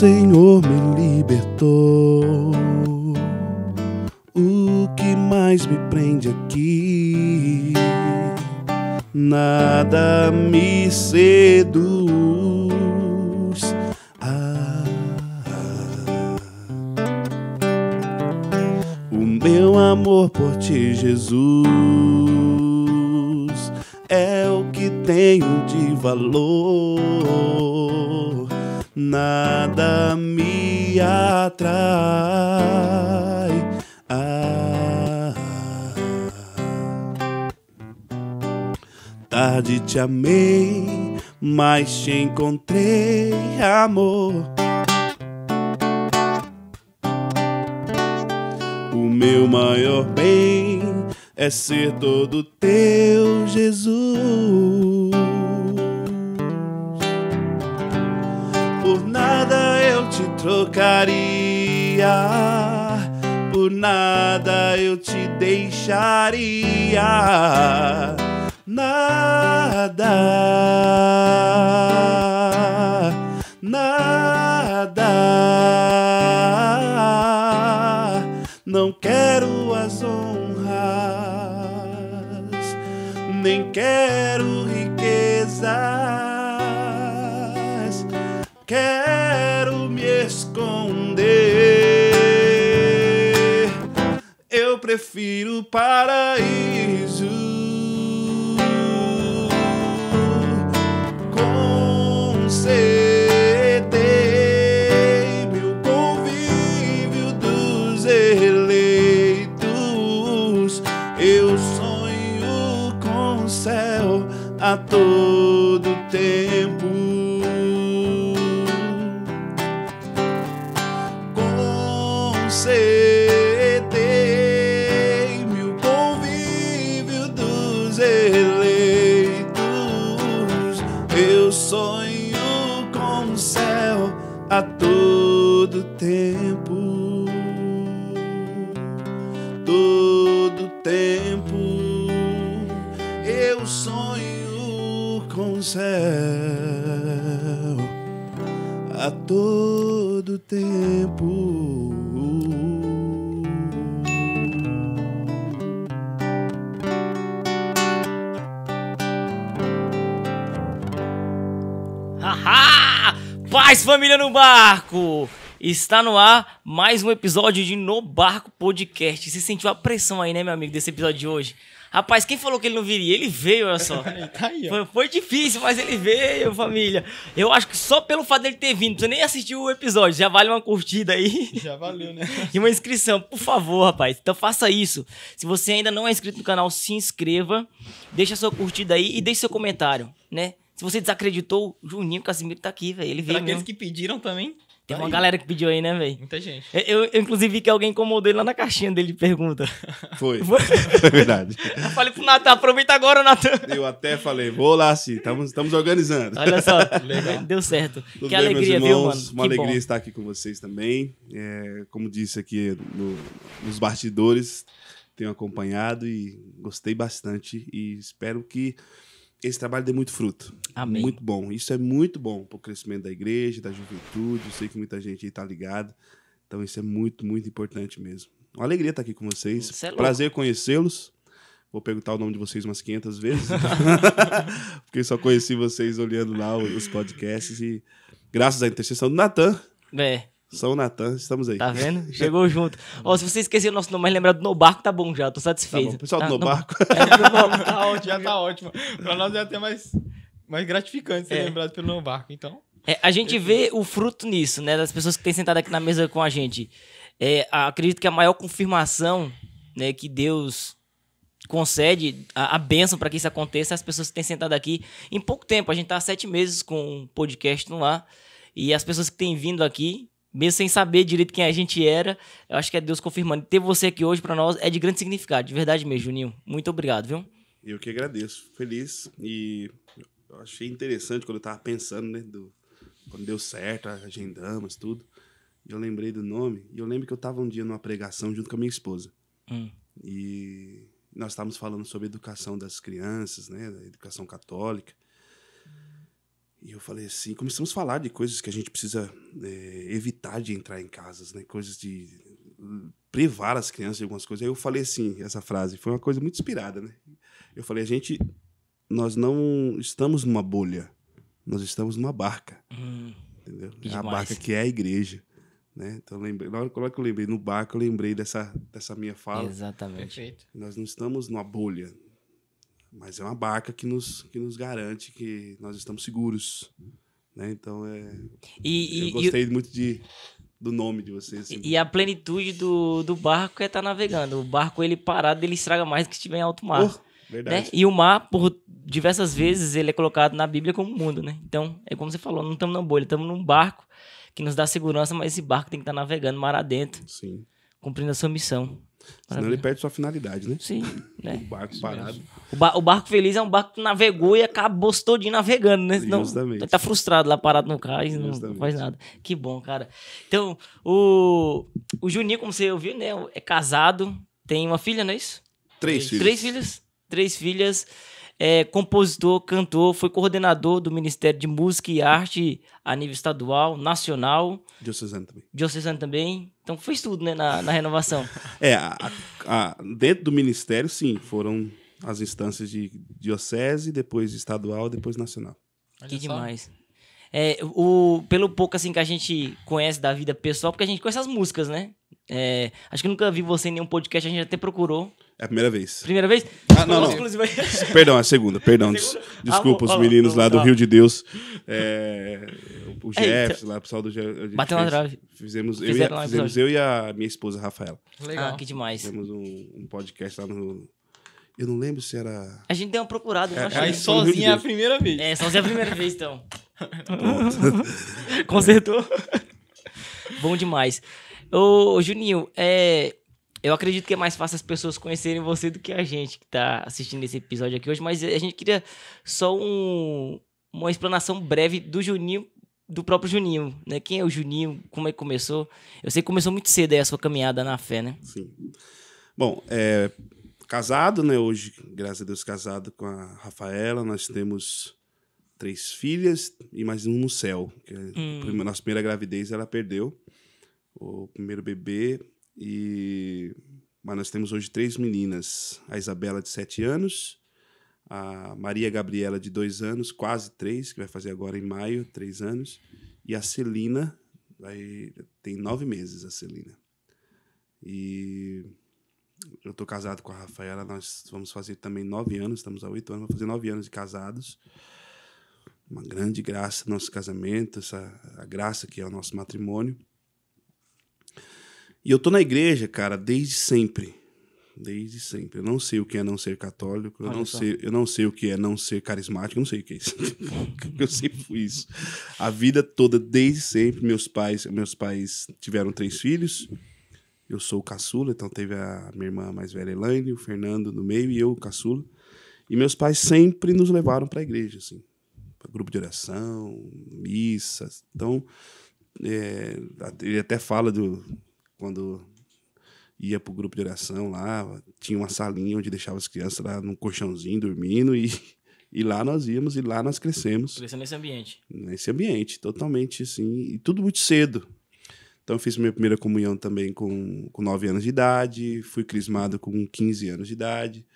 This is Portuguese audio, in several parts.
Senhor me libertou. O que mais me prende aqui? Nada me seduz. Ah, o meu amor por ti, Jesus, é o que tenho de valor nada me atrai. Ah, tarde te amei, mas te encontrei, amor. O meu maior bem é ser todo teu, Jesus. trocaria, por nada eu te deixaria. Nada, nada, não quero as honras, nem quero riquezas. Quero prefiro paraíso. Com o convívio dos eleitos, eu sonho com céu a todo tempo. todo tempo. Haha! Paz, família no barco! Está no ar mais um episódio de No Barco Podcast. Você sentiu a pressão aí, né, meu amigo, desse episódio de hoje? Rapaz, quem falou que ele não viria? Ele veio, olha só. tá aí, foi, foi, difícil, mas ele veio, família. Eu acho que só pelo fato dele ter vindo, você nem assistiu o episódio, já vale uma curtida aí. Já valeu, né? e uma inscrição, por favor, rapaz. Então faça isso. Se você ainda não é inscrito no canal, se inscreva, deixa sua curtida aí e deixe seu comentário, né? Se você desacreditou, Juninho Casimiro tá aqui, velho. Ele veio. Pra aqueles que pediram também. Tem tá uma aí. galera que pediu aí, né, velho? Muita gente. Eu, eu, inclusive, vi que alguém incomodou ele lá na caixinha dele de pergunta. Foi. Foi, é verdade. Eu falei pro Natan, aproveita agora, Natan. Eu até falei, vou lá, sim, estamos, estamos organizando. Olha só, Legal. deu certo. Tudo que bem, alegria, meus irmãos, viu, mano? Uma que alegria bom. estar aqui com vocês também. É, como disse aqui no, nos bastidores, tenho acompanhado e gostei bastante e espero que esse trabalho dê muito fruto. Amém. Muito bom. Isso é muito bom para o crescimento da igreja, da juventude. Eu sei que muita gente está ligada. Então, isso é muito, muito importante mesmo. Uma alegria estar tá aqui com vocês. é Prazer conhecê-los. Vou perguntar o nome de vocês umas 500 vezes. Porque só conheci vocês olhando lá os podcasts. E graças à intercessão do Natan. É. São Natan, estamos aí. Tá vendo? Chegou junto. Ó, oh, se você esquecer o nosso nome, mas lembrar do No Barco, tá bom já, tô satisfeito. Tá bom. Pessoal do ah, No, no Barco. tá ótimo, já tá ótimo. Pra nós é até mais, mais gratificante ser é. lembrado pelo No Barco, então. É, a gente vê o fruto nisso, né? Das pessoas que têm sentado aqui na mesa com a gente. É, acredito que a maior confirmação né, que Deus concede a, a bênção para que isso aconteça é as pessoas que têm sentado aqui em pouco tempo. A gente está sete meses com o um podcast no ar. E as pessoas que têm vindo aqui mesmo sem saber direito quem a gente era, eu acho que é Deus confirmando. Ter você aqui hoje para nós é de grande significado, de verdade mesmo, Juninho. Muito obrigado, viu? Eu que agradeço. Feliz e eu achei interessante quando eu tava pensando, né, do quando deu certo, agendamos tudo. E eu lembrei do nome, e eu lembro que eu tava um dia numa pregação junto com a minha esposa. Hum. E nós estávamos falando sobre educação das crianças, né, da educação católica. E eu falei assim, começamos a falar de coisas que a gente precisa é, evitar de entrar em casas, né? Coisas de privar as crianças de algumas coisas. Aí eu falei assim, essa frase foi uma coisa muito inspirada, né? Eu falei, a gente, nós não estamos numa bolha, nós estamos numa barca, hum, entendeu? É a barca que é a igreja. Né? Então, lembrei, na hora que eu lembrei no barco, eu lembrei dessa, dessa minha fala. Exatamente. Perfeito. Nós não estamos numa bolha, mas é uma barca que nos, que nos garante que nós estamos seguros. Né? Então é. E, eu e, gostei e, muito de, do nome de vocês. Assim. E a plenitude do, do barco é estar tá navegando. O barco, ele parado, ele estraga mais do que estiver em alto mar. Oh, verdade. Né? E o mar, por diversas vezes, ele é colocado na Bíblia como mundo, né? Então, é como você falou, não estamos na bolha, estamos num barco que nos dá segurança, mas esse barco tem que estar tá navegando mar adentro. Sim. Cumprindo a sua missão. Maravilha. Senão ele perde sua finalidade, né? Sim. O é. barco parado. O, ba o, barco feliz é um barco que navegou e acabou todinho navegando, né? Senão Justamente. tá frustrado lá parado no cais e não faz nada. Que bom, cara. Então, o, o Juninho, como você ouviu, né? É casado, tem uma filha, não é isso? Três, Três filhos. Três filhas. Três filhas é compositor, cantor, foi coordenador do Ministério de Música e Arte a nível estadual, nacional. Diocesano também. Diocesano também. Então fez tudo, né, na, na renovação. é, a, a, dentro do Ministério, sim, foram as instâncias de diocese, depois estadual, depois nacional. Olha que só. demais. É, o, pelo pouco assim que a gente conhece da vida pessoal, porque a gente conhece as músicas, né? É, acho que nunca vi você em nenhum podcast, a gente até procurou. É a primeira vez. Primeira vez? Ah, não, não. perdão, é a segunda, perdão. É Des ah, desculpa ah, os meninos ah, lá do Rio de Deus. É, o Jeffs, então... lá, o pessoal do Jeff. Bateu na trave. Fizemos, eu e, a, fizemos eu e a minha esposa, Rafaela. Legal. Ah, que demais. Fizemos um, um podcast lá no, eu não lembro se era. A gente deu uma procurada, eu é, achei. Né? É Aí sozinha é a primeira vez. É, sozinha é a primeira vez, então. Consertou. Bom demais. Ô, Juninho, é, eu acredito que é mais fácil as pessoas conhecerem você do que a gente que está assistindo esse episódio aqui hoje, mas a gente queria só um, uma explanação breve do Juninho, do próprio Juninho, né? Quem é o Juninho? Como é que começou? Eu sei que começou muito cedo aí a sua caminhada na fé, né? Sim. Bom, é, casado, né? Hoje, graças a Deus, casado com a Rafaela, nós temos três filhas e mais um no céu. Que é hum. a nossa primeira gravidez ela perdeu o primeiro bebê e mas nós temos hoje três meninas: a Isabela, de sete anos, a Maria Gabriela, de dois anos, quase três que vai fazer agora em maio, três anos, e a Celina, vai, tem nove meses a Celina. E eu estou casado com a Rafaela, nós vamos fazer também nove anos, estamos há oito anos, vamos fazer nove anos de casados. Uma grande graça nosso casamento, essa, a graça que é o nosso matrimônio. E eu tô na igreja, cara, desde sempre. Desde sempre. Eu não sei o que é não ser católico, eu, não sei, eu não sei o que é não ser carismático, eu não sei o que é isso. eu sempre fui isso. A vida toda, desde sempre, meus pais, meus pais tiveram três filhos. Eu sou o caçula, então teve a minha irmã mais velha, Elaine, o Fernando no meio e eu, o caçula. E meus pais sempre nos levaram para a igreja, assim, para grupo de oração, missas. Então, é, ele até fala do, quando ia pro grupo de oração lá, tinha uma salinha onde deixava as crianças lá num colchãozinho dormindo e, e lá nós íamos e lá nós crescemos. Crescendo nesse ambiente. Nesse ambiente, totalmente assim, e tudo muito cedo. Então eu fiz minha primeira comunhão também com, com 9 anos de idade, fui crismado com 15 anos de idade.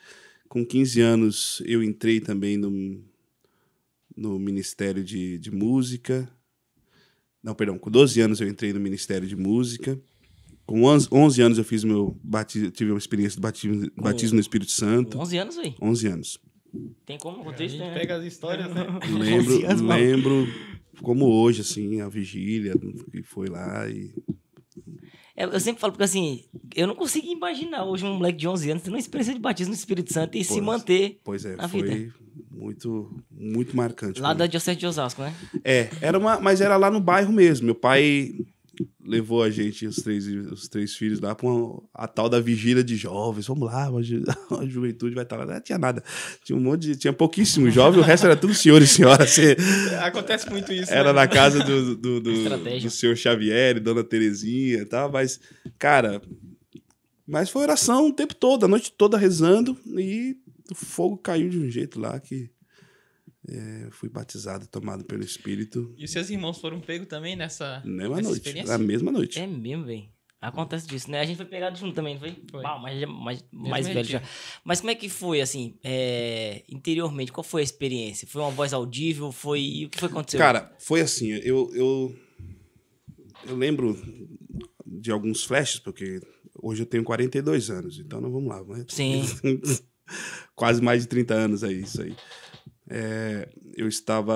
Com 15 anos eu entrei também no, no Ministério de, de Música. Não, perdão, com 12 anos eu entrei no Ministério de Música. Com 11 anos eu fiz meu batismo, tive uma experiência de batismo, batismo no Espírito Santo. 11 anos, aí? 11 anos. Tem como acontecer né? pega as histórias, né? Lembro, anos, lembro como hoje, assim, a vigília que foi lá e... É, eu sempre falo, porque assim, eu não consigo imaginar hoje um moleque de 11 anos tendo uma experiência de batismo no Espírito Santo e pois, se manter Pois é, na foi vida. muito muito marcante. Lá da Diocese de Osasco, né? É, era uma, mas era lá no bairro mesmo. Meu pai levou a gente, os três, os três filhos, lá para a tal da vigília de jovens. Vamos lá, a, ju, a juventude vai estar lá. Não tinha nada. Tinha um monte de. Tinha pouquíssimo jovem, o resto era tudo senhor e senhora. Assim, Acontece muito isso. Era né? na casa do, do, do, do, senhor Xavier dona Terezinha e tal, mas, cara. Mas foi oração o tempo todo, a noite toda rezando, e o fogo caiu de um jeito lá que é, fui batizado, tomado pelo Espírito. E os seus irmãos foram pegos também nessa, mesma nessa noite, Na mesma noite. É mesmo, velho. Acontece disso, né? A gente foi pegado junto também, não foi? foi. Bah, mas mais, mais velho já. Mas como é que foi, assim, é, interiormente? Qual foi a experiência? Foi uma voz audível? Foi... E o que foi aconteceu? Cara, foi assim, eu, eu, eu lembro de alguns flashes, porque hoje eu tenho 42 anos, então não vamos lá. Mas... Sim. Quase mais de 30 anos aí, isso aí. É, eu estava.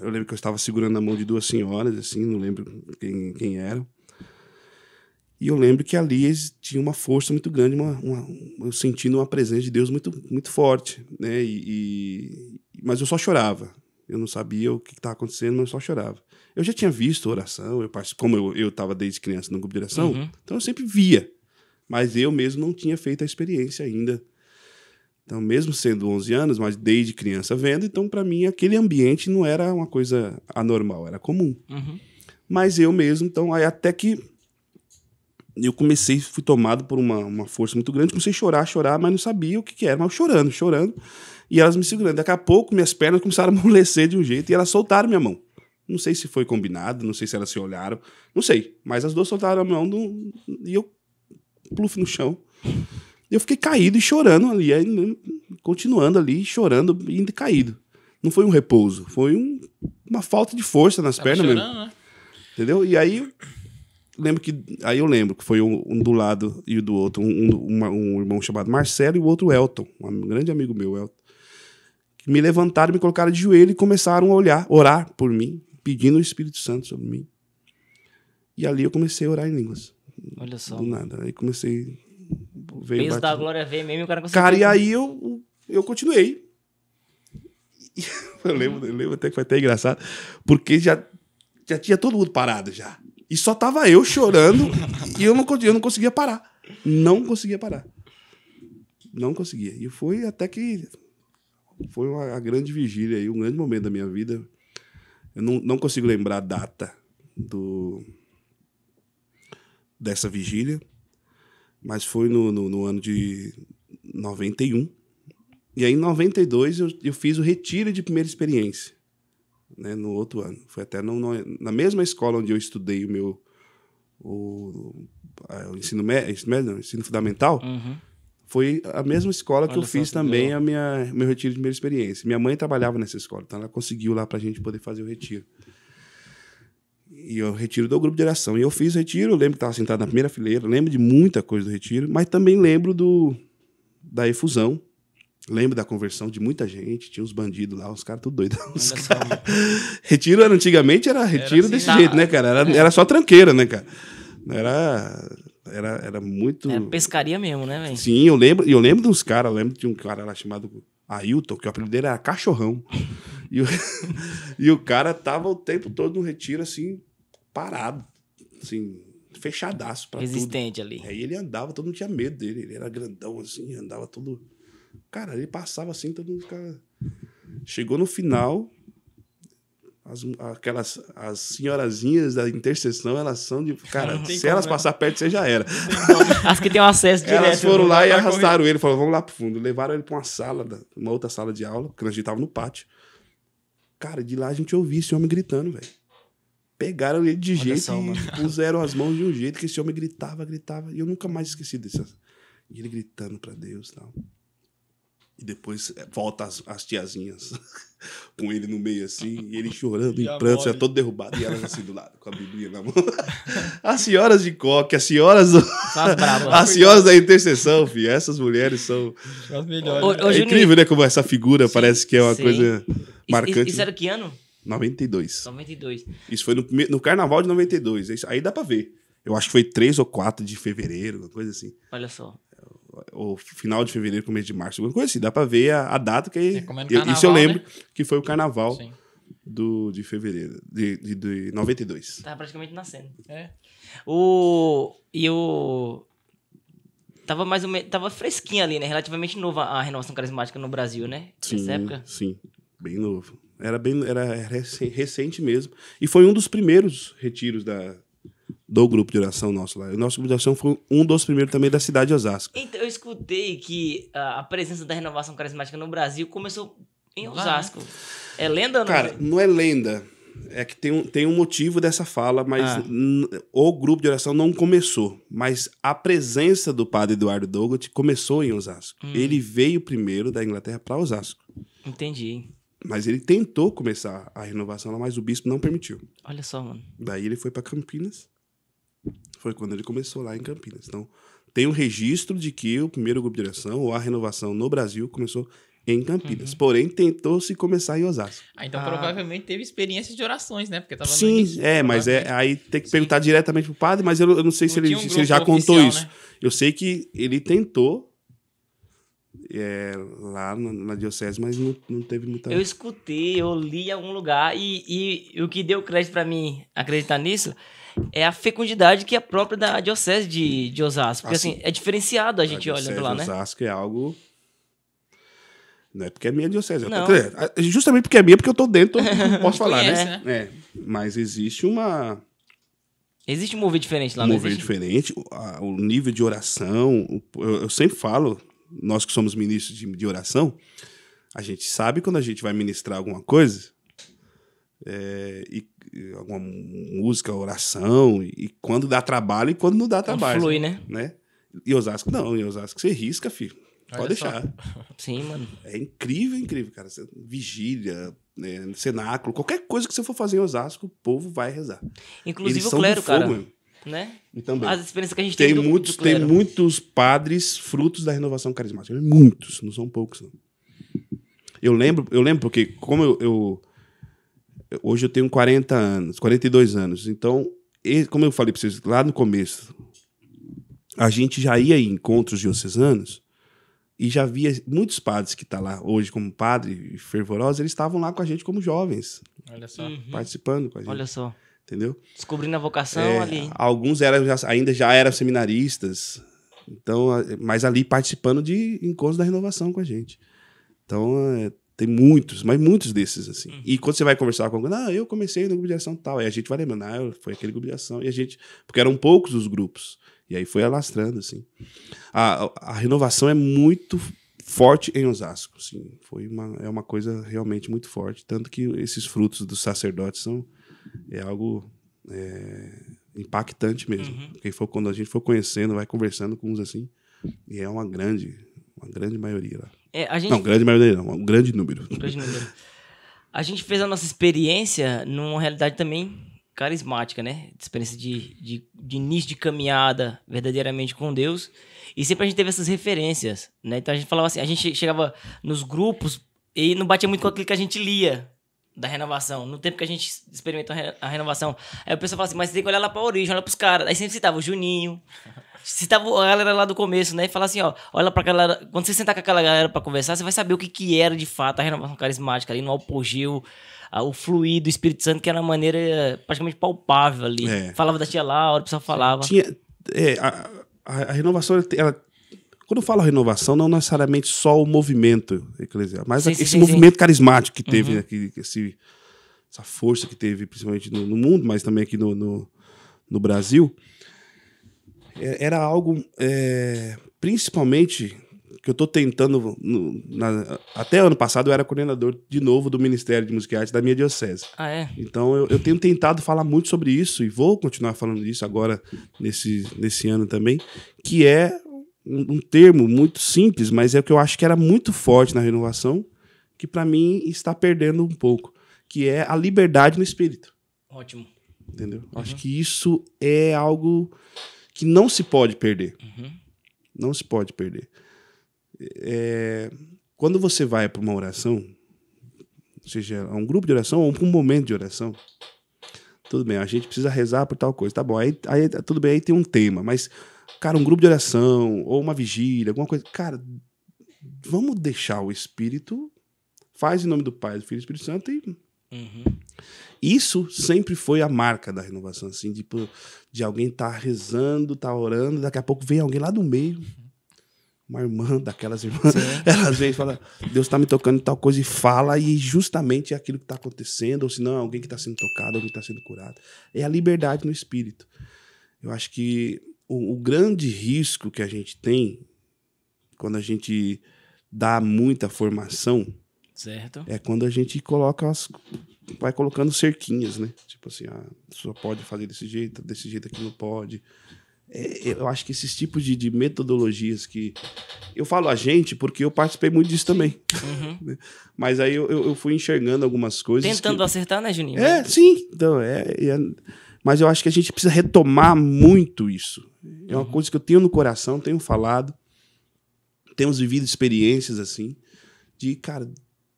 Eu lembro que eu estava segurando a mão de duas senhoras, assim, não lembro quem, quem eram. E eu lembro que ali tinha uma força muito grande, uma, uma, eu sentindo uma presença de Deus muito, muito forte, né? E, e mas eu só chorava. Eu não sabia o que estava acontecendo, mas eu só chorava. Eu já tinha visto oração, eu como eu estava desde criança no grupo de oração, uhum. então eu sempre via. Mas eu mesmo não tinha feito a experiência ainda então, mesmo sendo 11 anos, mas desde criança vendo, então para mim aquele ambiente não era uma coisa anormal, era comum. Uhum. Mas eu mesmo, então, aí até que eu comecei, fui tomado por uma, uma força muito grande, comecei a chorar, chorar, mas não sabia o que, que era, mas chorando, chorando, e elas me segurando. Daqui a pouco minhas pernas começaram a amolecer de um jeito e elas soltaram minha mão. Não sei se foi combinado, não sei se elas se olharam, não sei, mas as duas soltaram a mão do, e eu pluf no chão. Eu fiquei caído e chorando ali, aí, né, continuando ali, chorando e caído. Não foi um repouso, foi um, uma falta de força nas Tava pernas chorando, mesmo. Né? Entendeu? E aí lembro que aí eu lembro que foi um, um do lado e o do outro, um, uma, um, irmão chamado Marcelo e o outro Elton, um grande amigo meu, Elton. Que me levantaram, me colocaram de joelho e começaram a olhar, orar por mim, pedindo o Espírito Santo sobre mim. E ali eu comecei a orar em línguas. Olha só. Do nada. Aí comecei Veio peso da glória veio mesmo e o cara conseguiu. Cara, e aí eu, eu continuei. eu, lembro, eu lembro até que foi até engraçado, porque já, já tinha todo mundo parado já. E só tava eu chorando e eu não, eu não conseguia parar. Não conseguia parar. Não conseguia. E foi até que foi uma grande vigília aí, um grande momento da minha vida. Eu não, não consigo lembrar a data do, dessa vigília, mas foi no, no, no ano de 91. E aí, em 92, eu, eu fiz o retiro de primeira experiência, né, no outro ano. Foi até no, no, na mesma escola onde eu estudei o meu o, o ensino, me, ensino, médio, não, ensino fundamental. Uhum. Foi a mesma escola que Olha eu fiz também o a minha meu retiro de primeira experiência. Minha mãe trabalhava nessa escola, então ela conseguiu lá para a gente poder fazer o retiro. E eu retiro do grupo de oração. E eu fiz o retiro, lembro que estava sentado na primeira fileira, lembro de muita coisa do retiro, mas também lembro do da efusão. Lembro da conversão de muita gente, tinha uns bandidos lá, os caras tudo doidos. Cara. Retiro era, antigamente era retiro era assim, desse tá. jeito, né, cara? Era, era só tranqueira, né, cara? Era era, era muito. Era é pescaria mesmo, né, velho? Sim, eu lembro, eu lembro dos caras, lembro de um cara lá chamado Ailton, que o apelido dele era Cachorrão. E o, e o cara tava o tempo todo no retiro, assim, parado. Assim, fechadaço pra Resistente tudo. ali. Aí ele andava, todo mundo tinha medo dele. Ele era grandão, assim, andava todo... Cara, ele passava assim, todo mundo ficava... Chegou no final, as, aquelas as senhorazinhas da intercessão, elas são de. Cara, se como, elas né? passar perto, você já era. As que tem um acesso direto. Elas foram lá e arrastaram correr. ele, falaram, vamos lá pro fundo. Levaram ele pra uma sala, uma outra sala de aula, que a gente tava no pátio. Cara, de lá a gente ouvia esse homem gritando, velho. Pegaram ele de Olha jeito só, e puseram as mãos de um jeito que esse homem gritava, gritava. E eu nunca mais esqueci disso. E ele gritando para Deus e tal. E depois é, volta as, as tiazinhas. com ele no meio assim, e ele chorando e em pranto, já todo derrubado, e elas assim do lado, com a Bíblia na mão. As senhoras de coque, as senhoras do... as, senhoras da intercessão, filho, essas mulheres são as melhores. é incrível, né, como essa figura sim, parece que é uma sim. coisa marcante. Isso era que ano? 92. 92. Isso foi no, no carnaval de 92, aí dá pra ver. Eu acho que foi 3 ou 4 de fevereiro, uma coisa assim. Olha só o final de fevereiro, começo de março, alguma coisa assim. Dá para ver a, a, data que aí é isso eu lembro né? que foi o carnaval do de fevereiro de, de, de 92. Tá praticamente nascendo. É. O e o tava mais me... tava fresquinha ali, né? Relativamente nova a renovação carismática no Brasil, né? Sim, Nessa época. Sim, bem novo. Era bem era recente mesmo. E foi um dos primeiros retiros da do grupo de oração nosso lá. O nosso grupo de oração foi um dos primeiros também da cidade de Osasco. Então, eu escutei que ah, a presença da renovação carismática no Brasil começou em Osasco. é lenda ou não? Cara, é? não é lenda. É que tem um, tem um motivo dessa fala, mas ah. o grupo de oração não começou. Mas a presença do padre Eduardo Dogot começou em Osasco. Hum. Ele veio primeiro da Inglaterra para Osasco. Entendi. Mas ele tentou começar a renovação lá, mas o bispo não permitiu. Olha só, mano. Daí ele foi para Campinas. Foi quando ele começou lá em Campinas. Então, tem um registro de que o primeiro grupo de direção, ou a renovação no Brasil, começou em Campinas. Uhum. Porém, tentou se começar em Osasco. Ah, então ah. provavelmente teve experiência de orações, né? Porque tava Sim, é, mas é, aí tem que Sim. perguntar diretamente pro padre, mas eu, eu não sei não se, ele, um se ele, já contou isso. Né? Eu sei que ele tentou é, lá na, na, diocese, mas não, não teve muita... Eu escutei, eu li em algum lugar e, e o que deu crédito para mim acreditar nisso é a fecundidade que é própria da diocese de, de Osasco. Porque, assim, assim é diferenciado a gente olha olhando lá, né? Osasco é algo... Não é porque é minha diocese. Não. É justamente porque é minha, porque eu tô dentro, posso falar, né? conhece, né? né? É. Mas existe uma... Existe um mover diferente lá, um mover diferente, o nível de oração, eu, sempre falo, nós que somos ministros de, de oração, a gente sabe quando a gente vai ministrar alguma coisa é, e alguma música, oração, e quando dá trabalho e quando não dá trabalho. flui, né? né? E Osasco não, e Osasco você risca, filho. Pode deixar. Só. Sim, mano. É incrível, incrível, cara. Vigília, né, cenáculo, qualquer coisa que você for fazer em Osasco, o povo vai rezar. Inclusive Eles o clero, cara. Mesmo. Né? E também. As experiências que a gente tem, tem do, muitos, do Tem muitos padres frutos da renovação carismática. Muitos, não são poucos, não. Eu lembro, eu lembro porque como eu, eu Hoje eu tenho 40 anos, 42 anos. Então, como eu falei para vocês lá no começo, a gente já ia em encontros diocesanos e já via muitos padres que estão tá lá hoje como padre fervorosos, eles estavam lá com a gente como jovens. Olha só. Uhum. Participando com a gente. Olha só. Entendeu? Descobrindo a vocação é, ali. Alguns eram já, ainda já eram seminaristas, então, mas ali participando de encontros da renovação com a gente. Então, é, tem muitos, mas muitos desses, assim. Uhum. E quando você vai conversar com alguém, ah, eu comecei no grupo de ação tal, aí a gente vai lembrando, ah, foi aquele grupo de ação, e a gente, porque eram poucos os grupos, e aí foi alastrando, assim. A, a renovação é muito forte em Osasco, sim. Foi uma, é uma coisa realmente muito forte, tanto que esses frutos dos sacerdotes são, é algo é, impactante mesmo. Uhum. Porque foi quando a gente foi conhecendo, vai conversando com uns assim, e é uma grande, uma grande maioria lá. É, a gente... Não, grande maioria não, um grande número. Um grande número. A gente fez a nossa experiência numa realidade também carismática, né? Experiência de, de, de início de caminhada verdadeiramente com Deus. E sempre a gente teve essas referências, né? Então a gente falava assim, a gente chegava nos grupos e não batia muito com aquilo que a gente lia da renovação, no tempo que a gente experimentou a renovação. Aí o pessoal fala assim, mas você tem que olhar lá pra origem, olha pros caras. Aí sempre citava o Juninho, citava a galera lá do começo, né? E fala assim, ó, olha pra galera. Quando você sentar com aquela galera para conversar, você vai saber o que, que era de fato a renovação carismática ali no apogeu o fluido, o Espírito Santo, que era uma maneira eh, praticamente palpável ali. É. Falava da tia Laura, o pessoal falava. Tinha, é, a, a, renovação, ela, quando eu falo renovação, não necessariamente só o movimento eclesiástico, mas sim, a, sim, esse sim, movimento carismático que teve, uhum. esse, essa força que teve, principalmente no, no mundo, mas também aqui no, no, no Brasil. É, era algo é, principalmente que eu estou tentando. No, na, até ano passado eu era coordenador de novo do Ministério de Música e Arte da minha diocese. Ah, é? Então eu, eu, tenho tentado falar muito sobre isso e vou continuar falando disso agora, nesse, nesse ano também, que é um, um termo muito simples, mas é o que eu acho que era muito forte na renovação, que para mim está perdendo um pouco, que é a liberdade no espírito. Ótimo. Entendeu? Uhum. Acho que isso é algo que não se pode perder. Uhum. Não se pode perder. É, quando você vai para uma oração, seja a um grupo de oração ou para um momento de oração, tudo bem, a gente precisa rezar por tal coisa, tá bom. Aí, aí tudo bem, aí tem um tema, mas, cara, um grupo de oração ou uma vigília, alguma coisa. Cara, vamos deixar o Espírito, faz em nome do Pai, do Filho e do Espírito Santo e Uhum. Isso sempre foi a marca da renovação, assim, tipo, de alguém estar tá rezando, tá orando, daqui a pouco vem alguém lá do meio, uma irmã daquelas irmãs, elas vêm e vezes fala, Deus está me tocando tal coisa e fala, e justamente é aquilo que está acontecendo, ou se não, é alguém que está sendo tocado, alguém que está sendo curado. É a liberdade no espírito. Eu acho que o, o grande risco que a gente tem quando a gente dá muita formação Certo. É quando a gente coloca as. Vai colocando cerquinhas, né? Tipo assim, ah, só pode fazer desse jeito, desse jeito aqui não pode. É, eu acho que esses tipos de, de, metodologias que. Eu falo a gente porque eu participei muito disso também. Uhum. Né? Mas aí eu, eu, fui enxergando algumas coisas. Tentando que... acertar, né, Juninho? É, sim. Então, é, é, Mas eu acho que a gente precisa retomar muito isso. É uma uhum. coisa que eu tenho no coração, tenho falado. Temos vivido experiências assim, de, cara,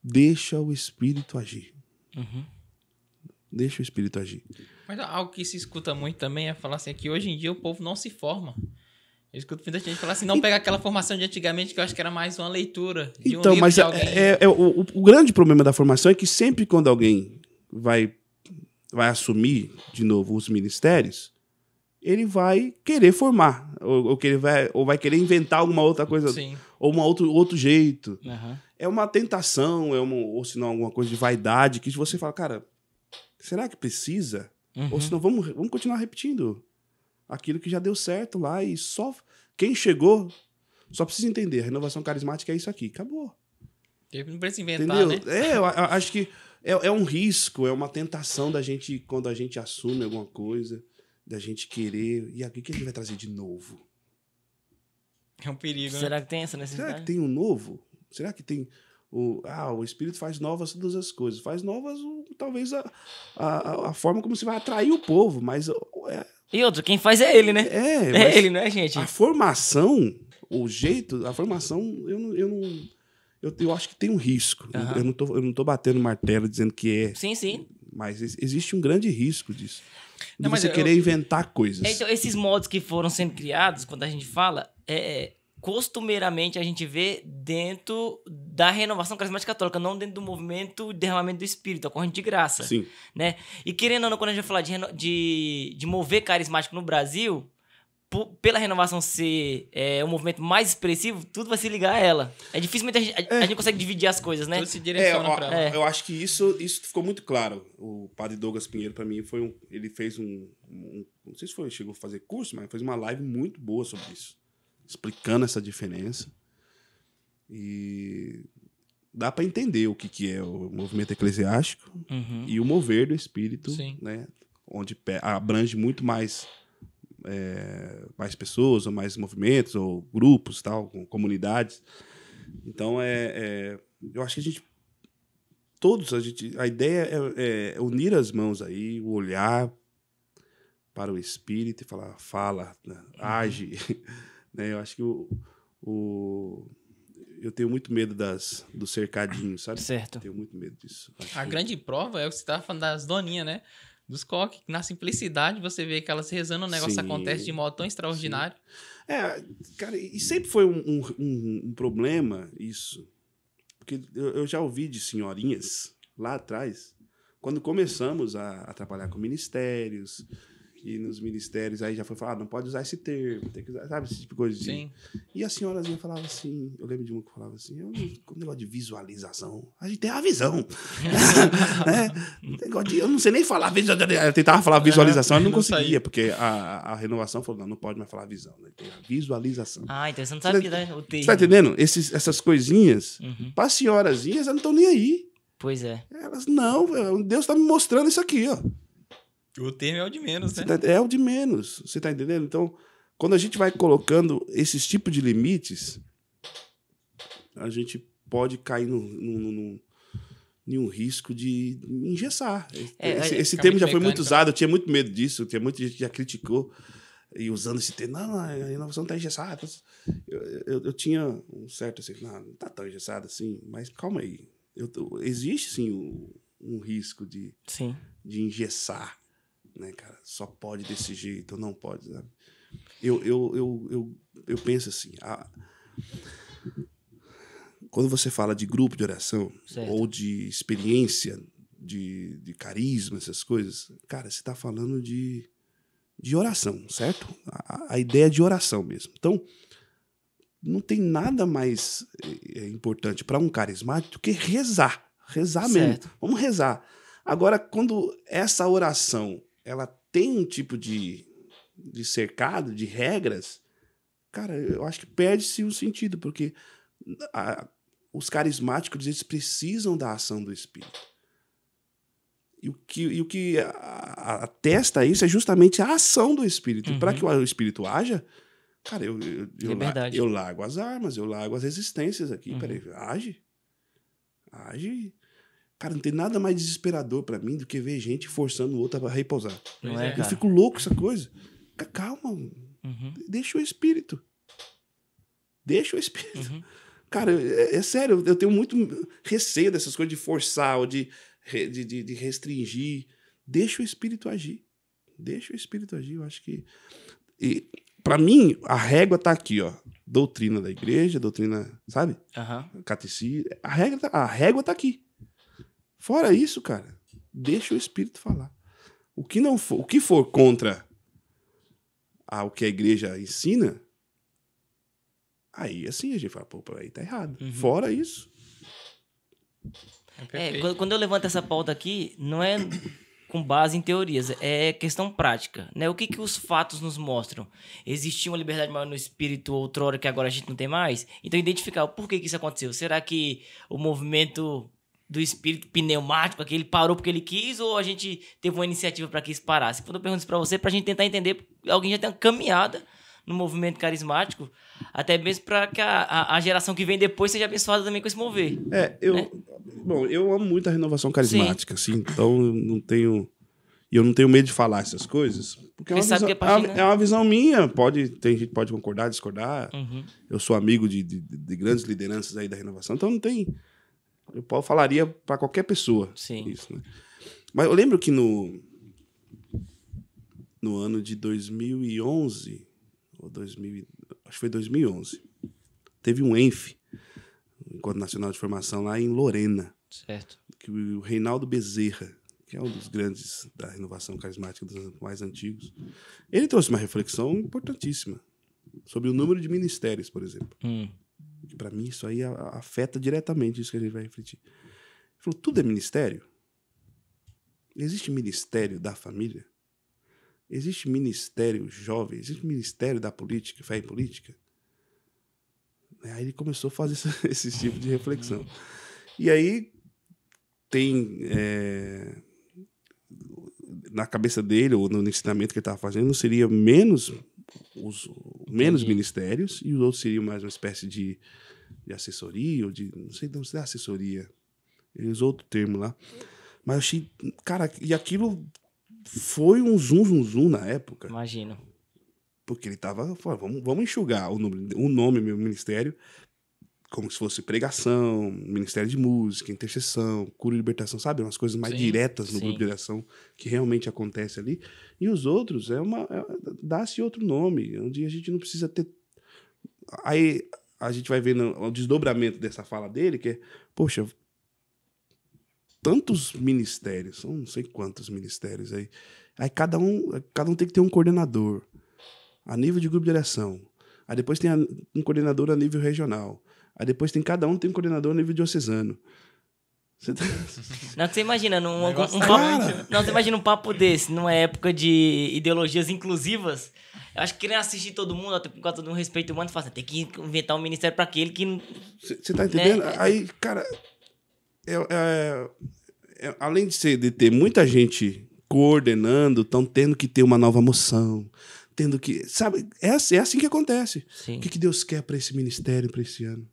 deixa o espírito agir. Uhum. Deixa o espírito agir. Mas algo que se escuta muito também é falar assim: é que hoje em dia o povo não se forma. Eu escuto muita gente falar assim, não pega aquela formação de antigamente que eu acho que era mais uma leitura. então, um mas é, é, é, é o, o, grande problema da formação é que sempre quando alguém vai, vai assumir de novo os ministérios, ele vai querer formar, ou, ou, que ele vai, ou vai querer inventar alguma outra coisa, Sim. ou um outro, outro jeito. Uhum. É uma tentação, é uma, ou se não, alguma coisa de vaidade, que você fala, cara, será que precisa? Uhum. Ou se não, vamos, vamos continuar repetindo aquilo que já deu certo lá e só quem chegou só precisa entender. A renovação carismática é isso aqui, acabou. Não precisa inventar, Entendeu? né? É, eu, eu acho que é, é um risco, é uma tentação da gente quando a gente assume alguma coisa da gente querer. E o que ele vai trazer de novo? É um perigo. Né? Será né? que tem essa necessidade? Será que tem um novo? Será que tem. O, ah, o Espírito faz novas todas as coisas. Faz novas, o, talvez, a, a, a forma como se vai atrair o povo, mas. É, e outro, quem faz é ele, né? É, é ele, não é, gente? A formação, o jeito, a formação, eu não. Eu não eu, eu acho que tem um risco. Uhum. Eu, eu, não tô, eu não tô batendo martelo dizendo que é. Sim, sim. Mas existe um grande risco disso de não, você querer inventar coisas. Então, esses modos que foram sendo criados, quando a gente fala, é, é, costumeiramente a gente vê dentro da renovação carismática católica, não dentro do movimento de derramamento do espírito, corrente de graça. Sim. Né? E querendo ou não, quando a gente vai falar de, de, de mover carismático no Brasil, pela renovação ser é, um movimento mais expressivo, tudo vai se ligar a ela. É dificilmente gente, a, a, é. gente consegue dividir as coisas, né? Tudo se é, direciona é, pra ela. É. Eu acho que isso, isso ficou muito claro. O padre Douglas Pinheiro, para mim, foi um, ele fez um, um, Não sei se foi, chegou a fazer curso, mas fez uma live muito boa sobre isso. Explicando essa diferença. E dá para entender o que, que é o movimento eclesiástico uhum. e o mover do espírito, Sim. né? Onde abrange muito mais é, mais pessoas, ou mais movimentos, ou grupos, tal, com comunidades. Então, é, é, eu acho que a gente. Todos, a, gente, a ideia é, é unir as mãos aí, o olhar para o espírito e falar, fala, né? Uhum. age. né? Eu acho que o, o eu tenho muito medo das, do cercadinho, sabe? Certo. Tenho muito medo disso. a que... grande prova é o que você estava falando das doninhas, né? dos coques. Na simplicidade, você vê que elas rezando, o negócio Sim. acontece de modo tão extraordinário. Sim. É, cara, e sempre foi um, um, um, um problema isso. Porque eu, eu, já ouvi de senhorinhas lá atrás, quando começamos a, a trabalhar com ministérios, que nos ministérios aí já foi falado, ah, não pode usar esse termo, tem que usar, sabe, esse tipo de coisa. Assim. Sim. E a senhorazinha falava assim, eu lembro de uma que falava assim, é eu, como negócio de visualização, a gente tem a visão. né? negócio de, eu não sei nem falar, eu tentava falar visualização, é, eu não, não conseguia, porque a, a renovação falou, não, não pode mais falar visão, né? tem a visualização. Ah, então você não tá sabe tá, né, o termo. Você tá entendendo? Esses, essas coisinhas, uhum. para senhorazinhas, elas não estão nem aí. Pois é. Elas, não, Deus está me mostrando isso aqui, ó. O termo é o de menos, né? Tá, é o de menos. Você tá entendendo? Então, quando a gente vai colocando esses tipos de limites, a gente pode cair no, no, no nenhum risco de engessar. É, esse, é, esse termo já foi mecânico. muito né? usado, eu tinha muito medo disso, tinha muita gente que já criticou e usando esse termo, não, a inovação tá engessada. Tá, eu, eu, eu, tinha um certo assim, não, não tá tão engessada assim, mas calma aí. Eu, existe sim um, um risco de, sim. de engessar né, cara? Só pode desse jeito, não pode, sabe? Eu, eu, eu, eu, eu penso assim, a... quando você fala de grupo de oração certo. ou de experiência, de, de carisma, essas coisas, cara, você está falando de, de oração, certo? A, a ideia de oração mesmo. Então, não tem nada mais é, é importante para um carismático que rezar. Rezar certo. mesmo. Vamos rezar. Agora, quando essa oração ela tem um tipo de, de cercado, de regras, cara, eu acho que perde-se o sentido, porque a, os carismáticos, eles precisam da ação do Espírito. E o que, e o que atesta isso é justamente a ação do Espírito. Uhum. Para que o Espírito haja, cara, eu, eu, eu, eu, largo as armas, eu largo as resistências aqui. Uhum. Peraí, age. Age Cara, não tem nada mais desesperador para mim do que ver gente forçando o outro a repousar. Não é, é Eu fico louco essa coisa. Calma, uhum. deixa o espírito. Deixa o espírito. Uhum. Cara, é, é, sério, eu tenho muito receio dessas coisas de forçar ou de, de, de, de restringir. Deixa o espírito agir. Deixa o espírito agir. Eu acho que. E, para mim, a régua tá aqui, ó. Doutrina da igreja, doutrina, sabe? Uhum. Catecismo. A, regra, tá, a régua tá aqui. Fora isso, cara, deixa o espírito falar. O que não for, o que for contra o que a igreja ensina, aí assim a gente fala, pô, aí tá errado. Uhum. Fora isso. É, é quando eu levanto essa pauta aqui, não é com base em teorias, é questão prática, né? O que, que os fatos nos mostram? Existia uma liberdade maior no espírito outrora que agora a gente não tem mais? Então identificar o porquê que isso aconteceu. Será que o movimento do espírito pneumático, aquele parou porque ele quis, ou a gente teve uma iniciativa para que isso parasse? Quando eu pergunto isso para você, para a gente tentar entender, alguém já tem uma caminhada no movimento carismático, até mesmo para que a, a, a, geração que vem depois seja abençoada também com esse mover. É, eu. Né? Bom, eu amo muito a renovação carismática, Sim. assim, então eu não tenho. E eu não tenho medo de falar essas coisas. Porque é uma, visão, é, é, é uma, visão, minha. Pode, tem gente pode concordar, discordar. Uhum. Eu sou amigo de, de, de, grandes lideranças aí da renovação, então não tem eu falaria para qualquer pessoa. Sim. Isso, né? Mas eu lembro que no no ano de 2011 ou 2000, acho que foi 2011, teve um ENF, Encontro Nacional de Formação lá em Lorena. Certo. Que o Reinaldo Bezerra, que é um dos grandes da renovação carismática dos mais antigos, ele trouxe uma reflexão importantíssima sobre o número de ministérios, por exemplo. Hum. Para mim, isso aí afeta diretamente isso que a gente vai refletir. Ele falou: tudo é ministério? Existe ministério da família? Existe ministério jovem? Existe ministério da política, fé e política? É, aí ele começou a fazer esse, tipo de reflexão. E aí tem. É, na cabeça dele, ou no ensinamento que ele estava fazendo, seria menos os menos ministérios e os outros seriam mais uma espécie de, de assessoria ou de não sei não sei assessoria eles outro termo lá mas eu achei cara e aquilo foi um zoom zoom zoom na época imagino porque ele tava falando, vamos, vamos enxugar o nome, o nome do meu ministério como se fosse pregação, ministério de música, intercessão, cura e libertação, sabe? Umas coisas mais sim, diretas no sim. grupo de oração que realmente acontece ali. E os outros é uma é, dá-se outro nome, onde a gente não precisa ter aí a gente vai vendo o desdobramento dessa fala dele, que é, poxa, tantos ministérios, são não sei quantos ministérios aí. Aí cada um, cada um tem que ter um coordenador a nível de grupo de oração. Aí depois tem a, um coordenador a nível regional. Aí depois tem cada um tem um coordenador nível diocesano. Você tá... Não, você imagina um, um, um papo, né? não, você imagina um papo desse numa época de ideologias inclusivas. Eu acho que querer assistir todo mundo, até por causa do respeito humano, fala, assim, tem que inventar um ministério para aquele que. Você tá entendendo? Né? Aí, cara, é, é, é, além de, ser, de ter muita gente coordenando, estão tendo que ter uma nova moção, tendo que. Sabe? É assim, é assim que acontece. Sim. O que, que Deus quer para esse ministério, para esse ano?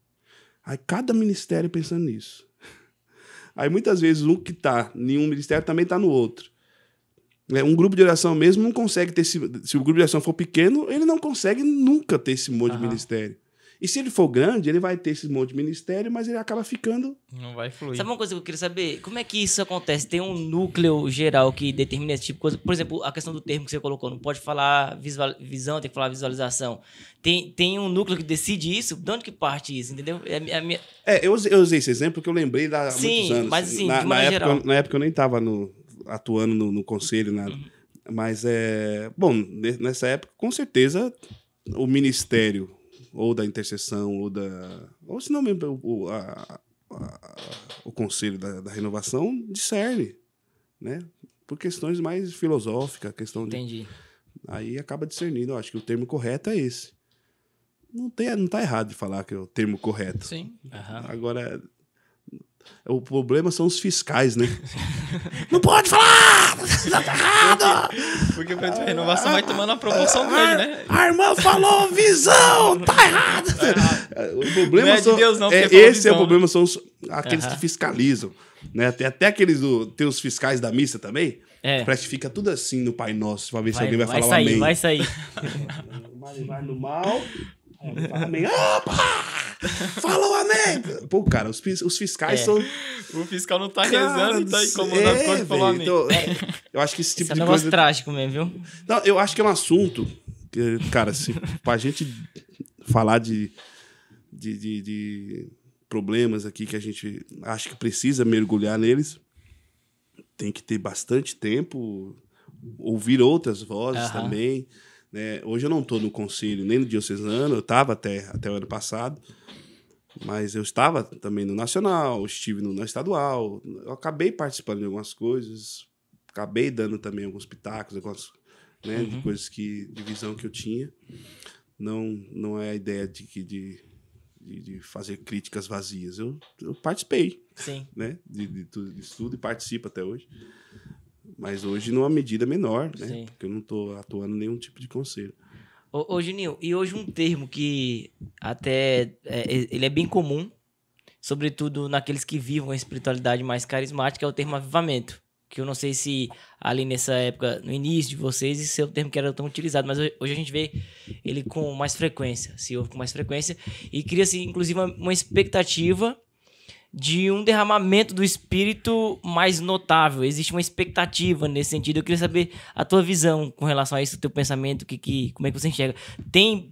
Aí cada ministério pensando nisso. Aí muitas vezes um que está em um ministério também está no outro. É, um grupo de oração mesmo não consegue ter esse. Se o grupo de oração for pequeno, ele não consegue nunca ter esse monte uhum. de ministério. E se ele for grande, ele vai ter esse monte de ministério, mas ele acaba ficando. Não vai fluir. Sabe uma coisa que eu queria saber? Como é que isso acontece? Tem um núcleo geral que determina esse tipo de coisa? Por exemplo, a questão do termo que você colocou, não pode falar visual, visão, tem que falar visualização. Tem, tem um núcleo que decide isso? De onde que parte isso, entendeu? É, minha... é eu, eu, usei esse exemplo que eu lembrei da sim, muitos anos. Mas, sim, na, na época, geral. na época eu nem estava atuando no, no conselho, nada. Uhum. Mas é. Bom, nessa época, com certeza, o ministério ou da intercessão, ou da. Ou se não mesmo o, a, a, o conselho da, da renovação discerne, né? Por questões mais filosóficas, questão Entendi. Aí acaba discernindo, eu acho que o termo correto é esse. Não, tem, não tá errado de falar que é o termo correto. Sim. Uhum. Agora, o problema são os fiscais, né? não pode falar! Tá errado! Porque para a renovação ah, vai tomando a promoção dele, né? A irmã falou visão! Tá errado! Tá o problema não é são, de Deus, não. É, é esse visão, é o né? problema, né? são os, aqueles uhum. que fiscalizam. Né? Tem até aqueles do. Tem os fiscais da missa também. É. Parece que fica tudo assim no Pai Nosso, pra ver vai, se alguém vai, vai falar sair, um amém. Vai sair, vai sair. Vai no mal amém. Opa! Falou amém! Pô, cara, os, os fiscais é. são. O fiscal não tá cara, rezando e tá incomodado é, quando falou amém. Então, é, eu acho que esse tipo esse de é um coisa. É trágico mesmo, viu? Não, eu acho que é um assunto. Que, cara, se, pra gente falar de, de, de, de problemas aqui que a gente acha que precisa mergulhar neles, tem que ter bastante tempo, ouvir outras vozes também. Né? Hoje eu não estou no conselho nem no diocesano, eu estava até, até o ano passado, mas eu estava também no nacional, estive no, no estadual, eu acabei participando de algumas coisas, acabei dando também alguns pitacos, algumas né, uhum. de coisas que de visão que eu tinha. Não, não é a ideia de que de, de, de, fazer críticas vazias. Eu, eu participei. Sim. Né? De, de, de, tudo, de tudo e participo até hoje. Mas hoje numa medida menor, né? Sim. Porque eu não estou atuando nenhum tipo de conselho. Ô, ô, Juninho, e hoje um termo que até é, ele é bem comum, sobretudo naqueles que vivam a espiritualidade mais carismática, é o termo avivamento. Que eu não sei se ali nessa época, no início de vocês, esse é o termo que era tão utilizado, mas hoje a gente vê ele com mais frequência, se ouve com mais frequência, e cria-se inclusive uma expectativa de um derramamento do espírito mais notável. Existe uma expectativa nesse sentido. Eu queria saber a tua visão com relação a isso, o teu pensamento, que, que, como é que você enxerga? Tem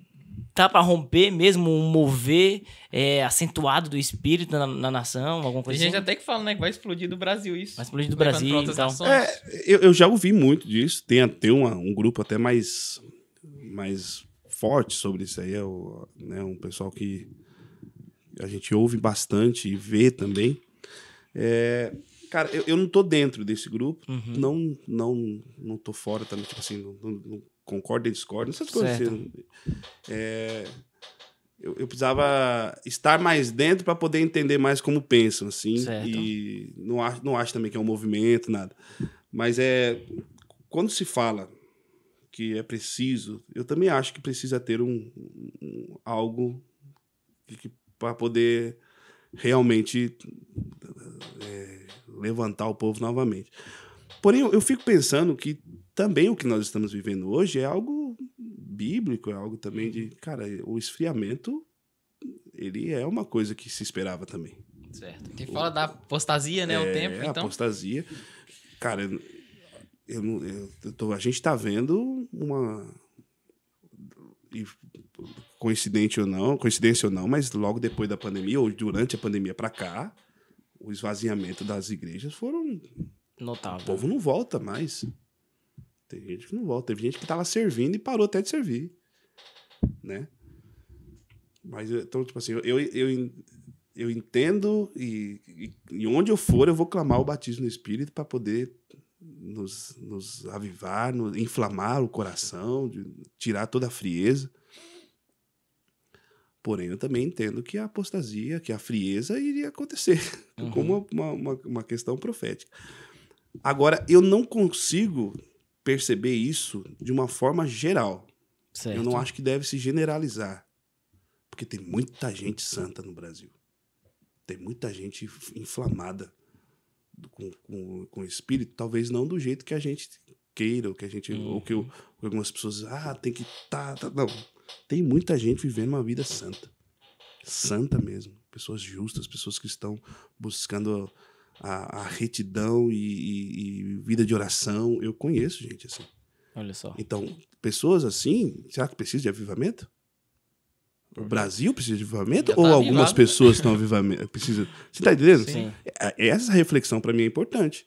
tá para romper mesmo um mover é, acentuado do espírito na, na nação, alguma coisa Tem assim? gente até que fala, né, que vai explodir do Brasil isso. Vai explodir do vai Brasil e então. tal. É, eu, eu, já ouvi muito disso. Tem até uma, um grupo até mais, mais forte sobre isso aí. É o, né, um pessoal que a gente ouve bastante e vê também. É, cara, eu, eu não tô dentro desse grupo, uhum. não, não, não tô fora também, tipo assim, não, não, não concordo e discordo, essas coisas. se assim, né? é, eu, eu, precisava estar mais dentro para poder entender mais como pensam, assim. Certo. E não acho, não acho também que é um movimento, nada. Mas é. Quando se fala que é preciso, eu também acho que precisa ter um, um algo que, que para poder realmente é, levantar o povo novamente. Porém, eu fico pensando que também o que nós estamos vivendo hoje é algo bíblico, é algo também de. Uhum. Cara, o esfriamento, ele é uma coisa que se esperava também. Certo. Que fala da apostasia, né? É, o tempo, então. apostasia. Cara, eu, eu, eu tô, a gente está vendo uma. E coincidente ou não, coincidência ou não, mas logo depois da pandemia ou durante a pandemia para cá, o esvaziamento das igrejas foram notável. O povo não volta mais. Tem gente que não volta, teve gente que estava servindo e parou até de servir, né? Mas então tipo assim, eu eu, eu entendo e, e onde eu for eu vou clamar o batismo no Espírito para poder nos, nos avivar, nos, inflamar o coração, tirar toda a frieza. Porém, eu também entendo que a apostasia, que a frieza iria acontecer uhum. como uma, uma, uma questão profética. Agora, eu não consigo perceber isso de uma forma geral. Certo. Eu não acho que deve se generalizar. Porque tem muita gente santa no Brasil. Tem muita gente inflamada com, com, com espírito, talvez não do jeito que a gente queira, ou que a gente. Uhum. ou que, algumas pessoas. Ah, tem que. Tá, tá. Não tem muita gente vivendo uma vida santa. Santa mesmo. Pessoas justas, pessoas que estão buscando a, a retidão e, e, e vida de oração. Eu conheço gente assim. Olha só. Então, pessoas assim, será que precisa de avivamento? O uhum. Brasil precisa de avivamento tá ou algumas avivado, né? pessoas estão avivamento? Precisa... Você está entendendo? Sim. Essa reflexão para mim é importante.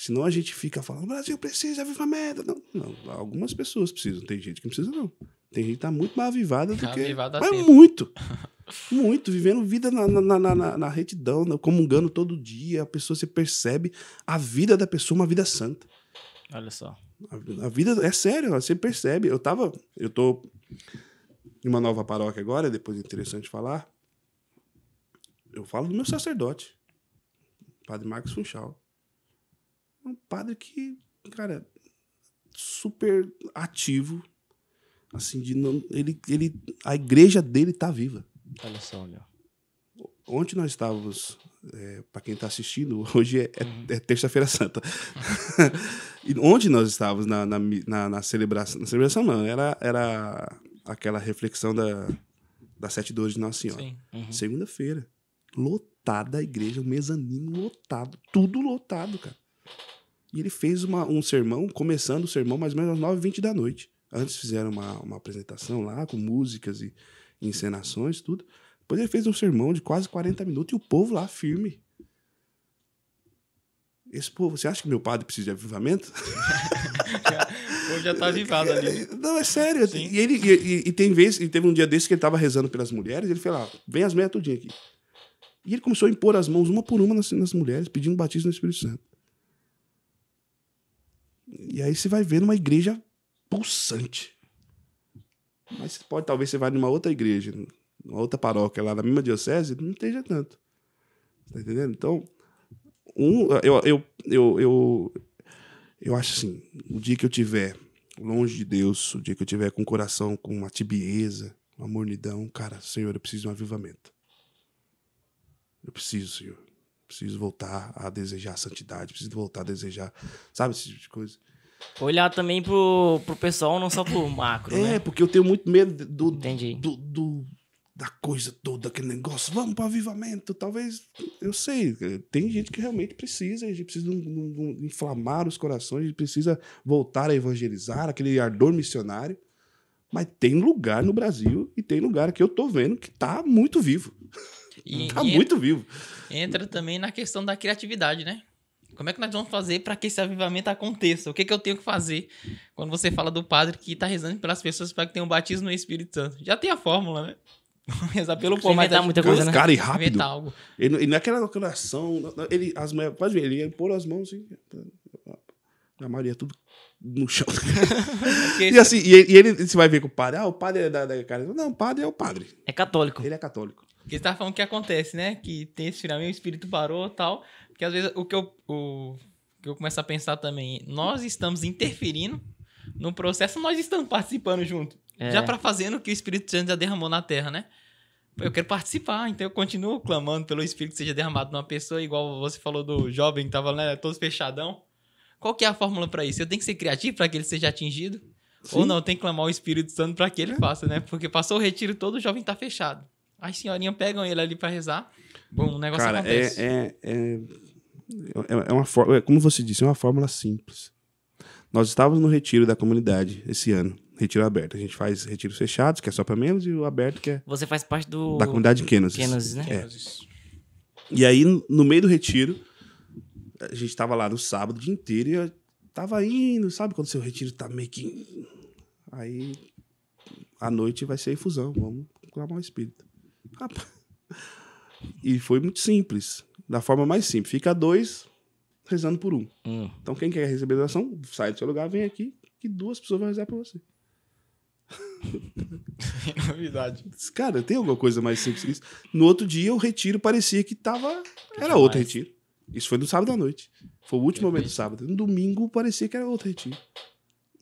Senão a gente fica falando, Brasil precisa, viva merda. Não, não, algumas pessoas precisam, tem gente que não precisa, não. Tem gente que tá muito mais avivada do tá avivada que. Mas muito! Muito, vivendo vida na, na, na, na, na retidão, né, comungando todo dia. A pessoa se percebe a vida da pessoa, uma vida santa. Olha só. A, a vida é sério, você percebe. Eu tava. Eu tô em uma nova paróquia agora, depois é interessante falar. Eu falo do meu sacerdote, Padre Marcos Funchal. É um padre que, cara, super ativo, assim, de não, ele, ele, a igreja dele tá viva. Olha só, olha. Ontem nós estávamos, é, para quem está assistindo, hoje é, é, uhum. é terça-feira santa. e onde nós estávamos na, na, na, na celebração, na celebração não, era, era aquela reflexão da, das sete dores de Nossa Senhora. Uhum. Segunda-feira, lotada a igreja, o um mezanino lotado, tudo lotado, cara. E ele fez uma, um sermão, começando o sermão mais ou menos às 9h20 da noite. Antes fizeram uma, uma apresentação lá, com músicas e encenações, tudo. Depois ele fez um sermão de quase 40 minutos e o povo lá firme. Esse povo, você acha que meu padre precisa de avivamento? Hoje já tá avivado ali. Não, é sério. E, ele, e, e, tem vez, e teve um dia desse que ele tava rezando pelas mulheres, ele falou vem as meias tudinho aqui. E ele começou a impor as mãos uma por uma nas, nas mulheres, pedindo batismo no Espírito Santo. E aí você vai ver numa igreja pulsante. Mas pode, talvez você vá numa outra igreja, numa outra paróquia lá na mesma diocese, não esteja tanto. Tá entendendo? Então, um, eu, eu, eu, eu, eu acho assim, o dia que eu tiver longe de Deus, o dia que eu tiver com o coração, com uma tibieza, uma mornidão, cara, Senhor, eu preciso de um avivamento. Eu preciso, Senhor preciso voltar a desejar santidade, preciso voltar a desejar, sabe, esse tipo de coisa. Olhar também pro, pro pessoal, não só pro macro. É, né? porque eu tenho muito medo do, Entendi. do, do da coisa toda, aquele negócio, vamos para avivamento. Talvez, eu sei, tem gente que realmente precisa, a gente precisa um, um, inflamar os corações, a gente precisa voltar a evangelizar, aquele ardor missionário. Mas tem lugar no Brasil e tem lugar que eu tô vendo que tá muito vivo. E, tá e muito entra, vivo. Entra também na questão da criatividade, né? Como é que nós vamos fazer para que esse avivamento aconteça? O que, que eu tenho que fazer quando você fala do padre que está rezando pelas pessoas para que tenham um batismo no Espírito Santo? Já tem a fórmula, né? rezar pelo povo, mas muita coisa, né? cara, e rápido. Algo. Ele, ele não é aquela oração, ele as pode ver, ele ia pôr as mãos assim, a Maria tudo no chão. e assim, e ele, e ele, você vai ver com o padre, ah, o padre é da, da cara, não, o padre é o padre. É católico. Ele é católico. Porque você tava falando que acontece, né? Que tem esse tiramento, o espírito parou e tal. Porque às vezes o que eu, o, que eu começo a pensar também, nós estamos interferindo no processo, nós estamos participando junto. É. Já para fazendo o que o Espírito Santo já derramou na terra, né? Eu quero participar, então eu continuo clamando pelo Espírito que seja derramado numa pessoa, igual você falou do jovem que tava né, todo fechadão. Qual que é a fórmula para isso? Eu tenho que ser criativo para que ele seja atingido? Sim. Ou não, tem que clamar o Espírito Santo para que ele faça, né? Porque passou o retiro todo, o jovem tá fechado. As senhorinhas pegam ele ali para rezar. Bom, o negócio cara, é, acontece. É, é, é, é uma forma, é, como você disse, é uma fórmula simples. Nós estávamos no retiro da comunidade esse ano, retiro aberto. A gente faz retiros fechados, que é só para menos, e o aberto que é. Você faz parte do. Da comunidade Kenos. Kenos, né? É. E aí, no meio do retiro, a gente estava lá no sábado o dia inteiro e eu tava indo, sabe quando seu retiro tá meio que. Aí, à noite vai ser infusão, vamos clamar o espírito. E foi muito simples, da forma mais simples. Fica dois rezando por um. Hum. Então quem quer receber oração, sai do seu lugar, vem aqui, que duas pessoas vão rezar por você. Novidade. É Cara, tem alguma coisa mais simples que isso? No outro dia, o retiro parecia que tava. era outro retiro. Isso foi no sábado à noite. Foi o último é momento do sábado. No domingo, parecia que era outro retiro.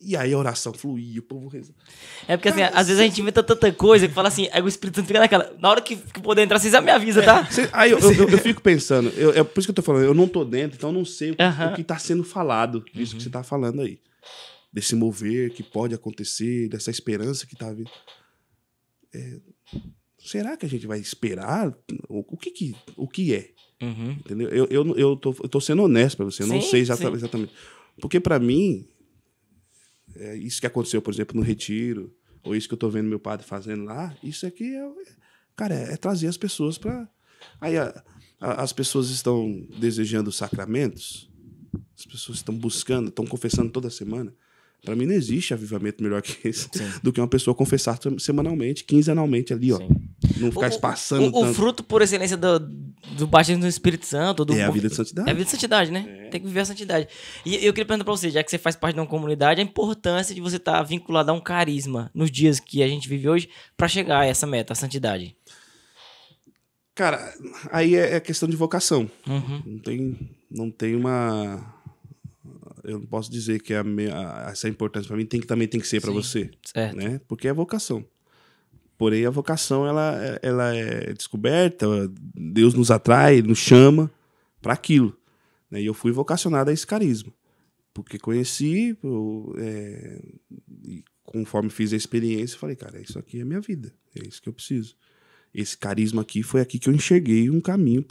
E aí a oração fluía, o povo rezava. É porque assim, às vezes a gente inventa tanta coisa que fala assim, aí é, o Espírito Santo fica naquela. Na hora que, que poder entrar, vocês já me avisam, é, tá? É, cê, aí eu, eu, eu, fico pensando, é por isso que eu tô falando, eu não tô dentro, então eu não sei o, que, uh -huh. o que tá sendo falado, disso uh -huh. que uhum. você tá falando aí. Desse mover que pode acontecer, dessa esperança que tá vindo. É, será que a gente vai esperar? O, o que, que, o que é? Uhum. Entendeu? Eu, eu, eu, tô, eu tô sendo honesto pra você, eu sim, não sei exatamente. Sim. Porque para mim, é isso que aconteceu, por exemplo, no Retiro, ou isso que eu estou vendo meu padre fazendo lá, isso aqui é, cara, é, é trazer as pessoas para. Aí a, a, as pessoas estão desejando sacramentos, as pessoas estão buscando, estão confessando toda semana. Para mim não existe avivamento melhor que esse Sim. do que uma pessoa confessar semanalmente, quinzenalmente ali, ó. Sim. Não ficar o, O, o, tanto. fruto por excelência do, do batismo do Espírito Santo. Do, é a vida de santidade. É a vida de santidade, né? É. Tem que viver a santidade. E eu queria perguntar pra você, já que você faz parte de uma comunidade, a importância de você estar tá vinculado a um carisma nos dias que a gente vive hoje para chegar a essa meta, a santidade. Cara, aí é, é questão de vocação. Uhum. Não, tem, não tem uma eu não posso dizer que é a, minha, a essa importância para mim tem que também tem que ser para você, certo. né? Porque é vocação. Porém, a vocação ela, ela é descoberta, Deus nos atrai, nos chama para aquilo. Né? E eu fui vocacionado a esse carisma, porque conheci, eu, é, e conforme fiz a experiência, falei, cara, isso aqui é minha vida, é isso que eu preciso. Esse carisma aqui foi aqui que eu enxerguei um caminho.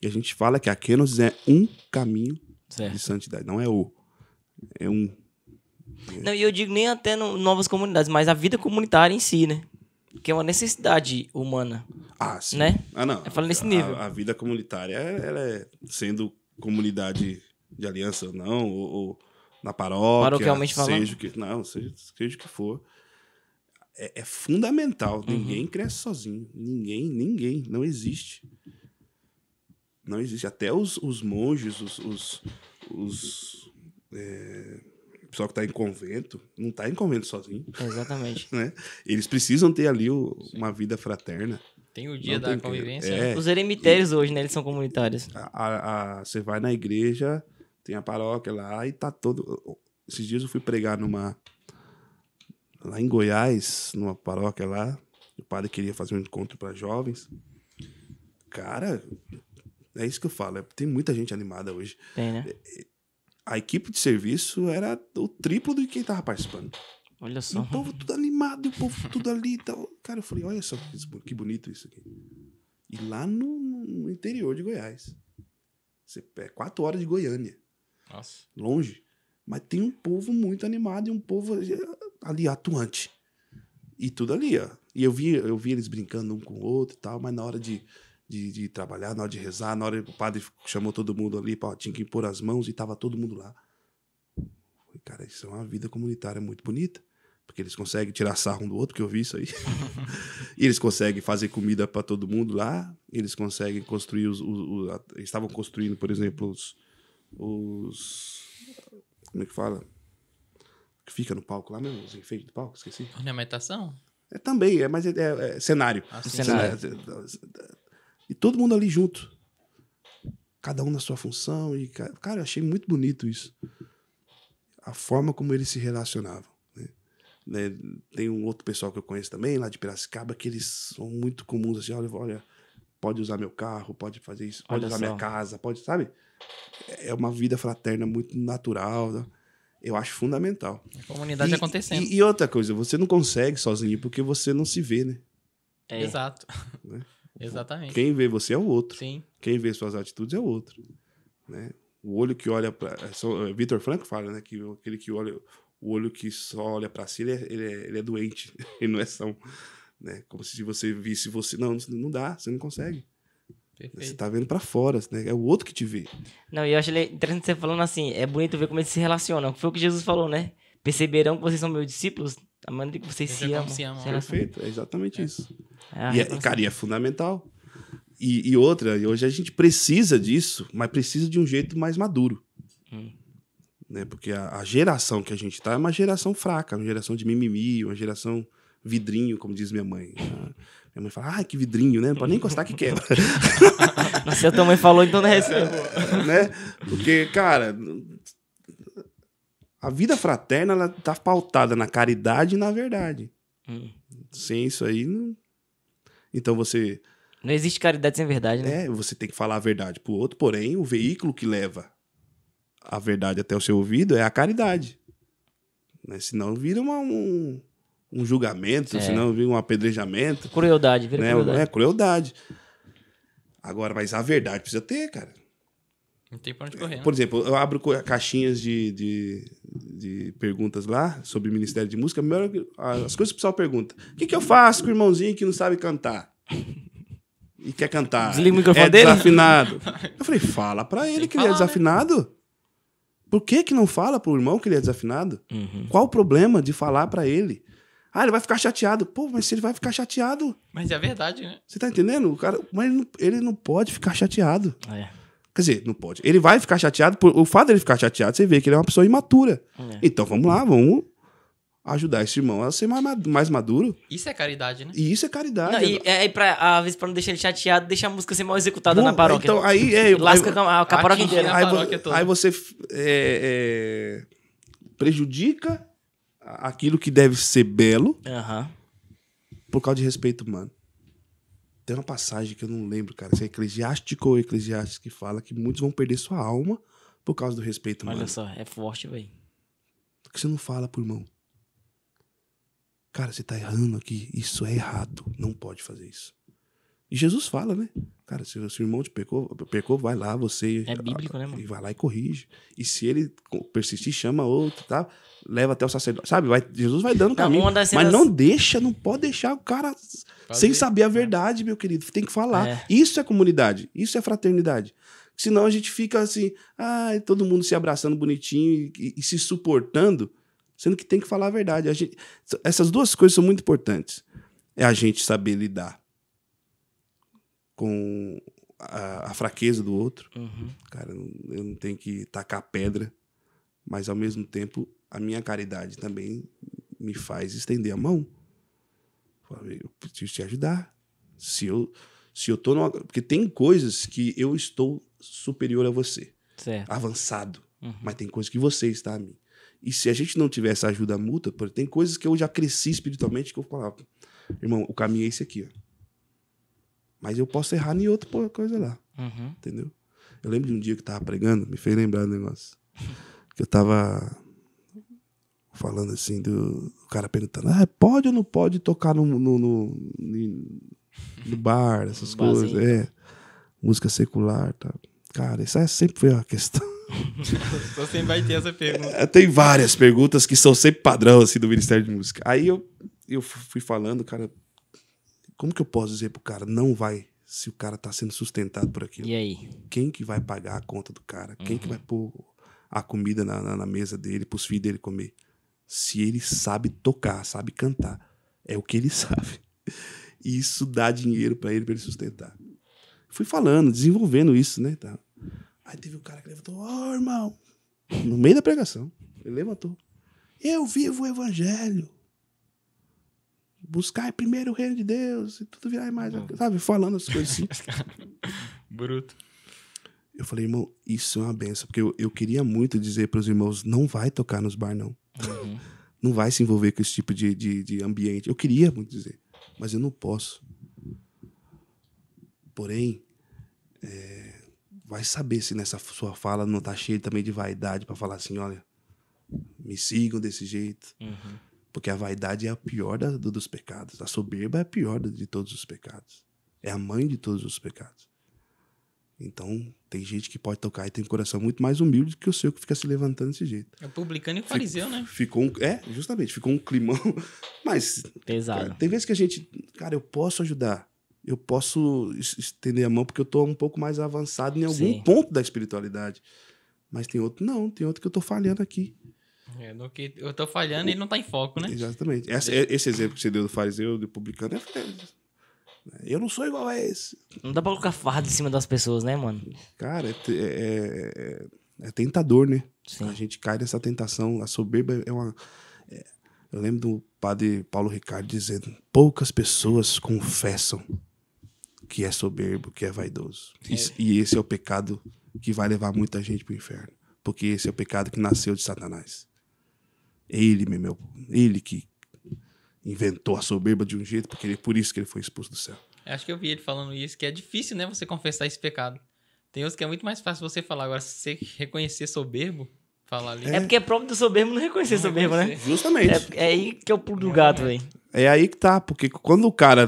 E a gente fala que a Kenos é um caminho certo. de santidade, não é o é um. Não, e eu digo nem até no, novas comunidades, mas a vida comunitária em si, né? Que é uma necessidade humana. Ah, sim. Né? Ah, não. Eu é falando nesse nível. A, a, vida comunitária, é, ela é sendo comunidade de aliança ou não, ou, ou na paróquia, Paroquialmente seja falando. que não, seja, seja o que for. É, é fundamental. Uhum. Ninguém cresce sozinho. Ninguém, ninguém. Não existe. Não existe. Até os, os monges, os, os, os é, o pessoal que está em convento, não está em convento sozinho. Exatamente. né? Eles precisam ter ali o, uma vida fraterna. Tem o dia não da convivência. É, né? Os eremitérios hoje, né? Eles são comunitários. A, você vai na igreja, tem a paróquia lá e tá todo. Esses dias eu fui pregar numa. Lá em Goiás, numa paróquia lá. O padre queria fazer um encontro para jovens. Cara, é isso que eu falo. É, tem muita gente animada hoje. Tem, né? É, é a equipe de serviço era o triplo do que quem tava participando. Olha só. E o povo tudo animado, o povo tudo ali e tal. Cara, eu falei, olha só que bonito isso aqui. E lá no, no interior de Goiás. Você, é quatro horas de Goiânia. Nossa. Longe. Mas tem um povo muito animado e um povo eh, ali atuante. E tudo ali, ó. E eu vi, eu vi eles brincando um com o outro e tal, mas na hora de de, de, trabalhar, na hora de rezar, na hora o padre chamou todo mundo ali, tinha que impor as mãos e tava todo mundo lá. cara, isso é uma vida comunitária muito bonita, porque eles conseguem tirar sarro um do outro, que eu vi isso aí. e eles conseguem fazer comida para todo mundo lá, eles conseguem construir os, os, os estavam construindo, por exemplo, os, os como é que fala? Que fica no palco lá mesmo, os enfeites do palco, esqueci. Ornamentação? É, também, é, mas é, é, é cenário. Ah, cenário. cenário é, é, é, e todo mundo ali junto. Cada um na sua função. E, cara, eu achei muito bonito isso. A forma como eles se relacionavam. Né? Né? Tem um outro pessoal que eu conheço também, lá de Piracicaba, que eles são muito comuns, assim, olha, olha pode usar meu carro, pode fazer isso, pode olha usar só. minha casa, pode, sabe? É, é uma vida fraterna muito natural, né? eu acho fundamental. A comunidade e, acontecendo. E, e, outra coisa, você não consegue sozinho porque você não se vê, né? É. Exato. Né? Exatamente. Quem vê você é o outro. Sim. Quem vê suas atitudes é o outro. Né? O olho que olha para. É é, Vitor Franco fala, né? Que aquele que olha. O olho que só olha para si, ele é, ele é, ele é doente. ele não é são. Né? Como se você visse você. Não, não dá, você não consegue. Perfeito. Você tá vendo para fora, né? É o outro que te vê. Não, e eu acho interessante você falando assim, é bonito ver como eles se relacionam. Foi o que Jesus falou, né? Perceberão que vocês são meus discípulos a maneira que vocês se amam. se amam. Perfeito, é exatamente é. isso. É e, é, então cara, e é fundamental. E, e, outra, hoje a gente precisa disso, mas precisa de um jeito mais maduro. Hum. Né? Porque a, a, geração que a gente está é uma geração fraca, uma geração de mimimi, uma geração vidrinho, como diz minha mãe. Ah, minha mãe fala, ah, que vidrinho, né? Não pode nem encostar que quebra. Se a tua mãe falou, então não recebo. É é, assim. né? Porque, cara, a vida fraterna, ela tá pautada na caridade e na verdade. Hum. Sem isso aí, não... Então você... Não existe caridade sem verdade, né? É, você tem que falar a verdade pro outro, porém, o veículo que leva a verdade até o seu ouvido é a caridade. Né? Senão vira uma, um, um julgamento, é. senão vira um apedrejamento. Crueldade, vira né? crueldade. É, crueldade. Agora, mas a verdade precisa ter, cara. Não tem pra onde correr. Né? Por exemplo, eu abro caixinhas de, de, de, perguntas lá sobre o Ministério de Música. As coisas que o pessoal pergunta: o que, que eu faço com o irmãozinho que não sabe cantar? E quer cantar. Desliga o microfone é dele? desafinado. Eu falei: fala pra ele que, falar, ele é né? desafinado. Né? Por que, que não fala pro irmão que ele é desafinado? Uhum. Qual o problema de falar pra ele? Ah, ele vai ficar chateado. Pô, mas se ele vai ficar chateado. Mas é verdade, né? Você tá entendendo? O cara, mas ele não, ele não pode ficar chateado. Ah, é. Quer dizer, não pode. Ele vai ficar chateado, por, o fato dele ficar chateado, você vê que ele é uma pessoa imatura. É. Então vamos lá, vamos ajudar esse irmão a ser mais, maduro. Isso é caridade, né? isso é caridade. Não, e, é, pra, às vezes, pra não deixar ele chateado, deixa a música ser mal executada Bom, na paróquia. Então, aí é. Lasca aí, a, a, a paróquia inteira. Aí, aí você é, é, prejudica aquilo que deve ser belo uh -huh. por causa de respeito humano. Tem uma passagem que eu não lembro, cara, se é eclesiástico ou eclesiastes que fala que muitos vão perder sua alma por causa do respeito humano. Olha só, é forte, velho. Por que você não fala pro irmão? Cara, você tá errando aqui. Isso é errado. Não pode fazer isso. E Jesus fala, né? Cara, se o seu irmão te pecou, pecou, vai lá, você. É bíblico, né, mano? E vai lá e corrige. E se ele persistir, chama outro, tá? leva até o sacerdote, sabe? Vai, Jesus vai dando caminho, não, cenas... mas não deixa, não pode deixar o cara sem saber a verdade, meu querido. Tem que falar. É. Isso é comunidade, isso é fraternidade. Senão a gente fica assim, ai, ah, todo mundo se abraçando bonitinho e, e, se suportando, sendo que tem que falar a verdade. A gente, essas duas coisas são muito importantes. É a gente saber lidar com a, a fraqueza do outro. Uhum. Cara, eu não tenho que tacar pedra, mas ao mesmo tempo a minha caridade também me faz estender a mão. Eu preciso te ajudar. Se eu se eu tô numa... porque tem coisas que eu estou superior a você, certo. avançado, uhum. mas tem coisas que você está a mim. E se a gente não tiver essa ajuda mútua, porque tem coisas que eu já cresci espiritualmente que eu falava, irmão, o caminho é esse aqui, ó. Mas eu posso errar em outra coisa lá. Uhum. Entendeu? Eu lembro de um dia que eu tava pregando, me fez lembrar do negócio. Que eu tava falando assim, do o cara perguntando, ah, pode ou não pode tocar no, no, no, no bar, essas coisas, então. é, música secular, tá. Cara, é sempre foi uma questão. Só sempre vai ter essa pergunta. É, tem várias perguntas que são sempre padrão, assim, do Ministério de Música. Aí eu, eu fui falando, cara, como que eu posso dizer pro cara, não vai se o cara tá sendo sustentado por aquilo. E aí? Quem que vai pagar a conta do cara? Uhum. Quem que uhum. vai pôr a comida na, na, na mesa dele, pros filhos dele comer? se ele sabe tocar, sabe cantar. É o que ele sabe. E isso dá dinheiro para ele, para ele sustentar. Fui falando, desenvolvendo isso, né? Tá. Aí teve um cara que levantou, ó, oh, irmão, no meio da pregação, ele levantou. Eu vivo o evangelho. Buscar primeiro o reino de Deus e tudo virar mais, hum. sabe? Falando as coisas assim. Bruto. Eu falei, irmão, isso é uma benção, porque eu, eu queria muito dizer para os irmãos: não vai tocar nos bar, não uhum. não vai se envolver com esse tipo de, de, de ambiente. Eu queria muito dizer, mas eu não posso. Porém, é, vai saber se nessa sua fala não tá cheio também de vaidade para falar assim, olha, me sigam desse jeito. Uhum. Porque a vaidade é a pior da, do, dos pecados. A soberba é a pior de todos os pecados. É a mãe de todos os pecados. Então, tem gente que pode tocar e tem um coração muito mais humilde do que o seu que fica se levantando desse jeito. É publicano e fariseu, né? Ficou um, é, justamente, ficou um climão. Mas. Pesado. Cara, tem vezes que a gente. Cara, eu posso ajudar. Eu posso estender a mão porque eu tô um pouco mais avançado em algum Sim. ponto da espiritualidade. Mas tem outro, não, tem outro que eu tô falhando aqui. É, no que eu tô falhando e não tá em foco, né? Exatamente. Esse, é. esse exemplo que você deu do fariseu e do publicano é, é eu não sou igual a esse. Não dá pra colocar fardo em cima das pessoas, né, mano? Cara, é, é, é, é tentador, né? Sim. A gente cai nessa tentação. A soberba é uma. eu lembro do padre Paulo Ricardo dizendo: poucas pessoas confessam que é soberbo, que é vaidoso. E, e esse é o pecado que vai levar muita gente pro inferno. Porque esse é o pecado que nasceu de Satanás. Ele, meu, ele que inventou a soberba de um jeito, porque ele, por isso que ele foi expulso do céu. Eu acho que eu vi ele falando isso, que é difícil, né, você confessar esse pecado. Tem uns que é muito mais fácil você falar. Agora, se você reconhecer soberbo, falar ali. É, é porque é próprio do soberbo não reconhecer não soberbo, né? reconhecer. né? Justamente. É, é, aí que é o pulo do gato, é. velho. É aí que tá, porque quando o cara.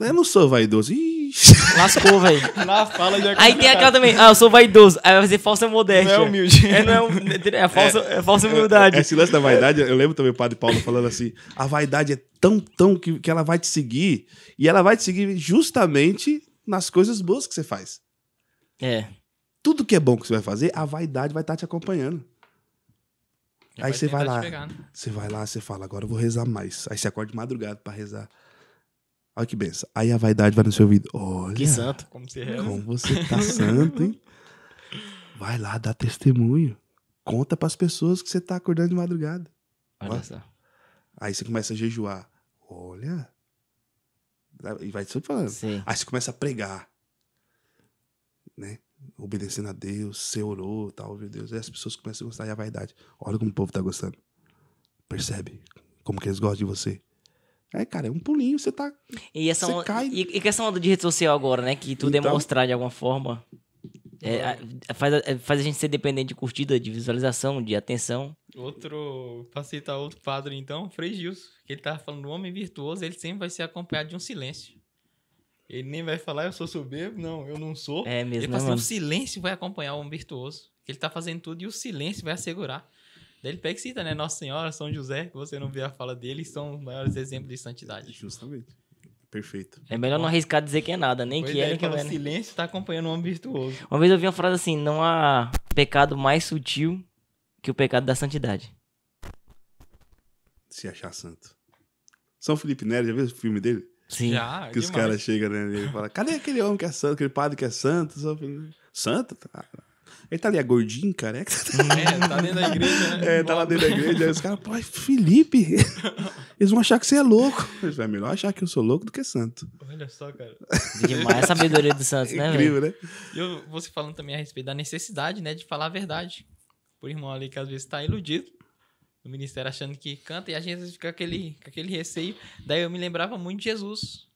eu não sou vaidoso. Ih, Lascou, velho. Na fala Aí tem aquela também, ah, eu sou vaidoso. Aí vai fazer falsa modéstia. Não é humilde. É, não é, é, falsa, é, é falsa é, humildade. É, esse lance da vaidade, eu lembro também o padre Paulo falando assim: a vaidade é tão, tão que, que ela vai te seguir. E ela vai te seguir justamente nas coisas boas que você faz. É. Tudo que é bom que você vai fazer, a vaidade vai estar tá te acompanhando. Já é, aí você vai tá lá. né? Você vai lá, você fala, agora eu vou rezar mais. Aí você acorda de madrugada para rezar. Olha que benção. Aí a vaidade vai no seu ouvido. Olha. Que santo, como você é. Como você tá santo, hein? Vai lá, dá testemunho. Conta para as pessoas que você tá acordando de madrugada. Olha Vai. só. Aí você começa a jejuar. Olha. E vai te falando. Sim. Aí você começa a pregar. Né? Obedecendo a Deus, você orou, tal, tá, viu Deus. Aí as pessoas começam a gostar e a vaidade. Olha como o povo tá gostando. Percebe como que eles gostam de você. É, cara, é um pulinho, você tá. E essa é você cai... e, e questão é de rede social agora, né? Que tu então... demonstrar de alguma forma. É, faz, a, é, faz a gente ser dependente de curtida, de visualização, de atenção. Outro, pra citar outro padre então, Frei Gilson, que ele tava falando, o homem virtuoso, ele sempre vai ser acompanhado de um silêncio. Ele nem vai falar, eu sou soberbo, não, eu não sou. É mesmo, ele fala né, assim, o silêncio vai acompanhar o homem virtuoso, ele tá fazendo tudo e o silêncio vai assegurar. Daí ele pega e cita, né? Nossa Senhora, São José, que você não vê a fala dele, são os maiores exemplos de santidade. Justamente. Perfeito. É melhor não arriscar dizer que é nada, nem pois que é, é nem tá que é silêncio está acompanhando um homem virtuoso. Uma vez eu vi uma frase assim: não há pecado mais sutil que o pecado da santidade. Se achar santo. São Felipe Neri, já viu o filme dele? Sim. Já, que demais. os caras chegam, né? E ele fala: cadê aquele homem que é santo, aquele padre que é santo? Santo? Ah, ele tá ali, é gordinho, careca. É, tá é, tá dentro da igreja, né? É, tá lá dentro da igreja. Aí os caras, pai, Felipe, eles vão achar que você é louco. Eles falam, é melhor achar que eu sou louco do que santo. Olha só, cara. Demais a sabedoria do santo, né? Incrível, véio? né? E eu, você falando também a respeito da necessidade, né, de falar a verdade. Por irmão ali que às vezes tá iludido no ministério achando que canta e a gente fica com aquele, com aquele receio. Daí eu me lembrava muito de Jesus.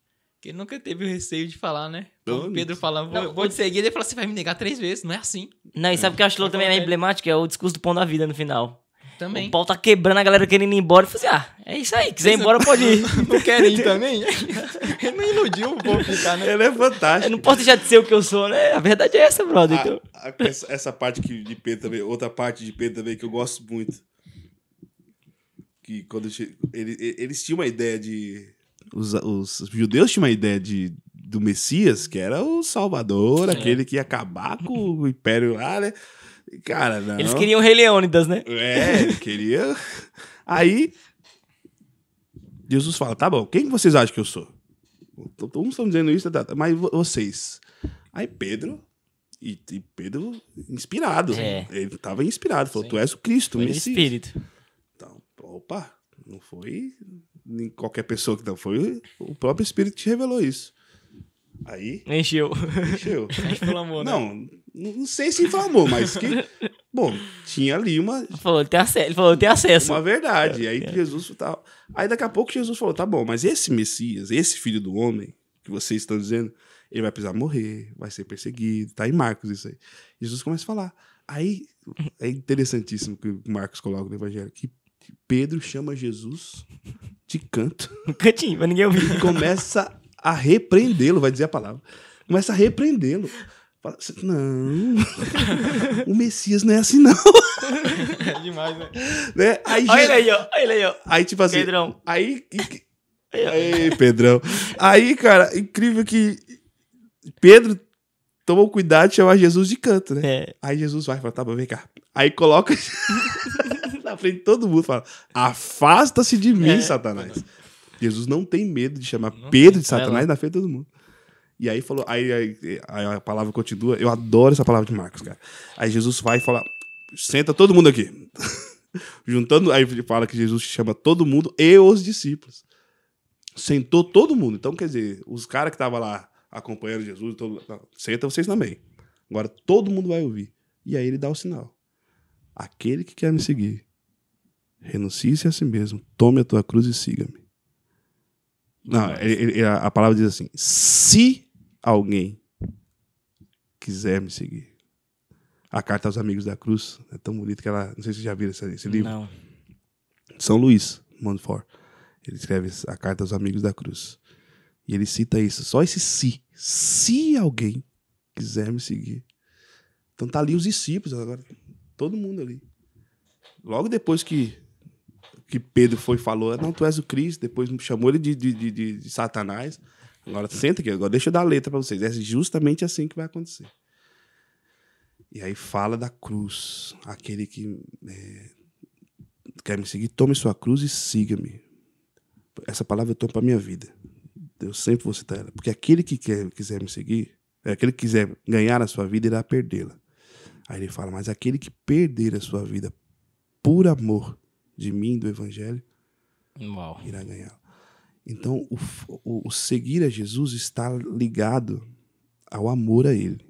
Porque ele nunca teve o receio de falar, né? Quando Pedro falando, vou, vou te seguir, ele fala, você vai me negar três vezes, não é assim. Não, e sabe o que eu acho que também é né? emblemático? É o discurso do pão da vida no final. Também. O pau tá quebrando, a galera querendo ir embora. e fala, assim, ah, é isso aí, quiser ir embora pode ir. não querem ir também? Ele não iludiu o povo ficar, né? Ele é fantástico. Eu não posso deixar de ser o que eu sou, né? A verdade é essa, brother. A, então. a, essa, essa parte que, de Pedro também, outra parte de Pedro também que eu gosto muito. Que quando ele, eles tinham uma ideia de os, os judeus tinham uma ideia de, do Messias, que era o Salvador, é. aquele que ia acabar com o Império lá, né? Cara, não. Eles queriam Rei Leônidas, né? É, queria. Aí, Jesus fala: tá bom, quem vocês acham que eu sou? Todos estão dizendo isso, tá, tá, mas vocês. Aí Pedro, e, e Pedro inspirado, é. ele estava inspirado, falou: Sim. tu és o Cristo, o Messias. Espírito. Então, opa, não foi em qualquer pessoa que não foi. O próprio Espírito te revelou isso. Aí. Encheu. Encheu. Inflamou, né? Não, não sei se inflamou, mas que. Bom, tinha ali uma. Falou, tem acesso. Ele falou, tem acesso. Uma verdade. É, aí é. Jesus tal tá, Aí daqui a pouco Jesus falou: tá bom, mas esse Messias, esse filho do homem, que vocês estão dizendo, ele vai precisar morrer, vai ser perseguido. Tá em Marcos isso aí. Jesus começa a falar. Aí é interessantíssimo que Marcos coloca no Evangelho que Pedro chama Jesus de canto. No cantinho, mas ninguém ouvir. E começa a repreendê-lo, vai dizer a palavra. Começa a repreendê-lo. Não, o Messias não é assim, não. É demais, né? né? Aí, olha aí, ó, olha aí, ó. Aí, tipo assim. Pedrão. Aí. aí, aí Pedrão. Aí, cara, incrível que Pedro tomou cuidado de chamar Jesus de canto, né? É. Aí Jesus vai e fala: tá bom, vem cá. Aí coloca. frente de todo mundo fala: Afasta-se de mim, é, Satanás. Uhum. Jesus não tem medo de chamar não Pedro de Satanás na frente de todo mundo. E aí falou, aí, aí, aí, a palavra continua. Eu adoro essa palavra de Marcos, cara. Aí Jesus vai e fala: senta todo mundo aqui. Juntando, aí ele fala que Jesus chama todo mundo e os discípulos. Sentou todo mundo. Então, quer dizer, os caras que estavam lá acompanhando Jesus, todo, senta vocês também. Agora todo mundo vai ouvir. E aí ele dá o sinal. Aquele que quer me seguir, Renuncie-se a si mesmo, tome a tua cruz e siga-me. Não, ele, ele, a palavra diz assim: se alguém quiser me seguir. A carta aos amigos da cruz é tão bonita que ela. Não sei se já viram esse, esse livro. Não. São Luís, Montfort. Ele escreve a carta aos amigos da cruz. E ele cita isso, só esse se. Se alguém quiser me seguir. Então tá ali os discípulos agora. Todo mundo ali. Logo depois que que Pedro foi e falou, não, tu és o Cristo, depois chamou ele de, de, de, de Satanás. Agora senta aqui, agora deixa eu dar a letra para vocês. É justamente assim que vai acontecer. E aí fala da cruz. Aquele que é, quer me seguir, tome sua cruz e siga-me. Essa palavra eu tomo para minha vida. Eu sempre vou citar ela. Porque aquele que quer, quiser me seguir, é, aquele que quiser ganhar a sua vida, irá perdê-la. Aí ele fala, mas aquele que perder a sua vida por amor de mim, do Evangelho, Uau. irá ganhá Então, o, o, o seguir a Jesus está ligado ao amor a Ele.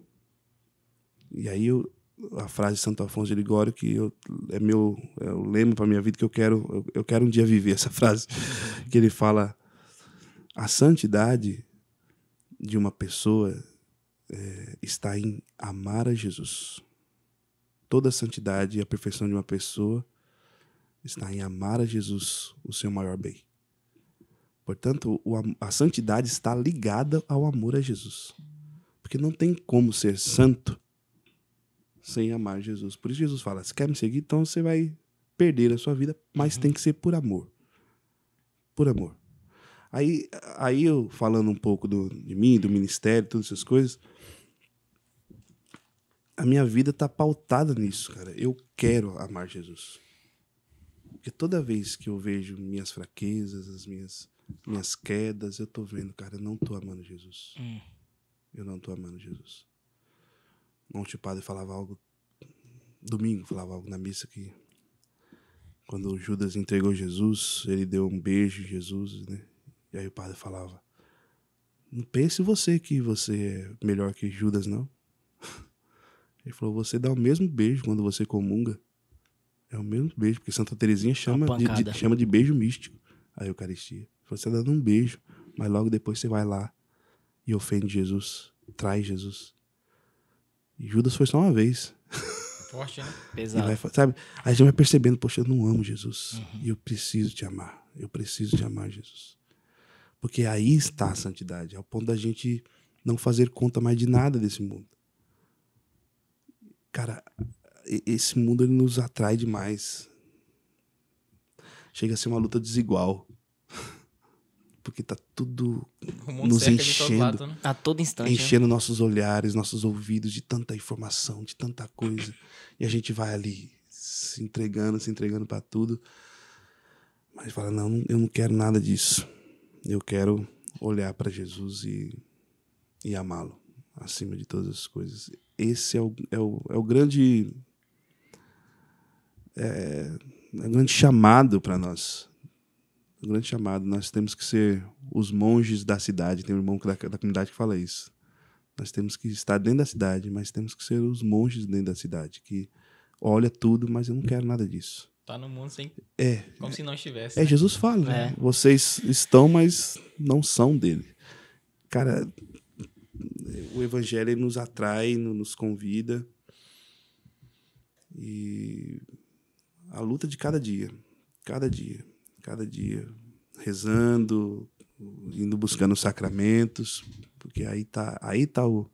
E aí eu, a frase de Santo Afonso de Ligório que eu, é meu eu é lembro para minha vida que eu quero eu, eu, quero um dia viver essa frase que ele fala a santidade de uma pessoa é, está em amar a Jesus toda a santidade e a perfeição de uma pessoa está em amar a Jesus, o seu maior bem. Portanto, a santidade está ligada ao amor a Jesus. Porque não tem como ser santo sem amar Jesus. Por isso Jesus fala: se quer me seguir, então você vai perder a sua vida, mas uhum. tem que ser por amor. Por amor. Aí, aí eu falando um pouco do, de mim, do ministério, todas essas coisas, a minha vida está pautada nisso, cara. Eu quero amar Jesus. Porque toda vez que eu vejo minhas fraquezas, as minhas, minhas quedas, eu tô vendo, cara, eu não tô amando Jesus. Hum. Eu não tô amando Jesus. Ontem o padre falava algo, domingo falava algo na missa que quando Judas entregou Jesus, ele deu um beijo em Jesus, né? E aí o padre falava: Não pense você que você é melhor que Judas, não. Ele falou: Você dá o mesmo beijo quando você comunga. É o mesmo beijo, porque Santa Teresinha chama, de, de, chama de beijo místico a Eucaristia. Você é dando um beijo, mas logo depois você vai lá e ofende Jesus, traz Jesus. E Judas foi só uma vez. Forte, né? Pesado. Vai, sabe? A gente vai percebendo, poxa, eu não amo Jesus. Uhum. E eu preciso te amar. Eu preciso te amar, Jesus. Porque aí está a santidade, ao ponto da gente não fazer conta mais de nada desse mundo. Cara, esse mundo ele nos atrai demais. Chega a ser uma luta desigual. Porque tá tudo nos enchendo. Lado, né? A todo instante. Né? Enchendo nossos olhares, nossos ouvidos de tanta informação, de tanta coisa. E a gente vai ali se entregando, se entregando para tudo. Mas fala: não, eu não quero nada disso. Eu quero olhar para Jesus e, e amá-lo acima de todas as coisas. Esse é o, é o, é o grande é, é, um grande chamado para nós. Um grande chamado. Nós temos que ser os monges da cidade. Tem um irmão da, da comunidade que fala isso. Nós temos que estar dentro da cidade, mas temos que ser os monges dentro da cidade, que olha tudo, mas eu não quero nada disso. Tá no mundo sem. É. Como se não estivesse. É, né? Jesus fala, né? é. Né? Vocês estão, mas não são dele. Cara, o evangelho nos atrai, nos convida. E a luta de cada dia, cada dia, cada dia, rezando, indo buscando os sacramentos, porque aí tá, aí tá o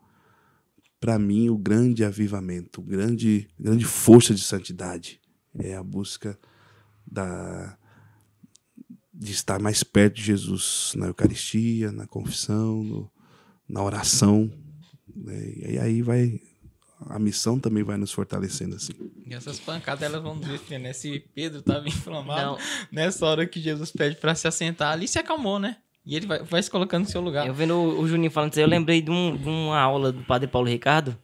para mim o grande avivamento, o grande grande força de santidade é a busca da de estar mais perto de Jesus na Eucaristia, na confissão, no, na oração, né? e aí vai a missão também vai nos fortalecendo assim. E essas pancadas elas vão dizer, né? Se Pedro tá estava inflamado, Não. nessa hora que Jesus pede para se assentar, ali se acalmou, né? E ele vai, vai se colocando no seu lugar. Eu vendo o Juninho falando isso, eu lembrei de, um, de uma aula do padre Paulo Ricardo,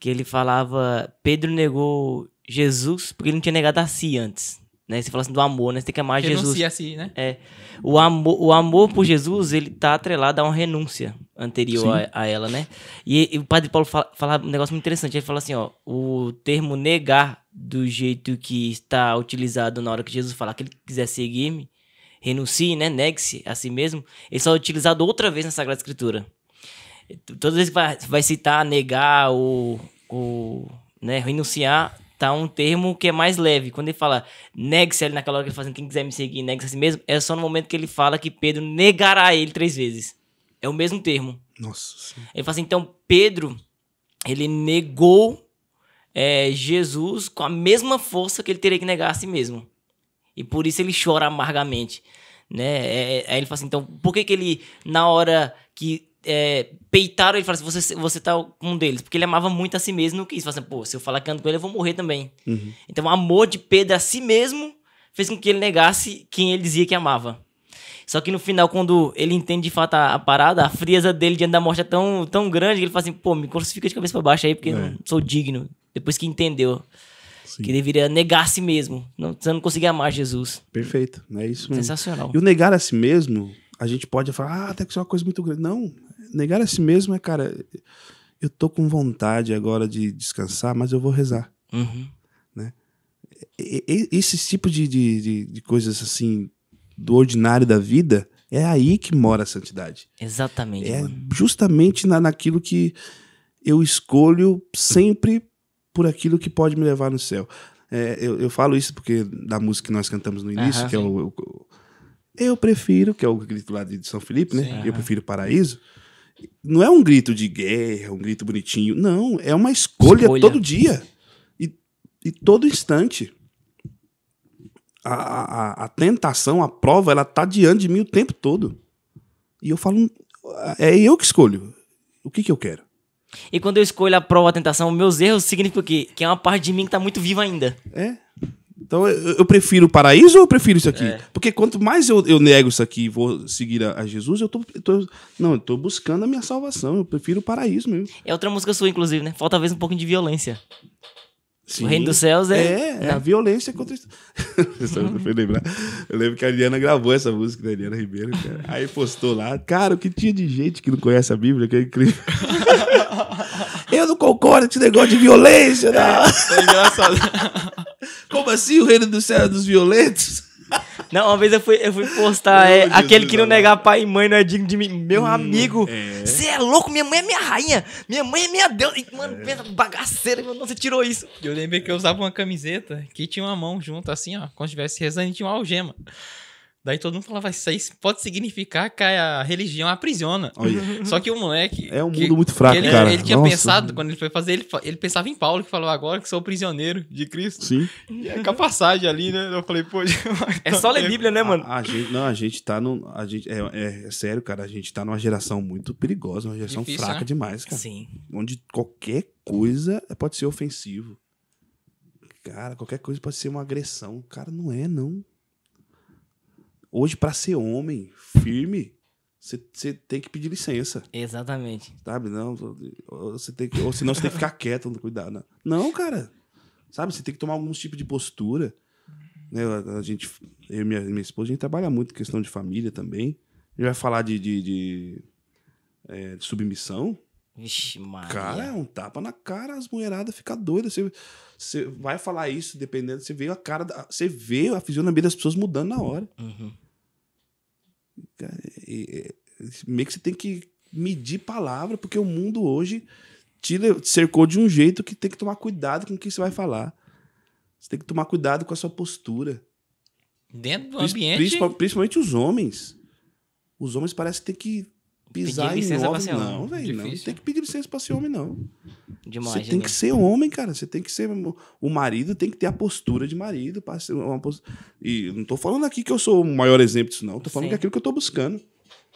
que ele falava: Pedro negou Jesus porque ele não tinha negado a si antes. Né? Você fala assim do amor, né? Você tem que amar Renuncia Jesus. a si, né? É. O amor, o amor por Jesus, ele tá atrelado a uma renúncia anterior a, a, ela, né? E, e o padre Paulo fala, fala, um negócio muito interessante. Ele fala assim, ó, o termo negar do jeito que está utilizado na hora que Jesus fala que ele quiser seguir-me, renuncie, né? Negue-se a si mesmo. Ele só é utilizado outra vez na Sagrada Escritura. as vez que vai, vai citar negar ou, ou né, renunciar, tá um termo que é mais leve. Quando ele fala negue-se ali naquela hora que ele fala assim, quem quiser me seguir, negue-se a si mesmo, é só no momento que ele fala que Pedro negará ele três vezes. É o mesmo termo. Nossa. Sim. Ele fala assim, então Pedro, ele negou é, Jesus com a mesma força que ele teria que negar a si mesmo. E por isso ele chora amargamente. Né? É, é, aí ele fala assim, então por que, que ele, na hora que é, peitaram ele fala assim: você, você tá com um deles. Porque ele amava muito a si mesmo e não quis. fala assim, pô, se eu falar que ando com ele, eu vou morrer também. Uhum. Então o amor de Pedro a si mesmo fez com que ele negasse quem ele dizia que amava. Só que no final, quando ele entende de fato a, a parada, a frieza dele diante da morte é tão, tão grande que ele fala assim: pô, me crucifica de cabeça pra baixo aí, porque é. não sou digno. Depois que entendeu. Sim. Que deveria negar a si mesmo. Não, você não conseguia amar Jesus. Perfeito. Né? É isso mesmo. Sensacional. E o negar a si mesmo, a gente pode falar, ah, até que isso é uma coisa muito grande. Não. Negar a si mesmo é, cara, eu tô com vontade agora de descansar, mas eu vou rezar. Uhum. Né? E, e, esse tipo de, de, de, de coisas assim do ordinário da vida, é aí que mora a santidade. Exatamente. É mano. justamente na, naquilo que eu escolho sempre por aquilo que pode me levar no céu. É, eu, eu, falo isso porque da música que nós cantamos no início, que é o, o, Eu Prefiro, que é o grito lá de São Felipe, né? Sim, Eu Prefiro Paraíso. Não é um grito de guerra, um grito bonitinho. Não, é uma escolha, escolha. todo dia e, e todo instante a, a, a tentação, a prova, ela tá diante de mim o tempo todo. E eu falo, é eu que escolho o que, que eu quero. E quando eu escolho a prova, a tentação, meus erros significa o quê? Que é uma parte de mim que tá muito viva ainda. É. Então eu, eu prefiro o paraíso ou eu prefiro isso aqui? É. Porque quanto mais eu, eu, nego isso aqui e vou seguir a, a Jesus, eu tô, eu tô, Não, eu tô buscando a minha salvação. Eu prefiro o paraíso mesmo. É outra música sua, inclusive, né? Falta talvez um pouco de violência. Sim, o reino dos céus é. É, é a violência contra. eu, eu lembro que a Ariana gravou essa música da Ariana Ribeiro. Cara. Aí postou lá. Cara, o que tinha de gente que não conhece a Bíblia, que é incrível. eu não concordo com esse negócio de violência. Não. É, é engraçado. Como assim o reino dos céus é dos violentos? Não, uma vez eu fui, eu fui postar é, aquele que não negar pai e mãe não é digno de mim. Meu hum, amigo, você é. é. louco? Minha mãe é minha rainha. Minha mãe é minha deusa. mano, é. pensa, bagaceira. Nossa, você tirou isso. Eu lembrei que eu usava uma camiseta que tinha uma mão junto, assim, ó. Quando estivesse rezando, tinha uma algema. Daí todo mundo falava, isso aí pode significar que a religião aprisiona. Olha. Só que o moleque. É um mundo que, muito fraco, ele, cara. Ele tinha Nossa. pensado, quando ele foi fazer, ele, ele pensava em Paulo, que falou agora que sou prisioneiro de Cristo. Sim. E é a passagem ali, né? Eu falei, pô. É só ler Bíblia, né, mano? A, a, gente, não, a gente tá no. A gente, é, é, é, sério, cara. A gente tá numa geração muito perigosa, uma geração Difícil, fraca né? demais, cara. Sim. Onde qualquer coisa pode ser ofensivo. Cara, qualquer coisa pode ser uma agressão. Cara, não é, não. Hoje, para ser homem firme, você tem que pedir licença. Exatamente. Sabe? Não, você tem que, ou senão você tem que ficar quieto, não cuidado. Não. não, cara. Sabe? Você tem que tomar algum tipo de postura. Né? A, a gente, eu e minha, minha esposa, a gente trabalha muito questão de família também. A gente vai falar de, de, de, é, de submissão. Vixe, Maria. Cara, é um tapa na cara, as mulheradas ficam doidas. Você, você vai falar isso, dependendo, você vê a cara, da, você vê a fisionomia das pessoas mudando na hora. Uhum. E, meio que você tem que medir palavra, porque o mundo hoje te cercou de um jeito que tem que tomar cuidado com o que você vai falar. Você tem que tomar cuidado com a sua postura. Dentro do ambiente. Principalmente, principalmente os homens. Os homens parecem que tem que Pisar em ovos, não, velho. Não tem que pedir licença pra ser homem, não. Demais, Você tem né? que ser homem, cara. Você tem que ser. O marido tem que ter a postura de marido. ser uma post... E não tô falando aqui que eu sou o maior exemplo disso, não. Tô falando que é aquilo que eu tô buscando.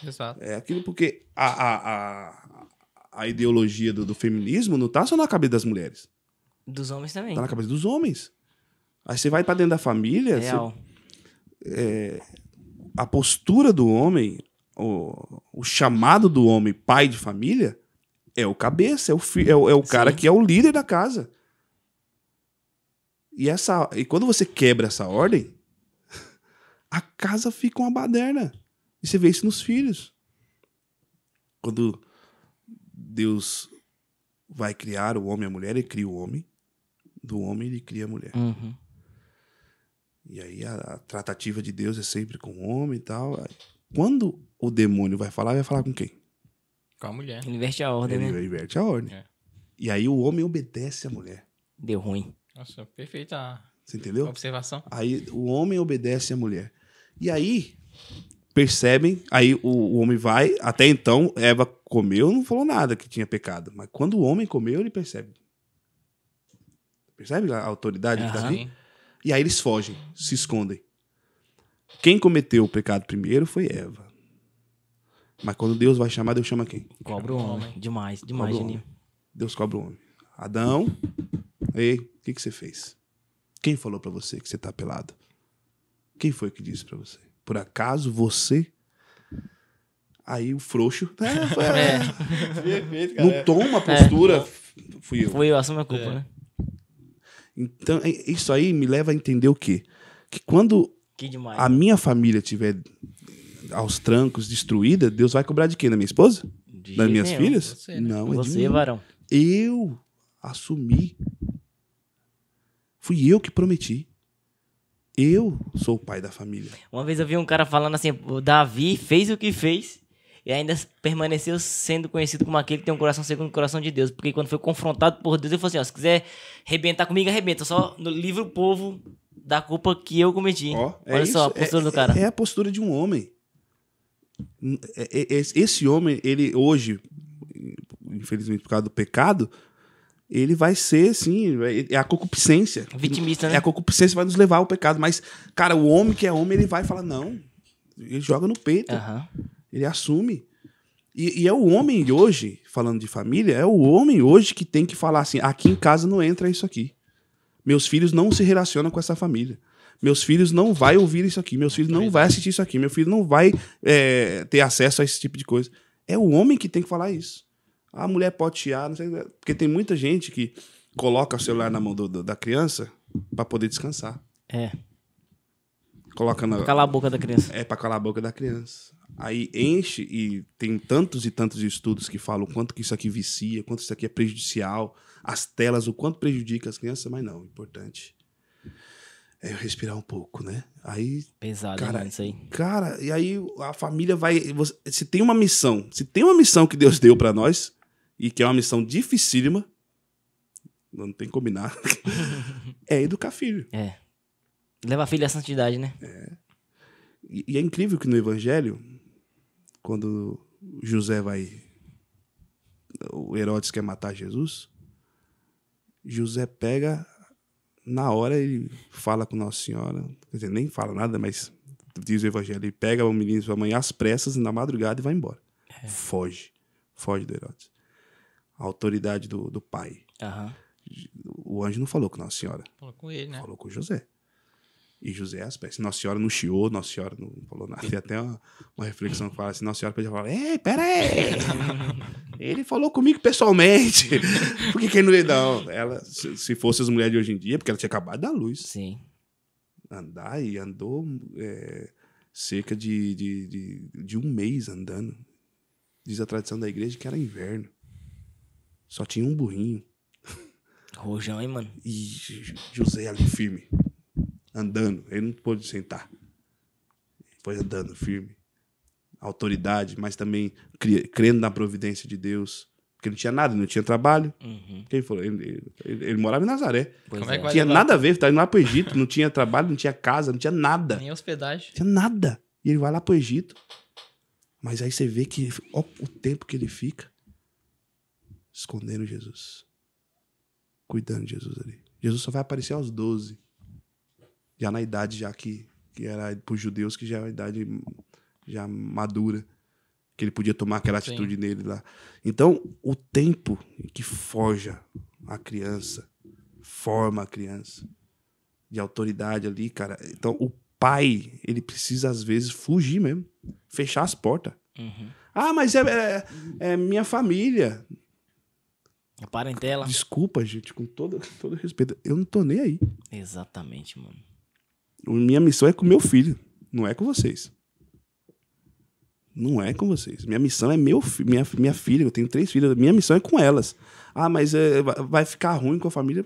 Exato. É aquilo porque a, a, a, a ideologia do, do, feminismo não tá só na cabeça das mulheres. Dos homens também. Tá na cabeça dos homens. Aí você vai para dentro da família. Real. Você, é, a postura do homem, o, o chamado do homem pai de família é o cabeça, é o, fi, é o, é o cara que é o líder da casa. E, essa, e quando você quebra essa ordem, a casa fica uma baderna. E você vê isso nos filhos. Quando Deus vai criar o homem e a mulher, ele cria o homem. Do homem, ele cria a mulher. Uhum. E aí a, a, tratativa de Deus é sempre com o homem e tal. Quando o demônio vai falar, vai falar com quem? Com a mulher. Ele inverte a ordem, Ele né? inverte a ordem. É. E aí o homem obedece a mulher. Deu ruim. Nossa, perfeita Você entendeu? observação. Aí o homem obedece a mulher. E aí, percebem, aí o, o homem vai, até então Eva comeu, não falou nada que tinha pecado. Mas quando o homem comeu, ele percebe. Percebe a autoridade que tá ali? E aí eles fogem, se escondem. Quem cometeu o pecado primeiro foi Eva. Mas quando Deus vai chamar, Deus chama quem? Cobra o homem. Demais, demais, cobra Deus cobra o homem. Adão, ei, o que, que você fez? Quem falou para você que você tá pelado? Quem foi que disse para você? Por acaso você? Aí o frouxo. É, foi, é. é. não toma a postura. É. Fui eu. Fui eu, assume a culpa, é. né? Então, é, isso aí me leva a entender o quê? Que quando a minha família tiver aos trancos, destruída, Deus vai cobrar de quem? Da minha esposa? De das minhas nenhum, filhas? Você, né? Não, é Você, varão. Eu assumi. Fui eu que prometi. Eu sou o pai da família. Uma vez eu vi um cara falando assim: o Davi fez o que fez e ainda permaneceu sendo conhecido como aquele que tem um coração segundo o coração de Deus. Porque quando foi confrontado por Deus, ele falou assim: ó, se quiser arrebentar comigo, arrebenta. Só livra o povo da culpa que eu cometi. É Olha é só isso, a postura é, do cara. É a postura de um homem. É, é, é, esse homem, ele hoje, infelizmente por causa do pecado, ele vai ser, sim, é a concupiscência. Vitimista, né? É a concupiscência vai nos levar ao pecado. Mas, cara, o homem que é homem, ele vai falar, não. Ele joga no peito. Uhum. Ele assume. E, e, é o homem hoje, falando de família, é o homem hoje que tem que falar assim: aqui em casa não entra isso aqui. Meus filhos não se relacionam com essa família meus filhos não vai ouvir isso aqui, meus filhos não vai assistir isso aqui, meu filho não vai é, ter acesso a esse tipo de coisa. É o homem que tem que falar isso. A mulher pode chiar, não sei, porque tem muita gente que coloca o celular na mão do, do, da criança para poder descansar. É. Coloca na... Pra calar a boca da criança. É, pra calar a boca da criança. Aí enche, e tem tantos e tantos estudos que falam o quanto que isso aqui vicia, quanto isso aqui é prejudicial, as telas, o quanto prejudica as crianças, mas não, é importante é respirar um pouco, né? Aí. Pesado, cara, né? Isso aí. Cara, e aí a família vai. Você, se tem uma missão, se tem uma missão que Deus deu para nós, e que é uma missão dificílima, não tem que combinar, é educar filho. É. Levar filho à santidade, né? É. E, e é incrível que no Evangelho, quando José vai. O Herodes quer matar Jesus, José pega na hora ele fala com Nossa Senhora, quer dizer, nem fala nada, mas diz o evangelho, ele pega o menino e sua mãe às pressas na madrugada e vai embora. É. Foge, foge do Herodes. A autoridade do, do pai. Uhum. O anjo não falou com Nossa Senhora. Falou com ele, né? Falou com José e José Aspes. Nossa Senhora não chiou, Nossa Senhora não falou nada. Tem até uma, uma reflexão que fala assim: Nossa Senhora podia falar, ei, pera ele falou comigo pessoalmente. Por que, que ele não ia dar? Ela, se, se fosse as mulheres de hoje em dia, porque ela tinha acabado da luz. Sim. Andar e andou é, cerca de, de, de, de um mês andando. Diz a tradição da igreja que era inverno. Só tinha um burrinho. Rojão, hein, mano? E José ali firme andando. Ele não pôde sentar. Foi andando firme. Autoridade, mas também crendo na providência de Deus. Porque não tinha nada, não tinha trabalho. Uhum. Quem falou? Ele, ele, ele, morava em Nazaré. Pois Como é. Não é. tinha nada a ver, estava tá indo lá para o Egito, não tinha trabalho, não tinha casa, não tinha nada. Nem hospedagem. Não tinha nada. E ele vai lá para o Egito. Mas aí você vê que ó, o tempo que ele fica escondendo Jesus. Cuidando de Jesus ali. Jesus só vai aparecer aos 12 já na idade já que, que era para os judeus, que já era é a idade já madura, que ele podia tomar aquela Sim. atitude nele lá. Então, o tempo que forja a criança, forma a criança de autoridade ali, cara. Então, o pai, ele precisa, às vezes, fugir mesmo, fechar as portas. Uhum. Ah, mas é, é, é, minha família. A parentela. Desculpa, gente, com todo, todo respeito. Eu não tô nem aí. Exatamente, mano. Minha missão é com meu filho, não é com vocês. Não é com vocês. Minha missão é meu minha, minha filha, eu tenho três filhas, minha missão é com elas. Ah, mas é, vai ficar ruim com a família.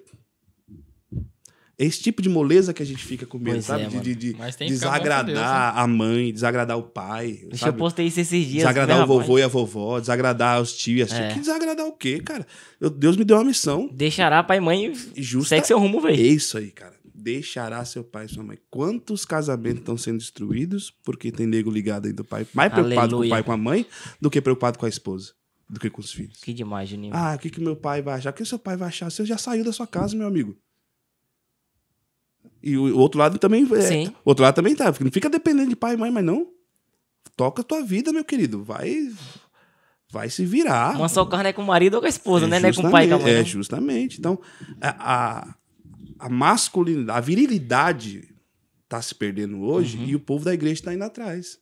É esse tipo de moleza que a gente fica com medo, sabe? É, de, de, de desagradar Deus, né? a mãe, desagradar o pai. Deixa sabe? eu postei isso esses dias. Desagradar né, o vovô rapaz? e a vovó, desagradar os tios e as tias. É. Que desagradar o quê, cara? Eu, Deus me deu uma missão. Deixará pai e mãe Justa... segue seu rumo, velho. É isso aí, cara deixará seu pai e sua mãe. Quantos casamentos estão sendo destruídos porque tem nego ligado aí do pai, mais preocupado com o pai e com a mãe do que preocupado com a esposa, do que com os filhos. Que demais, Juninho. Ah, o que, que meu pai vai achar? O que seu pai vai achar? Você já saiu da sua casa, meu amigo. E o outro lado também. É, Sim. O outro lado também tá. Não fica dependendo de pai e mãe, mas não. Toca a tua vida, meu querido. Vai. Vai se virar. Uma só carne é com o marido ou com a esposa, é né? Não é com o pai e com a mãe. É, né? justamente. Então, a a masculinidade, a virilidade está se perdendo hoje uhum. e o povo da igreja está indo atrás.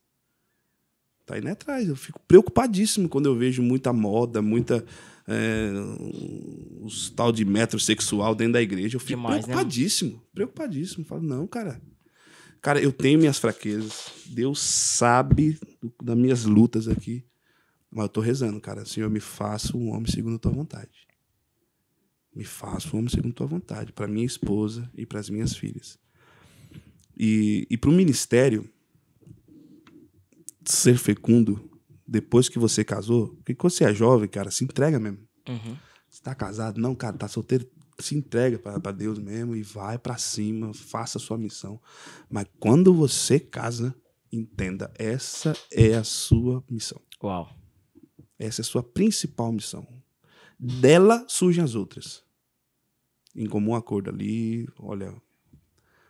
Está indo atrás. Eu fico preocupadíssimo quando eu vejo muita moda, muita. É, os tal de metrosexual dentro da igreja. Eu fico Demais, né? preocupadíssimo. Né? Preocupadíssimo. Falo, não, cara. Cara, eu tenho minhas fraquezas. Deus sabe do, das minhas lutas aqui. Mas eu tô rezando, cara. Senhor, me faça um homem segundo a tua vontade. Me faço homem segundo tua vontade, para minha esposa e para as minhas filhas. E, e para o ministério ser fecundo depois que você casou, porque quando você é jovem, cara, se entrega mesmo. Uhum. Você tá casado? Não, cara, tá solteiro. Se entrega para Deus mesmo e vai para cima, faça a sua missão. Mas quando você casa, entenda, essa é a sua missão. Uau. Essa é a sua principal missão. Dela surgem as outras em comum acordo ali, olha,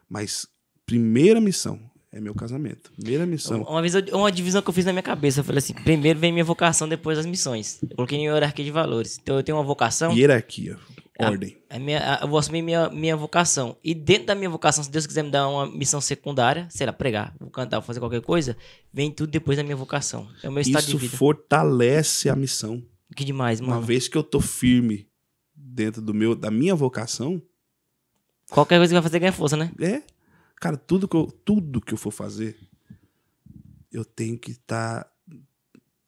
mas primeira missão é meu casamento. Primeira missão. Uma vez eu, uma divisão que eu fiz na minha cabeça, eu falei assim: primeiro vem minha vocação, depois as missões. Eu coloquei em hierarquia de valores. Então eu tenho uma vocação. Hierarquia. É ordem. A, é a minha, a, eu vou assumir minha, minha vocação. E dentro da minha vocação, se Deus quiser me dar uma missão secundária, sei lá, pregar, vou cantar, vou fazer qualquer coisa, vem tudo depois da minha vocação. É o meu estado Isso de vida. Isso fortalece a missão. Que demais, mano. Uma vez que eu tô firme dentro do meu, da minha vocação. Qualquer coisa que vai fazer ganha força, né? É. Cara, tudo que eu, tudo que eu for fazer, eu tenho que estar tá,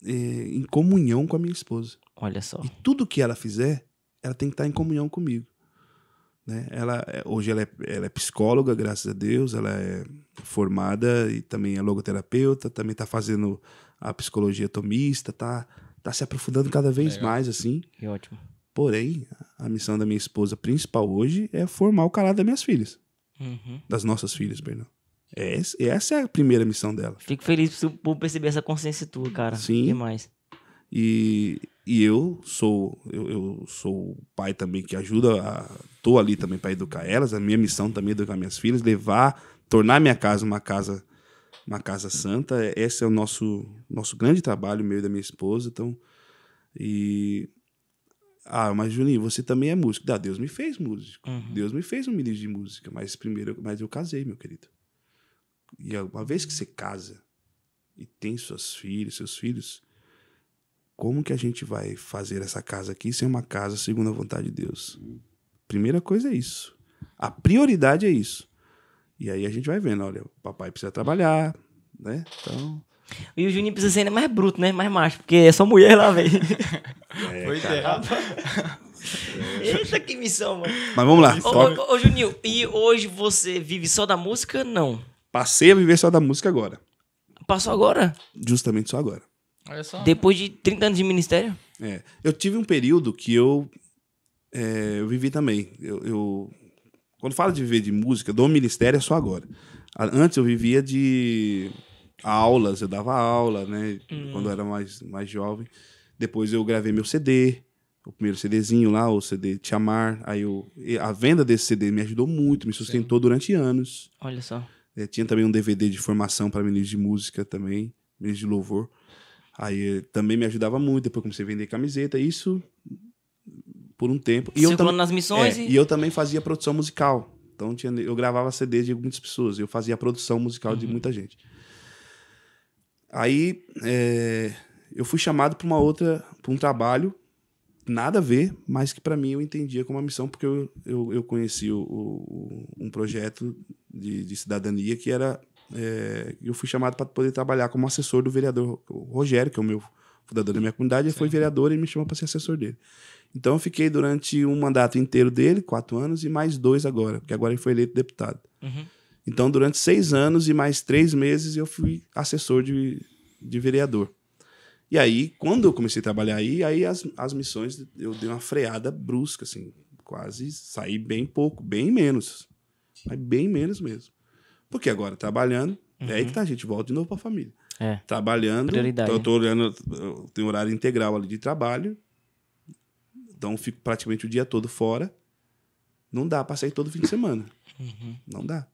é, em comunhão com a minha esposa. Olha só. E tudo que ela fizer, ela tem que estar tá em comunhão comigo. Né? Ela, é, hoje ela é, ela é psicóloga, graças a Deus, ela é formada e também é logoterapeuta, também está fazendo a psicologia tomista, tá, tá se aprofundando cada vez mais, assim. Que ótimo. Porém, a missão da minha esposa principal hoje é formar o caráter das minhas filhas. Uhum. Das nossas filhas, perdão. É, essa é a primeira missão dela. Fico feliz por perceber essa consciência tua, cara. Sim. Demais. E, e eu sou eu, eu sou pai também que ajuda, a, tô ali também para educar elas. A minha missão também é educar minhas filhas, levar, tornar minha casa uma casa uma casa santa. Esse é o nosso nosso grande trabalho, meu e da minha esposa. Então, e ah, mas Juninho, você também é músico. Ah, Deus me fez músico. Uhum. Deus me fez um ministro de música. Mas primeiro, mas eu casei, meu querido. E uma vez que você casa e tem suas filhas, seus filhos, como que a gente vai fazer essa casa aqui ser uma casa segundo a vontade de Deus? Primeira coisa é isso. A prioridade é isso. E aí a gente vai vendo, olha, o papai precisa trabalhar, né? Então, e o Juninho precisa ser ainda mais bruto, né? Mais macho, porque é só mulher lá, velho. É, pois é. Eita, que missão, mano. Mas vamos lá. Ô, ô, ô, Juninho, e hoje você vive só da música? Não. Passei a viver só da música agora. Passou agora? Justamente só agora. Olha só. Depois de 30 anos de ministério? É. Eu tive um período que eu, é, eu vivi também. Eu, eu, quando falo de viver de música, do ministério é só agora. Antes eu vivia de aulas, eu dava aula, né? Hum. Quando eu era mais, mais jovem. Depois eu gravei meu CD, o primeiro CDzinho lá, o CD Te Amar. Aí eu, a venda desse CD me ajudou muito, me sustentou Sim. durante anos. Olha só. É, tinha também um DVD de formação para meninos de música também, meninos de louvor. Aí eh, também me ajudava muito, depois comecei a vender camiseta. Isso por um tempo. E Circulando eu nas missões? É, e... e eu também fazia produção musical. Então tinha, eu gravava CDs de muitas pessoas, eu fazia produção musical uhum. de muita gente. Aí é, eu fui chamado para uma outra, para um trabalho, nada a ver, mas que para mim eu entendia como uma missão, porque eu, eu, eu conheci o, o, um projeto de, de, cidadania que era. É, eu fui chamado para poder trabalhar como assessor do vereador Rogério, que é o meu fundador da minha comunidade, ele foi vereador e me chamou para ser assessor dele. Então eu fiquei durante um mandato inteiro dele, quatro anos, e mais dois agora, porque agora ele foi eleito deputado. Uhum. Então, durante seis anos e mais três meses, eu fui assessor de, de vereador. E aí, quando eu comecei a trabalhar aí, aí as, as missões eu dei uma freada brusca, assim, quase saí bem pouco, bem menos. Mas bem menos mesmo. Porque agora, trabalhando, uhum. é aí uhum. que tá, a gente volta de novo pra família. É. Trabalhando. Prioridade. Eu é. tô olhando, eu tenho horário integral ali de trabalho. Então, fico praticamente o dia todo fora. Não dá pra sair todo fim de semana. Uhum. Não dá.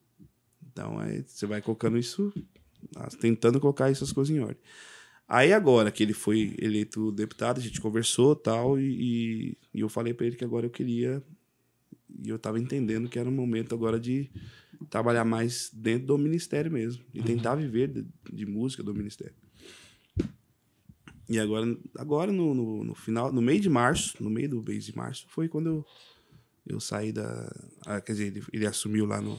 Então, aí você vai colocando isso, ah, tentando colocar essas coisas em ordem. Aí agora que ele foi eleito deputado, a gente conversou tal, e, e eu falei para ele que agora eu queria. E eu estava entendendo que era o momento agora de trabalhar mais dentro do ministério mesmo. E uhum. tentar viver de, de, música do ministério. E agora, agora no, no, no, final, no meio de março, no meio do mês de março, foi quando eu, eu saí da. Ah, quer dizer, ele, ele assumiu lá no,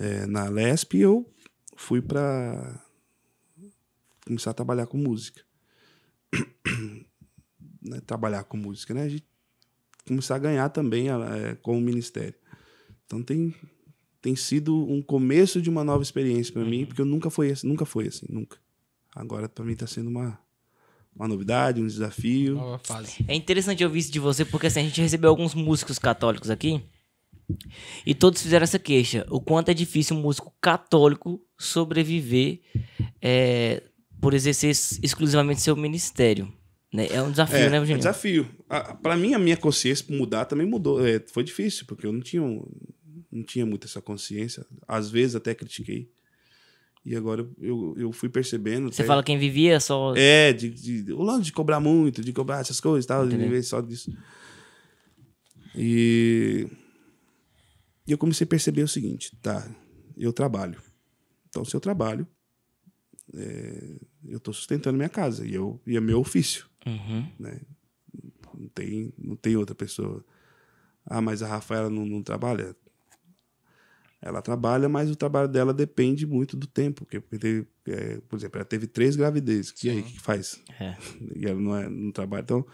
é, na Lesp e eu fui para começar a trabalhar com música. né, trabalhar com música, né? A gente começar a ganhar também é, com o ministério. Então tem tem sido um começo de uma nova experiência para uhum. mim, porque eu nunca fui assim, nunca foi assim, nunca. Agora para mim está sendo uma uma novidade, um desafio. É interessante ouvir isso de você, porque assim, a gente recebeu alguns músicos católicos aqui e todos fizeram essa queixa: o quanto é difícil um músico católico sobreviver é, por exercer exclusivamente seu ministério. Né? É um desafio, é, né, Eugênio? É um desafio. Para mim, a minha consciência mudar também mudou. É, foi difícil, porque eu não tinha, não tinha muito essa consciência. Às vezes até critiquei. E agora eu, eu fui percebendo. Você até... fala quem vivia só. É, de, de, o lance de cobrar muito, de cobrar essas coisas e tal, Entendi. de viver só disso. E e eu comecei a perceber o seguinte: tá, eu trabalho. Então, se eu trabalho, é, eu estou sustentando minha casa e, eu, e é meu ofício. Uhum. Né? Não, tem, não tem outra pessoa. Ah, mas a Rafaela não, não trabalha? Ela trabalha, mas o trabalho dela depende muito do tempo. Porque, teve, é, por exemplo, ela teve três gravidezes. E aí, o que faz? É. E ela não, é, não trabalha. Então,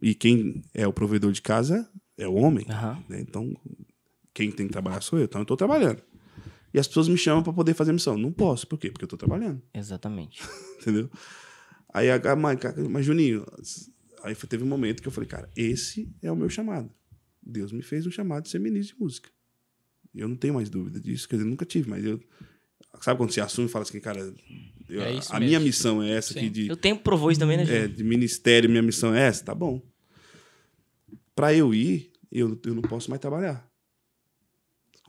e quem é o provedor de casa é o homem. Uhum. Né? Então, quem tem que trabalhar sou eu, então eu tô trabalhando. E as pessoas me chamam para poder fazer missão. Não posso, por quê? Porque eu tô trabalhando. Exatamente. Entendeu? Aí a mãe, mas Juninho, aí teve um momento que eu falei, cara, esse é o meu chamado. Deus me fez um chamado de ser ministro de música. Eu não tenho mais dúvida disso, quer dizer, nunca tive, mas eu. Sabe quando você assume e fala assim, cara, eu, é a mesmo. minha missão é essa Sim. aqui de. Eu tenho provou isso também, né, gente? É, de ministério, minha missão é essa, tá bom. Para eu ir, eu, eu não posso mais trabalhar.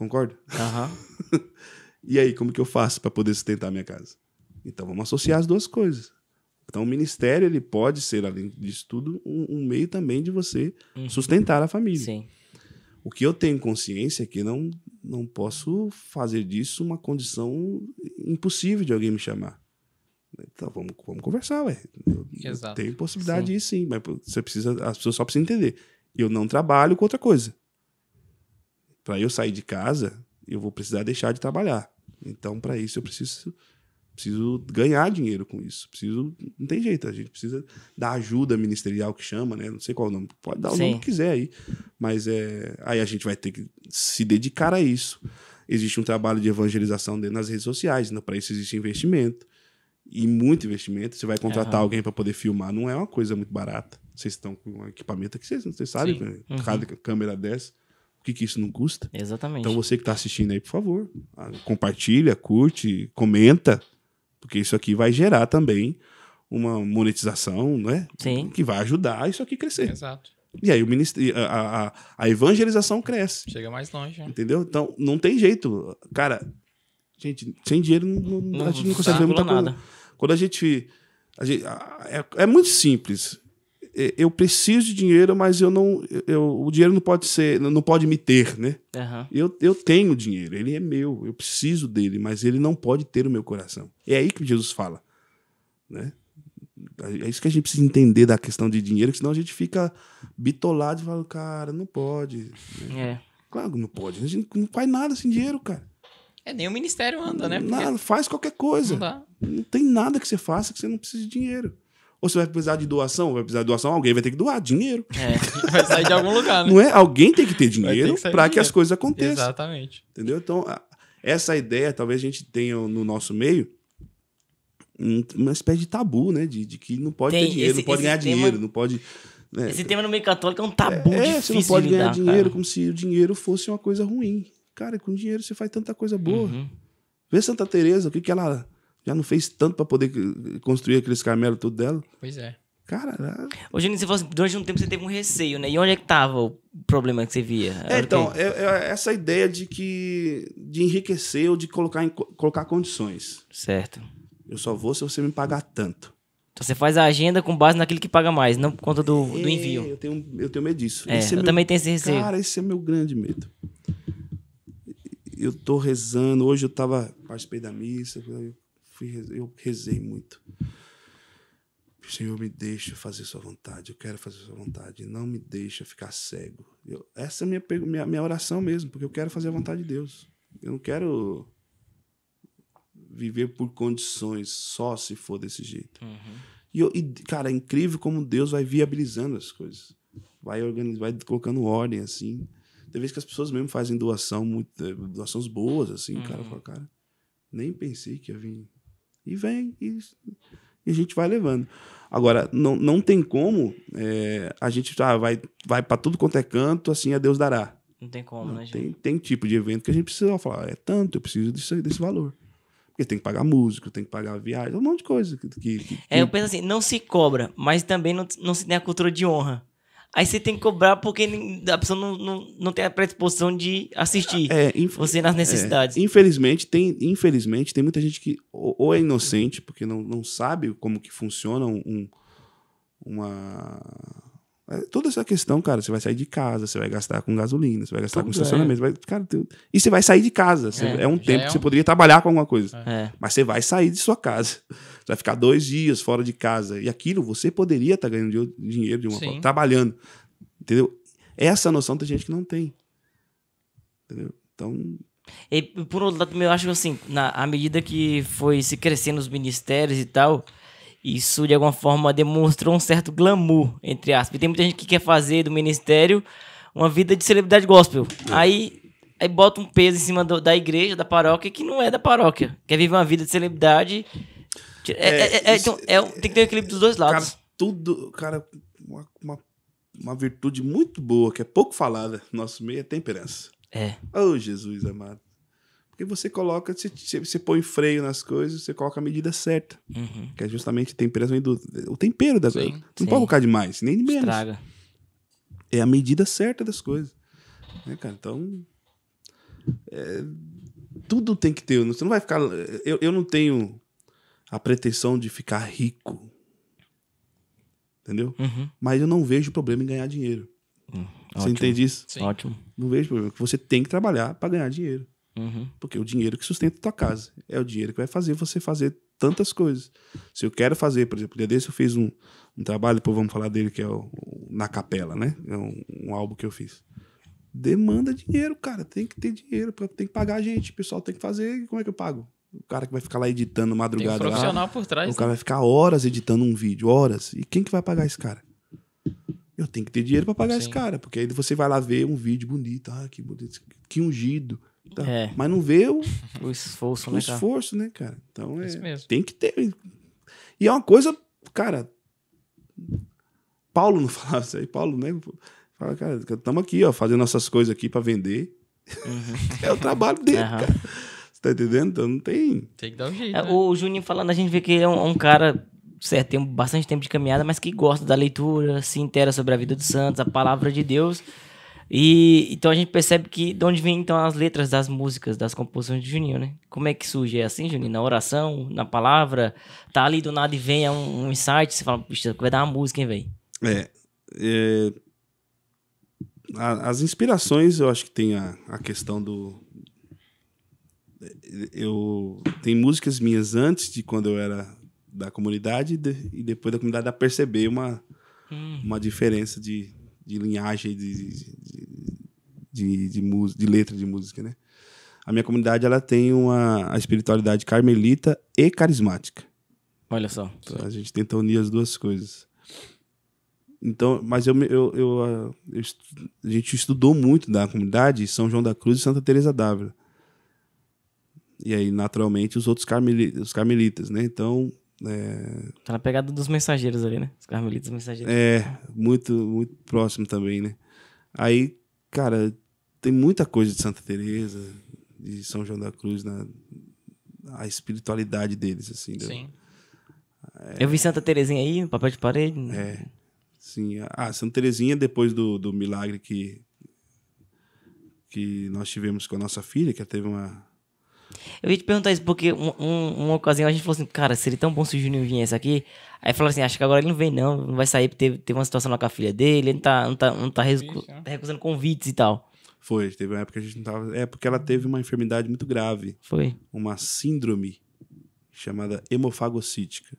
Concorda? Uhum. e aí, como que eu faço para poder sustentar a minha casa? Então, vamos associar as duas coisas. Então, o ministério ele pode ser, além disso tudo, um, um meio também de você uhum. sustentar a família. Sim. O que eu tenho consciência é que não, não posso fazer disso uma condição impossível de alguém me chamar. Então vamos, vamos conversar, ué. Eu, Exato. Tem possibilidade sim. de ir sim, mas você precisa, as pessoas só precisam entender. Eu não trabalho com outra coisa para eu sair de casa, eu vou precisar deixar de trabalhar. Então, para isso, eu preciso, preciso ganhar dinheiro com isso. Preciso, não tem jeito, a gente precisa da ajuda ministerial que chama, né? Não sei qual o nome, pode dar Sim. o nome que quiser aí. Mas é, aí a gente vai ter que se dedicar a isso. Existe um trabalho de evangelização nas redes sociais, né? para isso existe investimento. E muito investimento. Você vai contratar uhum. alguém para poder filmar, não é uma coisa muito barata. Vocês estão com um equipamento que vocês, vocês sabem, né? uhum. cada câmera dessa o que, que isso não custa? Exatamente. Então você que está assistindo aí, por favor, compartilha, curte, comenta, porque isso aqui vai gerar também uma monetização, né? Sim. Que vai ajudar isso aqui a crescer. Exato. E aí o ministério, a, a, a, evangelização cresce. Chega mais longe. Né? Entendeu? Então não tem jeito, cara. Gente, sem dinheiro não, não, a gente não consegue ver muita nada. coisa. Quando a gente, a gente é, é muito simples. É, eu preciso de dinheiro, mas eu não, eu, o dinheiro não pode ser, não pode me ter, né? Uhum. Eu, eu tenho dinheiro, ele é meu, eu preciso dele, mas ele não pode ter o meu coração. É aí que Jesus fala, né? É isso que a gente precisa entender da questão de dinheiro, senão a gente fica bitolado e fala, cara, não pode. Né? É. Claro que não pode. A gente não faz nada sem dinheiro, cara. É, nem o ministério anda, né? Porque... Nada, faz qualquer coisa. Não, não, tem nada que você faça que você não precise de dinheiro. Ou você vai precisar de doação? Vai precisar de doação, alguém vai ter que doar dinheiro. É, vai sair de algum lugar, né? Não é? Alguém tem que ter dinheiro para que as coisas aconteçam. Exatamente. Entendeu? Então, essa ideia talvez a gente tenha no nosso meio uma espécie de tabu, né? De, de que não pode tem, ter dinheiro, esse, não pode ganhar dinheiro, não pode. Né? Esse tema no meio católico é um tabu. É, difícil você não pode ganhar lidar, dinheiro cara. como se o dinheiro fosse uma coisa ruim. Cara, com dinheiro você faz tanta coisa boa. Uhum. Vê Santa Teresa, o que, que ela já não fez tanto para poder construir aqueles carmelo tudo dela. Pois é. Cara. É. Hoje você falou assim, durante um tempo você teve um receio, né? E onde é que tava o problema que você via? É, então, é, é essa ideia de que de enriquecer ou de colocar, em, colocar condições. Certo. Eu só vou se você me pagar tanto. Então você faz a agenda com base naquilo que paga mais, não por conta do, do é, envio. Eu tenho, eu tenho medo disso. É, é eu também tenho esse receio. Cara, esse é meu grande medo. Eu tô rezando, hoje eu tava, participei da missa, fui, eu rezei muito. Senhor, me deixa fazer sua vontade. Eu quero fazer sua vontade. Não me deixa ficar cego. Eu, essa é a minha, minha, minha oração mesmo, porque eu quero fazer a vontade de Deus. Eu não quero viver por condições só se for desse jeito. Uhum. E, eu, e, cara, é incrível como Deus vai viabilizando as coisas. Vai organizando, vai colocando ordem, assim. Tem vezes que as pessoas mesmo fazem doação, muito, doações boas, assim. Uhum. O cara uhum. fala, cara, nem pensei que ia vir e vem, e, e a gente vai levando. Agora, não, não tem como é, a gente ah, vai, vai para tudo quanto é canto, assim a Deus dará. Não tem como, não, né, gente? Tem, tem tipo de evento que a gente precisa falar, ah, é tanto, eu preciso disso, desse valor. Porque tem que pagar músico, tem que pagar viagem, um monte de coisa. Que, que, que, é, eu penso assim, não se cobra, mas também não, não se tem a cultura de honra. Aí você tem que cobrar porque a pessoa não, não, não tem a predisposição de assistir é, você nas é, necessidades. É, infelizmente, tem, infelizmente, tem muita gente que ou, ou, é inocente, porque não, não sabe como que funciona um, uma é, toda essa questão, cara, você vai sair de casa, você vai gastar com gasolina, você vai gastar Tudo com é. estacionamento. É. Vai, cara, tem... E você vai sair de casa. Você... É, é, um tempo é um... que você poderia trabalhar com alguma coisa. É. Mas você vai sair de sua casa. Você vai ficar dois dias fora de casa. E aquilo você poderia estar tá ganhando dinheiro de uma forma, trabalhando. Entendeu? Essa noção tem gente que não tem. Entendeu? Então. E, por outro lado, eu acho que assim, na, à medida que foi se crescendo os ministérios e tal isso de alguma forma demonstrou um certo glamour, entre aspas. tem muita gente que quer fazer do ministério uma vida de celebridade gospel. É. Aí, aí bota um peso em cima do, da igreja, da paróquia, que não é da paróquia. Quer viver uma vida de celebridade. É, é, é, é isso, então, tem que ter um equilíbrio dos dois lados. Cara, tudo, cara, uma, uma, uma virtude muito boa, que é pouco falada no nosso meio, é temperança. É. Oh, Jesus amado. Porque você coloca, você, você põe freio nas coisas, você coloca a medida certa. Uhum. Que é justamente temperação do, o tempero da coisa. Não sim. pode colocar demais, nem de menos. Estraga. É a medida certa das coisas. Né, cara? Então. É, tudo tem que ter. Você não vai ficar. Eu, eu não tenho a pretensão de ficar rico. Entendeu? Uhum. Mas eu não vejo problema em ganhar dinheiro. Uhum. Você Ótimo. entende isso? Sim. Ótimo. Não vejo problema. Você tem que trabalhar para ganhar dinheiro. Uhum. Porque é o dinheiro que sustenta a tua casa. É o dinheiro que vai fazer você fazer tantas coisas. Se eu quero fazer, por exemplo, o dia desse eu fiz um, um trabalho, depois vamos falar dele, que é o, o Na Capela, né? É um, um, álbum que eu fiz. Demanda dinheiro, cara. Tem que ter dinheiro, pra, tem que pagar a gente. O pessoal tem que fazer. Como é que eu pago? O cara que vai ficar lá editando madrugada. Tem um profissional lá, por trás. O né? cara vai ficar horas editando um vídeo, horas. E quem que vai pagar esse cara? Eu tenho que ter dinheiro para pagar Sim. esse cara, porque aí você vai lá ver um vídeo bonito, ah, que bonito, que ungido. Então, é. Mas não vê o, o esforço, o né? esforço, né, cara? Então é, é tem que ter. E é uma coisa, cara. Paulo não falava isso aí, Paulo, né? Fala, cara, estamos aqui, ó, fazendo nossas coisas aqui para vender. Uhum. é o trabalho dele, uhum. cara. Você tá entendendo? Então não tem. Tem que dar um jeito. É, né? O Juninho falando, a gente vê que ele é um, um cara certo, tem bastante tempo de caminhada, mas que gosta da leitura, se intera sobre a vida dos santos, a palavra de Deus. E então a gente percebe que de onde vem então as letras das músicas, das composições de Juninho, né? Como é que surge? É assim, Juninho? Na oração, na palavra? Tá ali do nada e vem um, um insight, você fala, puxa, vai dar uma música, hein, velho? É, é. as inspirações, eu acho que tem a, a questão do. Eu. Tem músicas minhas antes de quando eu era da comunidade e depois da comunidade a perceber uma, hum. uma diferença de, de linhagem de, de, de, música, de, de letra de música, né? A minha comunidade ela tem uma a espiritualidade carmelita e carismática. Olha só. Então, a gente tenta unir as duas coisas. Então, mas eu, eu, eu, ah, eu, a gente estudou muito da comunidade São João da Cruz e Santa Teresa d'Ávila. E aí, naturalmente, os outros carmeli, os carmelitas, né? Então, é... Tá na pegada dos mensageiros ali, né? Os carmelitas mensageiros. É, muito, muito próximo também, né? Aí, cara, tem muita coisa de Santa Teresa, de São João da Cruz, na a espiritualidade deles, assim. Né? Sim. É... Eu vi Santa Terezinha aí, no papel de parede. É, sim. Ah, Santa Terezinha, depois do, do milagre que, que nós tivemos com a nossa filha, que ela teve uma eu ia te perguntar isso porque um, um, uma ocasião a gente falou assim, cara, seria tão bom se o Juninho viesse aqui. Aí falou assim, acho que agora ele não vem não, não vai sair, teve, teve uma situação lá com a filha dele, ele não tá, não tá, não tá, recu né? tá recusando convites e tal. Foi, teve uma época que a gente não tava... É, porque ela teve uma enfermidade muito grave. Foi. Uma síndrome chamada hemofagocítica.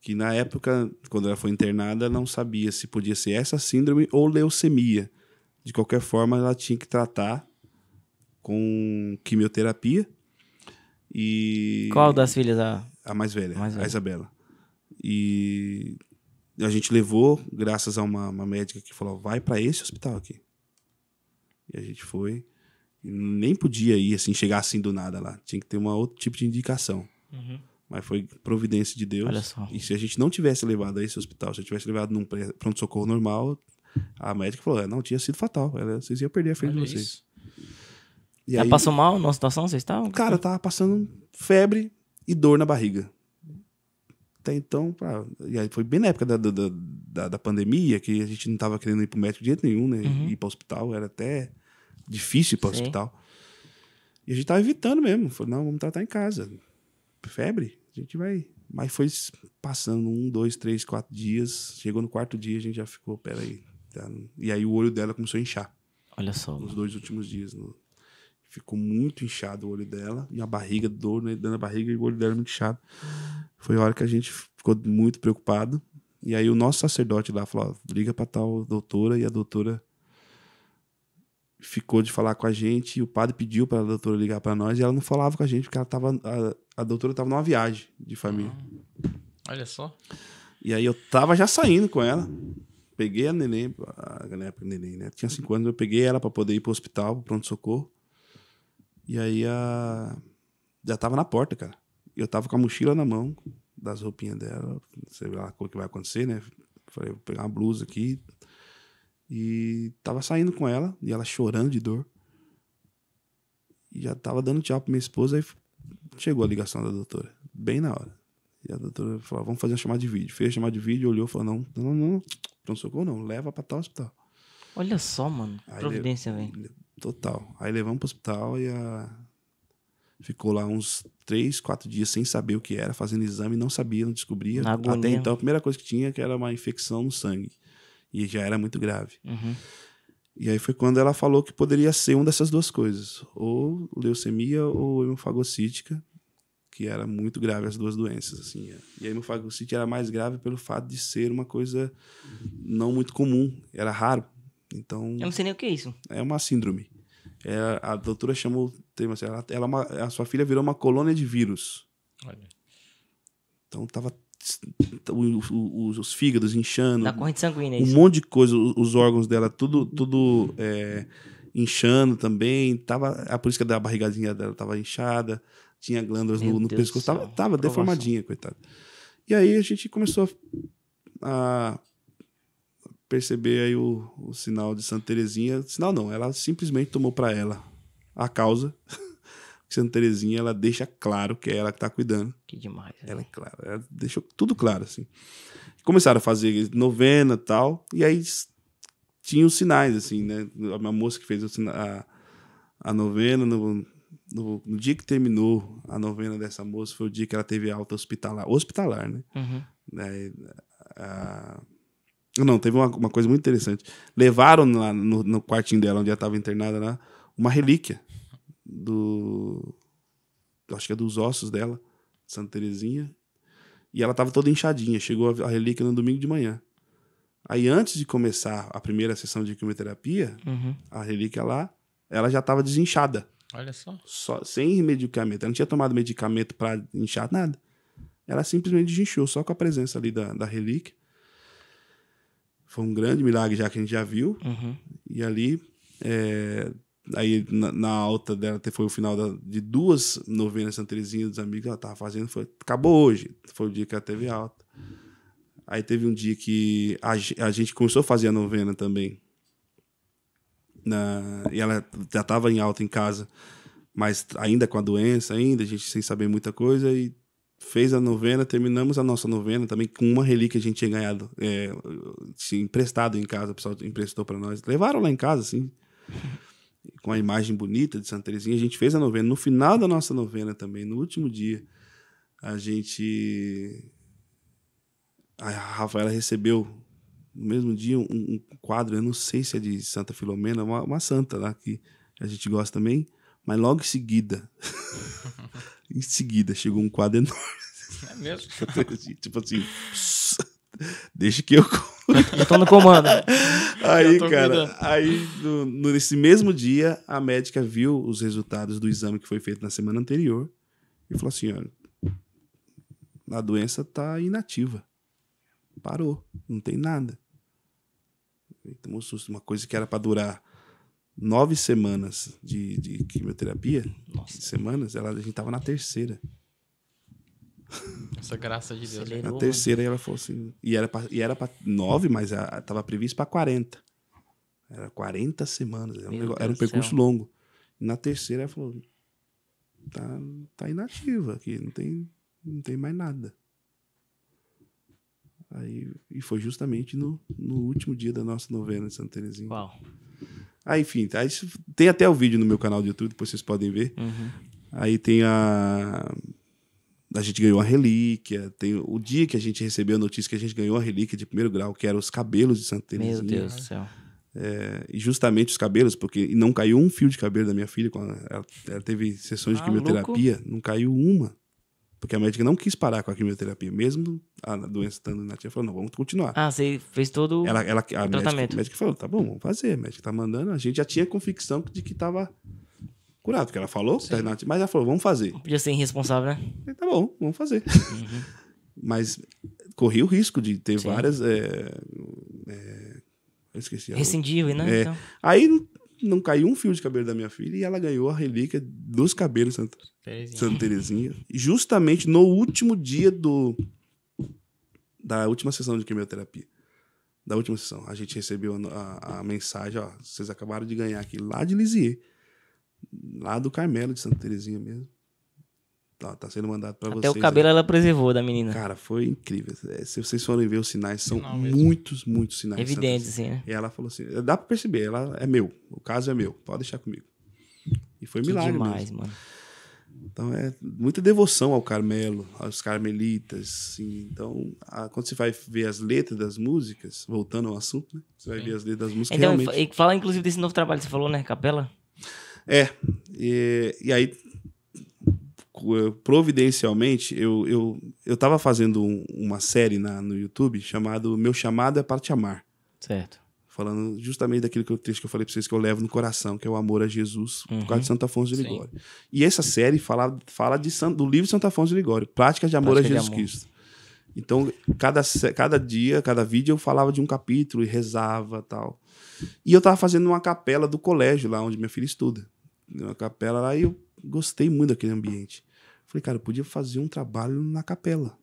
Que na época, quando ela foi internada, não sabia se podia ser essa síndrome ou leucemia. De qualquer forma, ela tinha que tratar com quimioterapia. E Qual das filhas? A, a mais velha, mais velha, a Isabela. E a gente levou, graças a uma, uma médica que falou: vai para esse hospital aqui. E a gente foi. Nem podia ir, assim, chegar assim do nada lá. Tinha que ter um outro tipo de indicação. Uhum. Mas foi providência de Deus. Olha só. E se a gente não tivesse levado a esse hospital, se eu tivesse levado num pronto-socorro normal, a médica falou: é, não, tinha sido fatal. Ela, vocês iam perder a filha de vocês. Isso. E aí, passou mal na situação? Vocês estavam? Cara, tava passando febre e dor na barriga. Até então, pra... e aí foi bem na época da, da, da, da, pandemia, que a gente não tava querendo ir pro médico de jeito nenhum, né? Uhum. Ir pro hospital era até difícil ir pro Sim. hospital. E a gente tava evitando mesmo. Falei, não, vamos tratar em casa. Febre, a gente vai. Mas foi passando um, dois, três, quatro dias. Chegou no quarto dia, a gente já ficou, peraí. Tá? E aí o olho dela começou a inchar. Olha só. Nos mano. dois últimos dias. No... Ficou muito inchado o olho dela e a barriga, dor né, dando a barriga e o olho dela muito inchado. Foi a hora que a gente ficou muito preocupado. E aí o nosso sacerdote lá falou: ó, liga para tal doutora e a doutora ficou de falar com a gente e o padre pediu para a doutora ligar para nós e ela não falava com a gente porque ela tava a, a doutora estava numa viagem de família. Ah, olha só. E aí eu tava já saindo com ela. Peguei a neném, a, na época neném, né? Tinha cinco anos, eu peguei ela para poder ir pro hospital, hospital, pronto socorro. E aí a... já tava na porta, cara. Eu tava com a mochila na mão, das roupinhas dela, sei lá o que vai acontecer, né? Falei, vou pegar uma blusa aqui. E tava saindo com ela, e ela chorando de dor. E já tava dando tchau pra minha esposa, aí chegou a ligação da doutora, bem na hora. E a doutora falou, vamos fazer uma chamada de vídeo. Fez a chamada de vídeo, olhou, falou, não, não, não, não, socorro não, leva pra tal hospital. Olha só, mano, aí providência, velho. Total. Aí levamos pro hospital e a... ficou lá uns três, quatro dias sem saber o que era, fazendo exame, não sabia, não descobria. Até então, a primeira coisa que tinha é que era uma infecção no sangue. E já era muito grave. Uhum. E aí foi quando ela falou que poderia ser uma dessas duas coisas, ou leucemia ou hemofagocítica, que era muito grave as duas doenças, assim. É. E a hemofagocítica era mais grave pelo fato de ser uma coisa não muito comum, era raro. Então, eu não sei nem o que é isso. É uma síndrome. É, a doutora chamou o tema assim, ela, ela é a sua filha virou uma colônia de vírus. Olha. Então tava os, os, fígados inchando. Da corrente sanguínea, é Um isso. monte de coisa, os, órgãos dela, tudo, tudo é, inchando também. Tava, a por isso que a barrigadinha dela tava inchada, tinha glândulas Meu no, no pescoço, tava, tava deformadinha, coitada. E aí a gente começou a, a perceber aí o, o sinal de Santa Terezinha. Sinal não, ela simplesmente tomou para ela a causa. Santa Terezinha, ela deixa claro que é ela que tá cuidando. Que demais. Né? Ela é clara, ela deixou tudo claro, assim. Começaram a fazer novena tal, e aí tinha os sinais, assim, né? A moça que fez a, a novena, no, no, no, dia que terminou a novena dessa moça, foi o dia que ela teve alta hospitalar. Hospitalar, né? Uhum. Né, a, não, teve uma, uma coisa muito interessante. Levaram lá no, no quartinho dela, onde ela estava internada lá, uma relíquia do. Acho que é dos ossos dela, Santa Terezinha. E ela estava toda inchadinha. Chegou a, relíquia no domingo de manhã. Aí, antes de começar a primeira sessão de quimioterapia, uhum. a relíquia lá, ela já estava desinchada. Olha só. só. Sem medicamento. Ela não tinha tomado medicamento para inchar nada. Ela simplesmente desinchou, só com a presença ali da, da relíquia. Foi um grande milagre já que a gente já viu. Uhum. E ali, é, aí na, na, alta dela, até foi o final da, de duas novenas Santa Teresinha dos amigos que ela tava fazendo. Foi, acabou hoje. Foi o dia que ela teve alta. Aí teve um dia que a, a gente começou a fazer a novena também. Na, e ela já estava em alta em casa, mas ainda com a doença, ainda, a gente sem saber muita coisa. E fez a novena, terminamos a nossa novena também com uma relíquia a gente tinha ganhado, é, emprestado em casa, o pessoal emprestou para nós. Levaram lá em casa, assim, com a imagem bonita de Santa Teresinha. A gente fez a novena. No final da nossa novena também, no último dia, a gente. A Rafaela recebeu no mesmo dia um, um quadro, eu não sei se é de Santa Filomena, uma, uma santa lá que a gente gosta também mas logo em seguida, em seguida, chegou um quadro enorme. É mesmo? Assim, tipo assim, deixa que eu. Então eu tô no comando. Aí, cara, cuidando. aí no, nesse mesmo dia, a médica viu os resultados do exame que foi feito na semana anterior e falou assim: olha, a doença tá inativa. Parou, não tem nada. Então, uma coisa que era para durar nove semanas de, de quimioterapia, Nossa. semanas, ela, a gente tava na terceira. Essa graça de Deus. Né? Acelerou, na terceira ela falou assim, e era pra, e era pra nove, mas a, tava previsto para 40. Era 40 semanas, era um, era um percurso céu. longo. na terceira ela falou, tá, tá inativa aqui, não tem, não tem mais nada. Aí, e foi justamente no, no último dia da nossa novena de Santa Terezinha. Uau. Aí, ah, enfim, tá, tem até o vídeo no meu canal do YouTube, depois vocês podem ver. Uhum. Aí tem a. A gente ganhou uma relíquia. Tem o dia que a gente recebeu a notícia que a gente ganhou a relíquia de primeiro grau, que eram os cabelos de Santa Teresa Meu Deus do céu. É, e justamente os cabelos, porque não caiu um fio de cabelo da minha filha. Ela, ela teve sessões ah, de tá quimioterapia, louco. não caiu uma. Porque a médica não quis parar com a quimioterapia, mesmo a doença estando tia, falou, não, vamos continuar. Ah, você fez todo ela, ela, a o tratamento. Médica, a médica falou, tá bom, vamos fazer. A médica tá mandando, a gente já tinha convicção de que tava curado, porque ela falou, tá mas ela falou, vamos fazer. Podia ser irresponsável, né? tá bom, vamos fazer. Uhum. mas corria o risco de ter Sim. várias... É, é, eu esqueci. Rescindível, né? É, então. Aí não caiu um fio de cabelo da minha filha e ela ganhou a relíquia dos cabelos Santa Terezinha. Santa Terezinha justamente no último dia do da última sessão de quimioterapia. Da última sessão. A gente recebeu a, a, a mensagem, ó, vocês acabaram de ganhar aqui lá de Lisier lá do Carmelo de Santa Terezinha mesmo. Tá, tá sendo mandado para vocês. Até o cabelo aí. ela preservou da menina. Cara, foi incrível. É, se vocês forem ver os sinais, são muitos, muitos sinais. Evidentes, sim. Né? E ela falou assim: dá para perceber, ela é meu. O caso é meu. Pode deixar comigo. E foi um milagre demais, mesmo. mano. Então é muita devoção ao Carmelo, aos carmelitas. Assim. Então, a, quando você vai ver as letras das músicas, voltando ao assunto, né? Você vai Sim. ver as letras das músicas então, realmente. E fala inclusive desse novo trabalho que você falou, né? Capela? É. E, e aí eh, providencialmente, eu, eu, eu tava fazendo um, uma série na, no YouTube chamado Meu Chamado é para Te Amar. Certo. Falando justamente daquilo que eu, texto que eu falei para vocês que eu levo no coração, que é o amor a Jesus uhum. por causa de Santo Afonso de Ligório. Sim. E essa série fala, fala de, do livro de Santo Afonso de Ligório, Práticas de Amor Prática a Jesus amor. Cristo. Então, cada, cada dia, cada vídeo, eu falava de um capítulo e rezava tal. E eu tava fazendo uma capela do colégio lá onde minha filha estuda. Uma capela lá e eu Gostei muito daquele ambiente. Falei, cara, eu podia fazer um trabalho na capela.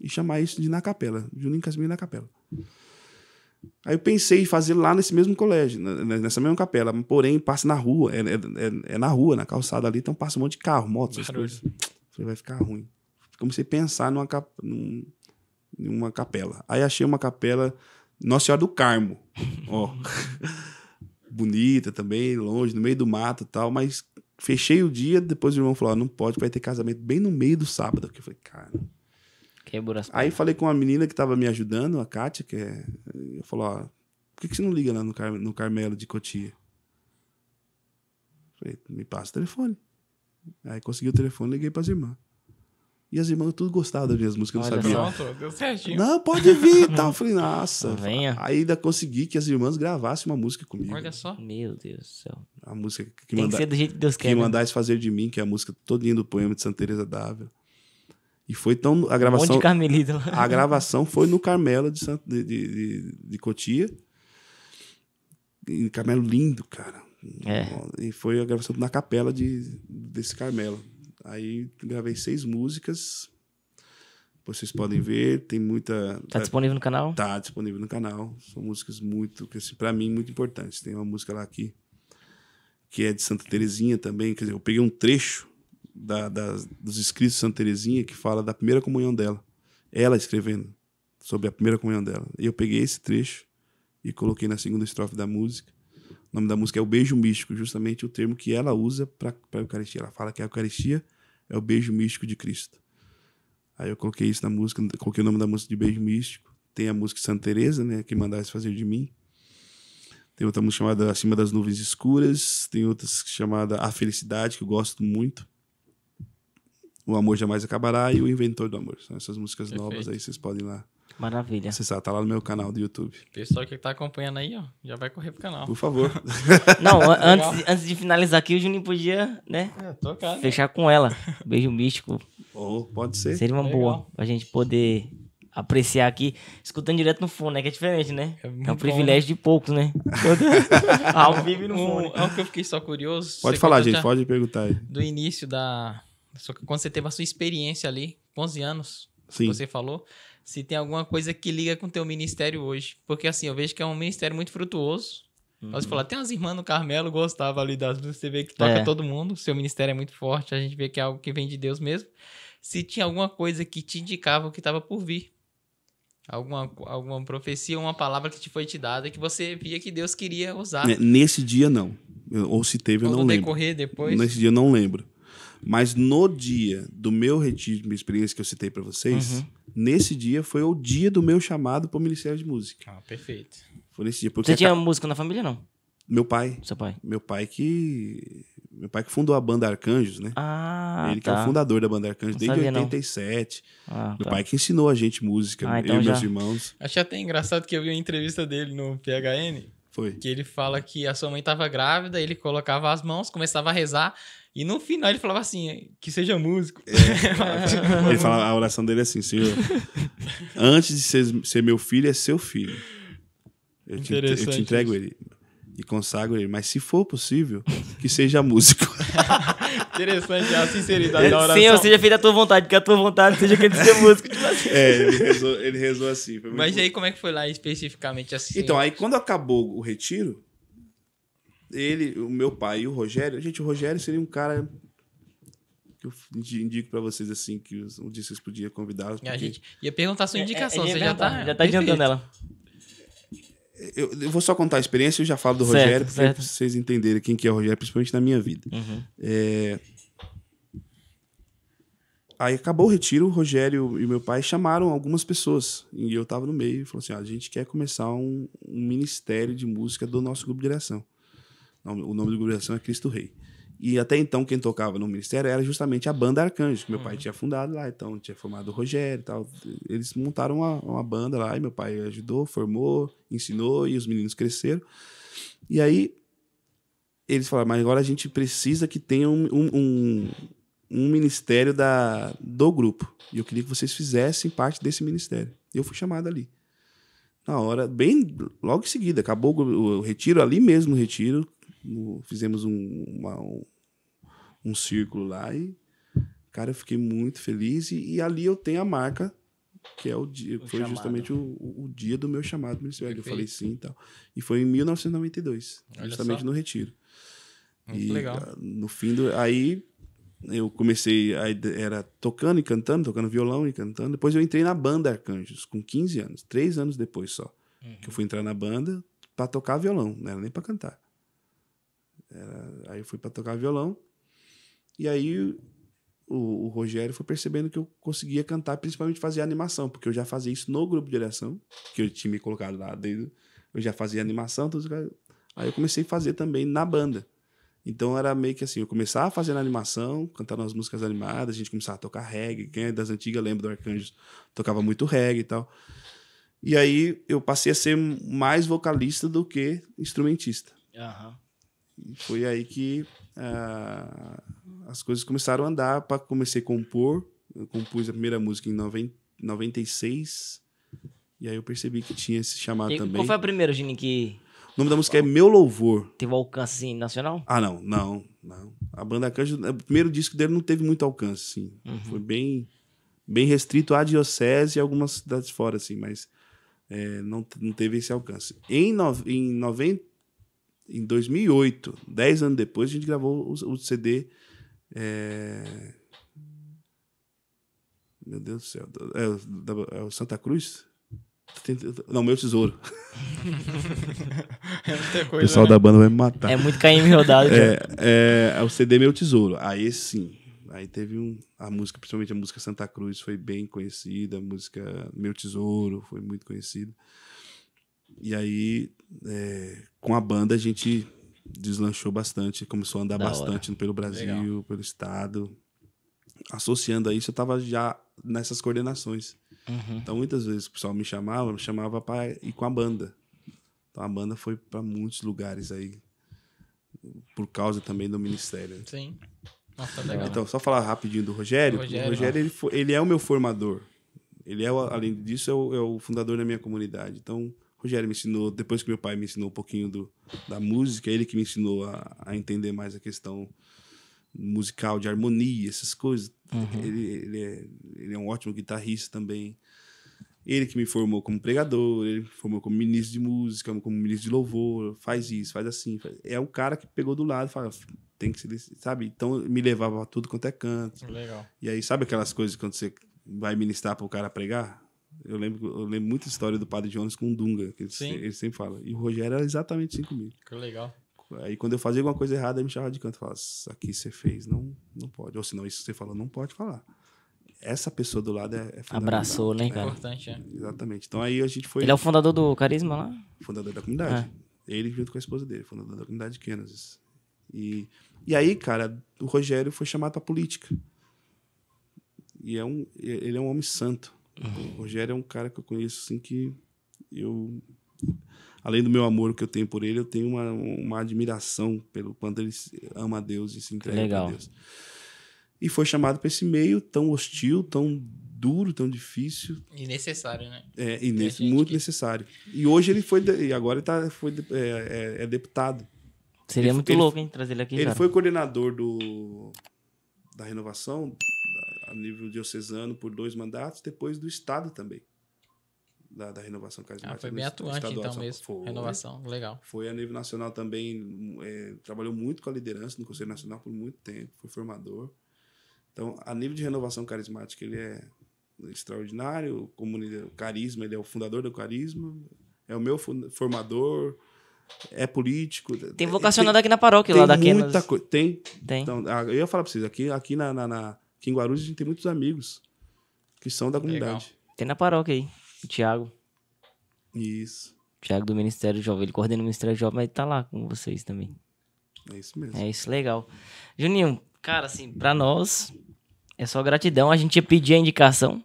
E chamar isso de na capela. Juninho Casimiro na capela. Aí eu pensei em fazer lá nesse mesmo colégio, né, né, nessa mesma capela. Porém, passa na rua, é, é, é, é na rua, na calçada ali, então passa um monte de carro, motos, essas coisas. Falei, vai ficar ruim. Comecei a pensar numa, cap, num, numa capela. Aí achei uma capela Nossa Senhora do Carmo. Ó. bonita também, longe, no meio do mato e tal, mas fechei o dia, depois o irmão falou, ah, não pode, vai ter casamento bem no meio do sábado. Que eu falei, cara... Quebrou as Aí falei com a menina que tava me ajudando, a Kátia, que é... Eu falei, ó, por que, que você não liga lá no, Car... no Carmelo de Cotia? Falei, me passa o telefone. Aí consegui o telefone, liguei pras irmãs. E as irmãs tudo gostavam das minhas músicas, eu não sabia. Só, deu certinho. Não, pode vir e tal. Eu falei, nossa. Venha. Aí ainda consegui que as irmãs gravassem uma música comigo. Olha só. Meu Deus do céu. A música que, Tem manda... que ser do jeito que Deus quer. Que né? fazer de mim, que é a música todinha do poema de Santa Teresa d'Ávila. E foi tão. A gravação. Um monte de Carmelita lá. A gravação foi no Carmelo de, Santa, de, de, de Cotia. E Carmelo lindo, cara. É. E foi a gravação na capela de, desse Carmelo. Aí gravei seis músicas. Vocês podem ver, tem muita. Tá disponível no canal? Tá disponível no canal. São músicas muito, que assim, para mim, muito importantes. Tem uma música lá aqui, que é de Santa Terezinha também. Quer dizer, eu peguei um trecho da, da, dos escritos de Santa Terezinha que fala da primeira comunhão dela. Ela escrevendo sobre a primeira comunhão dela. E eu peguei esse trecho e coloquei na segunda estrofe da música. O nome da música é O Beijo Místico, justamente o termo que ela usa para a Eucaristia. Ela fala que a Eucaristia é o beijo místico de Cristo. Aí eu coloquei isso na música, coloquei o nome da música de beijo místico. Tem a música Santa Teresa, né, que mandasse fazer de mim. Tem outra música chamada Acima das Nuvens Escuras, tem outras chamada A Felicidade, que eu gosto muito. O Amor Jamais Acabará e O Inventor do Amor. São essas músicas Perfeito. novas aí, vocês podem ir lá Maravilha. sabe, tá lá no meu canal do YouTube. Pessoal que tá acompanhando aí, ó, já vai correr pro canal. Por favor. Não, antes, antes de finalizar aqui, o Juninho podia, né? É, tocar, né? fechar né? com ela. Beijo místico. Oh, pode ser. Seria uma Legal. boa pra gente poder apreciar aqui, escutando direto no fone, né? Que é diferente, né? É, é um bom. privilégio de poucos, né? Ao vivo no fone. Algo é que eu fiquei só curioso. Pode falar, gente, pode perguntar aí. Do início da. Quando você teve a sua experiência ali, 11 anos, Sim. você falou se tem alguma coisa que liga com o teu ministério hoje. Porque assim, eu vejo que é um ministério muito frutuoso. Uhum. Você tem umas irmãs no Carmelo, gostava ali das você vê que toca é. todo mundo, o seu ministério é muito forte, a gente vê que é algo que vem de Deus mesmo. Se tinha alguma coisa que te indicava o que estava por vir. Alguma, alguma profecia, uma palavra que te foi te dada, que você via que Deus queria usar. Nesse dia, não. Ou se teve, eu não lembro. decorrer depois. Nesse dia, não lembro. Mas no dia do meu retiro, minha experiência que eu citei para vocês, uhum. nesse dia foi o dia do meu chamado para o Ministério de Música. Ah, perfeito. Foi nesse dia. Você tinha a... música na família, não? Meu pai. Seu pai. Meu pai que. Meu pai que fundou a banda Arcanjos, né? Ah, Ele tá. que é o tá. fundador da banda Arcanjos não desde sabia, 87. Ah, meu tá. pai que ensinou a gente música, ah, então eu e meus irmãos. Achei até engraçado que eu vi uma entrevista dele no PHN. Foi. Que ele fala que a sua mãe estava grávida, ele colocava as mãos, começava a rezar, e no final ele falava assim, que seja músico. É, ele fala, a oração dele é assim, Senhor, antes de ser, ser meu filho, é seu filho. Eu te, eu te entrego isso. ele e consagro ele, mas se for possível, que seja músico. Interessante a sinceridade é, da oração. Sim, ou seja, feita a tua vontade, que a tua vontade seja que ele seja músico. É, ele rezou, ele rezou assim. mas bom. aí como é que foi lá especificamente assim? Então, aí quando acabou o retiro, ele, o meu pai e o Rogério. Gente, o Rogério seria um cara que eu indico para vocês assim, que um dia vocês podiam convidá-los. Porque... A gente ia perguntar a sua indicação, é, é, você já tá. Já tá adiantando ela. Eu, eu, vou só contar a experiência e já falo do certo, Rogério, para vocês entenderem quem que é o Rogério, principalmente na minha vida. Uhum. É... Aí acabou o retiro, o Rogério e meu pai chamaram algumas pessoas. E eu tava no meio e falou assim: ah, a gente quer começar um, um ministério de música do nosso grupo de direção o nome da congregação é Cristo Rei. E até então, quem tocava no ministério era justamente a banda Arcanjo, que meu uhum. pai tinha fundado lá, então tinha formado o Rogério e tal. Eles montaram uma, uma banda lá, e meu pai ajudou, formou, ensinou, e os meninos cresceram. E aí, eles falaram, mas agora a gente precisa que tenha um, um, um, um ministério da, do grupo. E eu queria que vocês fizessem parte desse ministério. E eu fui chamado ali na hora, bem logo em seguida. Acabou o, retiro, ali mesmo o retiro, no, fizemos um, uma, um, um, círculo lá e, cara, eu fiquei muito feliz. E, e ali eu tenho a marca, que é o dia, o foi chamado. justamente o, o, dia do meu chamado ministério. Eu falei sim e tal. E foi em 1992, Olha justamente só. no Retiro. Muito e, legal. Ah, no fim do. Aí eu comecei, era tocando e cantando, tocando violão e cantando. Depois eu entrei na banda Arcanjos, com 15 anos, três anos depois só. Uhum. Que eu uhum. fui entrar na banda para tocar violão, não era nem para cantar. Era... Aí eu fui para tocar violão. E aí o, o, Rogério foi percebendo que eu conseguia cantar, principalmente fazer animação, porque eu já fazia isso no grupo de direção, que eu tinha me colocado lá desde. Eu já fazia animação, aí eu comecei a fazer também na banda. Então era meio que assim, eu começava fazendo animação, cantando as músicas animadas, a gente começava a tocar reggae, quem é das antigas lembra do Arcanjos, tocava muito reggae e tal. E aí eu passei a ser mais vocalista do que instrumentista. Uhum. E foi aí que ah, as coisas começaram a andar. Pra, comecei a compor. Eu compus a primeira música em 90, 96. E aí eu percebi que tinha esse chamado e, também. Qual foi a primeira, Gini, que... O nome da música é Meu Louvor. Teve um alcance assim, nacional? Ah, não, não, não. A banda Canja, o primeiro disco dele não teve muito alcance, sim. Uhum. Foi bem, bem restrito à diocese e algumas cidades fora, assim, mas é, não, não teve esse alcance. Em, no, em 90, em 2008, 10 anos depois, a gente gravou o, o CD. É... Meu Deus do céu. É, é, o Santa Cruz? Não, meu tesouro. é coisa, o pessoal né? da banda vai me matar. É muito KM rodado. É, é, é, o CD Meu Tesouro. Aí sim. Aí teve um, a música, principalmente a música Santa Cruz, foi bem conhecida. A música Meu Tesouro foi muito conhecida. E aí, é, com a banda, a gente deslanchou bastante, começou a andar da bastante hora. pelo Brasil, Legal. pelo Estado. Associando a isso, eu estava já nessas coordenações. Uhum. Então, muitas vezes o pessoal me chamava, me chamava para ir com a banda. Então, a banda foi para muitos lugares aí, por causa também do ministério. Sim. Nossa, legal. Então, só falar rapidinho do Rogério. O Rogério, Rogério ele, foi, ele é o meu formador. Ele é, além disso, é o, é o fundador da minha comunidade. Então, Rogério me ensinou, depois que meu pai me ensinou um pouquinho do, da música, ele que me ensinou a, a entender mais a questão musical, de harmonia, essas coisas. Uhum. Ele, ele, é, ele é um ótimo guitarrista também. Ele que me formou como pregador, ele me formou como ministro de música, como ministro de louvor, faz isso, faz assim. Faz... É o cara que pegou do lado e fala, tem que se... Sabe? Então, me levava a tudo quanto é canto. Legal. E aí, sabe aquelas coisas quando você vai ministrar para o cara pregar? Eu lembro, eu lembro muita história do padre Jonas com o Dunga, que ele, ele, sempre fala. E o Rogério era exatamente assim comigo. Que legal. Aí quando eu fazia alguma coisa errada, ele me chamava de canto e falava: Isso aqui você fez, não, não pode. Ou senão isso que você falou, não pode falar. Essa pessoa do lado é, é Abraçou, né, é cara? É importante, é. Exatamente. Então aí a gente foi. Ele é o fundador do Carisma lá? Fundador da comunidade. É. Ele junto com a esposa dele, fundador da comunidade de Kansas. E, e aí, cara, o Rogério foi chamado pra política. E é um, ele é um homem santo. O Rogério é um cara que eu conheço assim que eu além do meu amor que eu tenho por ele, eu tenho uma, uma admiração pelo quanto ele ama a Deus e se entrega a Deus. E foi chamado para esse meio tão hostil, tão duro, tão difícil. E necessário, né? É, e nesse, muito que... necessário. E hoje ele foi, e agora ele tá, foi, é, é, é deputado. Seria ele, muito ele, louco, hein, trazer ele aqui. Ele cara. foi coordenador do, da renovação a nível diocesano por dois mandatos, depois do Estado também. Da, da renovação carismática. Ah, foi bem atuante então, estadual, então mesmo, foi, renovação, legal. Foi a nível nacional também, é, trabalhou muito com a liderança no Conselho Nacional por muito tempo, foi formador. Então, a nível de renovação carismática, ele é extraordinário, como o carisma, ele é o fundador do carisma, é o meu formador, é político. É, tem vocacionado tem, aqui na paróquia, lá da Tem muita né? coisa. Tem. tem. Então, ah, eu ia falar pra vocês, aqui, aqui na, na, na Aqui em Guarulhos a gente tem muitos amigos que são da comunidade. Legal. Tem na paróquia aí, o Thiago. Isso. Thiago do Ministério Jovem, ele coordena o Ministério Jovem, mas ele tá lá com vocês também. É isso mesmo. É isso, legal. Juninho, cara, assim, pra nós é só gratidão. A gente ia pedir a indicação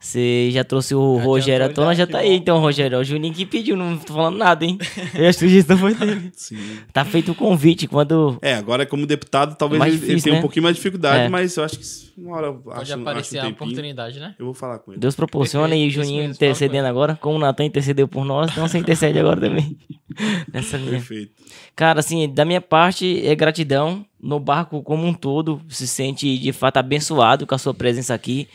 você já trouxe o Rogério à tona, já tá aí. Então, Rogério, o Juninho que pediu, não tô falando nada, hein? Eu a sugestão foi dele. Sim. Tá feito o convite quando. É, agora como deputado, talvez é ele, difícil, ele tenha né? um pouquinho mais de dificuldade, é. mas eu acho que uma hora Pode acho, aparecer acho um a oportunidade, né? Eu vou falar com ele. Deus proporciona é, e o Juninho mesmo, intercedendo agora. Como o Natan intercedeu por nós, então você intercede agora também. Nessa linha. Perfeito. Cara, assim, da minha parte é gratidão. No barco como um todo, se sente de fato abençoado com a sua presença aqui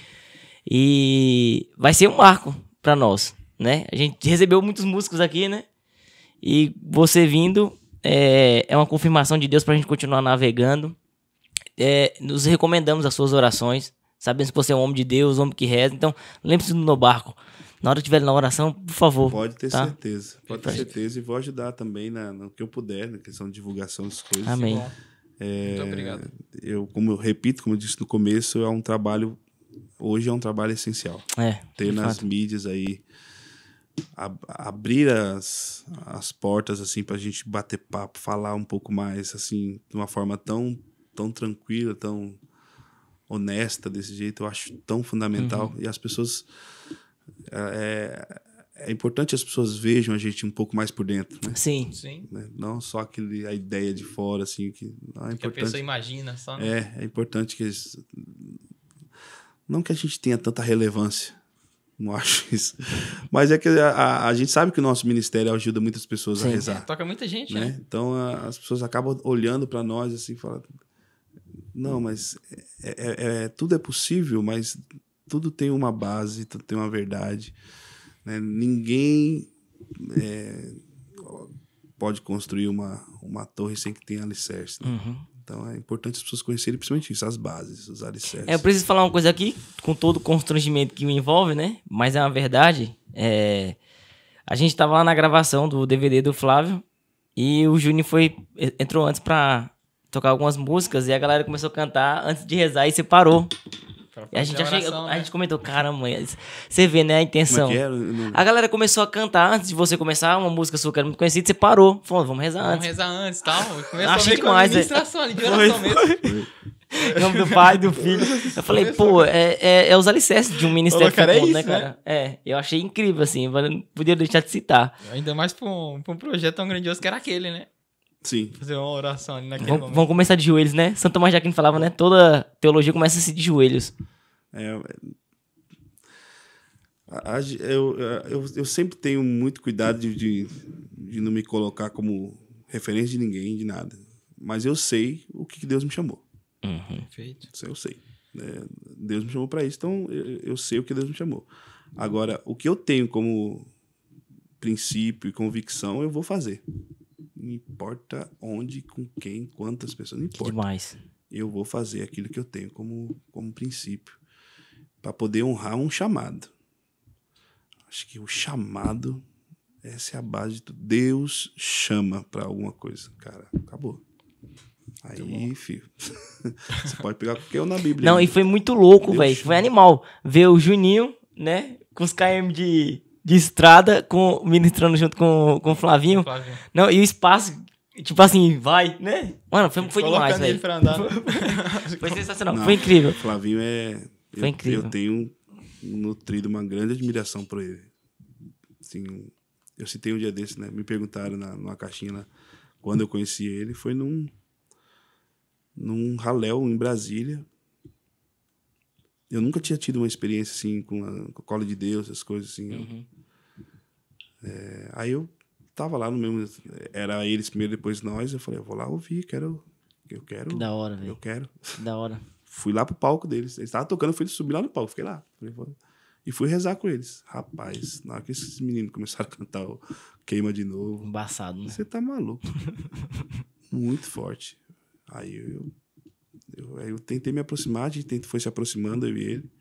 e vai ser um marco para nós, né? A gente recebeu muitos músicos aqui, né? E você vindo é, é uma confirmação de Deus para a gente continuar navegando. É, nos recomendamos as suas orações. Sabemos que você é um homem de Deus, um homem que reza. Então, lembre-se do no barco. Na hora que estiver na oração, por favor. Pode ter tá? certeza. Pode ter certeza. E vou ajudar também na, no que eu puder, na questão de divulgação das coisas. Amém. É, Muito obrigado. Eu, como eu repito, como eu disse no começo, é um trabalho hoje é um trabalho essencial. É. Ter nas fato. mídias aí ab abrir as, as portas assim para a gente bater papo, falar um pouco mais assim de uma forma tão tão tranquila, tão honesta desse jeito, eu acho tão fundamental uhum. e as pessoas é, é, é importante as pessoas vejam a gente um pouco mais por dentro, né? Sim. Sim. Né? Não só aquele, a ideia de fora, assim, que... Ah, é que a pessoa imagina só. Né? É, é importante que não que a gente tenha tanta relevância, não acho isso. Mas é que a, a, a gente sabe que o nosso ministério ajuda muitas pessoas Sim, a rezar. É, toca muita gente, né? né? Então a, as pessoas acabam olhando para nós assim, falando: não, mas é, é, é, tudo é possível, mas tudo tem uma base, tudo tem uma verdade. Né? Ninguém é, pode construir uma, uma torre sem que tenha alicerce. Né? Uhum. Então é importante as pessoas conhecerem principalmente isso, as bases, os alicerces. É, eu preciso falar uma coisa aqui, com todo o constrangimento que me envolve, né? Mas é uma verdade. É... A gente tava lá na gravação do DVD do Flávio e o Júnior foi entrou antes pra tocar algumas músicas e a galera começou a cantar antes de rezar e você parou. E a gente oração, né? a gente né? comentou, cara, mãe, você vê, né, a intenção. É é? Não... A galera começou a cantar antes de você começar uma música sua que era muito conhecida, você parou, falou, vamos rezar antes. Vamos rezar antes, tal. Ah, começou Achei demais, é... ali, de oração foi, mesmo. Foi. Em nome do pai, do filho. Eu falei, pô, é, é, é os alicerces de um ministério Olá, cara, futuro, é isso, né, cara? Né? É, eu achei incrível, assim, não podia deixar de citar. Ainda mais pra um, pra um projeto tão grandioso que era aquele, né? Sim. Fazer uma oração ali naquele vão, vão começar de joelhos, né? Santo Tomás de Aquino falava, né? Toda teologia começa-se assim de joelhos. É, eu, eu, eu sempre tenho muito cuidado de, de, de não me colocar como referência de ninguém, de nada. Mas eu sei o que Deus me chamou. Uhum. Perfeito. Isso eu sei. É, Deus me chamou para isso, então eu, eu sei o que Deus me chamou. Agora, o que eu tenho como princípio e convicção, eu vou fazer. Não importa onde, com quem, quantas pessoas, não importa. Demais. Eu vou fazer aquilo que eu tenho como, como princípio. para poder honrar um chamado. Acho que o chamado, essa é a base de tudo. Deus chama para alguma coisa. Cara, acabou. Aí, então filho. Você pode pegar qualquer um na Bíblia. Não, né? e foi muito louco, velho. Foi animal. Ver o Juninho, né? Com os KM de de estrada com ministrando junto com, com o Flavinho. Com Flavinho. Não, e o espaço, tipo assim, vai, né? Mano, foi, foi demais, velho. foi sensacional, Não, foi incrível. Flavinho é. Foi eu, incrível. Eu tenho nutrido uma grande admiração por ele. Assim, eu citei um dia desse, né? Me perguntaram na, numa caixinha lá, quando eu conheci ele, foi num. num raléu em Brasília. Eu nunca tinha tido uma experiência assim com, a, com de Deus, essas coisas assim. Uhum. é, aí eu tava lá no mesmo. Era eles primeiro, depois nós. Eu falei, eu vou lá ouvir, quero. Eu quero. Que da hora, velho. Eu quero. Que da hora. fui lá pro palco deles. Eles estavam tocando, eu fui subir lá no palco, fiquei lá. e fui rezar com eles. Rapaz, na hora que esses meninos começaram a cantar o Queima de novo. Embaçado, né? Você tá maluco. Muito forte. Aí eu eu, eu tentei me aproximar, a gente foi se aproximando, eu e ele.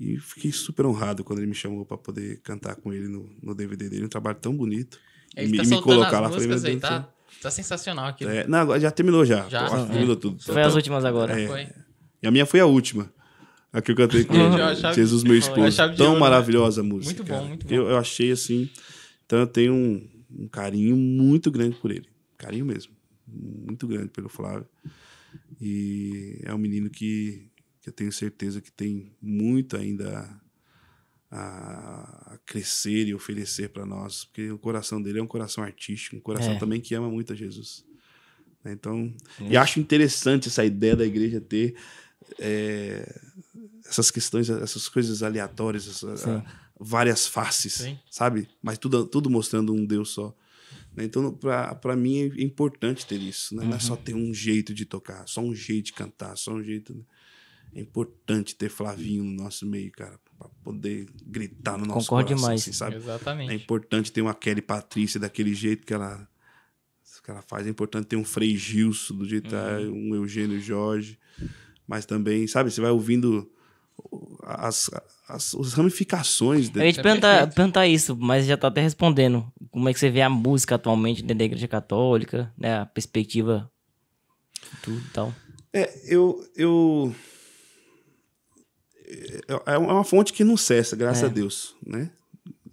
E fiquei super honrado quando ele me chamou para poder cantar com ele no, no DVD dele. Um trabalho tão bonito. Ele e tá me, me colocar lá. Músicas, falei, Deus, tá, é. tá sensacional aqui. É, não, já terminou já. Já? terminou tudo. Foi tá, as últimas agora. É, foi. E a minha foi a última. A que eu cantei com Jesus, meu esposo. Tão ouro, né? maravilhosa né? a música. Muito bom, muito bom. Eu, eu achei assim. Então eu tenho um, um carinho muito grande por ele. Carinho mesmo. Muito grande pelo Flávio. E é um menino que, que eu tenho certeza que tem muito ainda a, a crescer e oferecer para nós, porque o coração dele é um coração artístico, um coração é. também que ama muito a Jesus. Né? Então, e é. acho interessante essa ideia da igreja ter é, essas questões, essas coisas aleatórias, essa, várias faces, Sim. sabe? Mas tudo, tudo mostrando um Deus só. Né? Então, para mim, é importante ter isso. Né? Uhum. Não é só uhum. ter um jeito de tocar, só um jeito de cantar, só um jeito. Né? É importante ter Flavinho no nosso meio, cara, para poder gritar no nosso Concordo coração, demais. Assim, sabe? Exatamente. É importante ter uma Kelly Patrícia daquele jeito que ela, que ela faz. É importante ter um Frei Gilson do jeito uhum. tá, um Eugênio Jorge. Mas também, sabe, você vai ouvindo as, as, as ramificações. Eu ia te perguntar, é perguntar, isso, mas já tá até respondendo. Como é que você vê a música atualmente dentro da Igreja Católica, né? A perspectiva tudo tal. É, eu, eu... É, é uma fonte que não cessa, graças é. a Deus, né?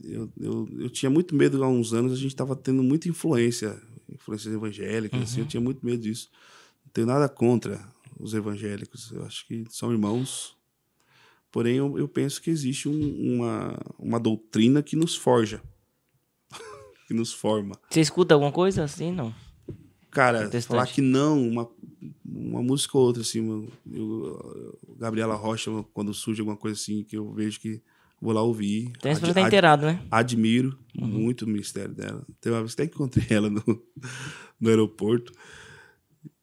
Eu, eu, eu tinha muito medo há uns anos, a gente estava tendo muita influência, influências evangélicas, uhum. assim, eu uhum. tinha muito medo disso. Não tenho nada contra os evangélicos, eu acho que são irmãos Porém, eu, eu penso que existe um, uma, uma doutrina que nos forja. que nos forma. Você escuta alguma coisa assim, não? Cara, falar que não, uma, uma música ou outra, assim, eu, eu, Gabriela Rocha, quando surge alguma coisa assim, que eu vejo que vou lá ouvir. Tem essa tá inteirado, né? Admiro uhum. muito o mistério dela. Tem uma vez até que encontrei ela no, no aeroporto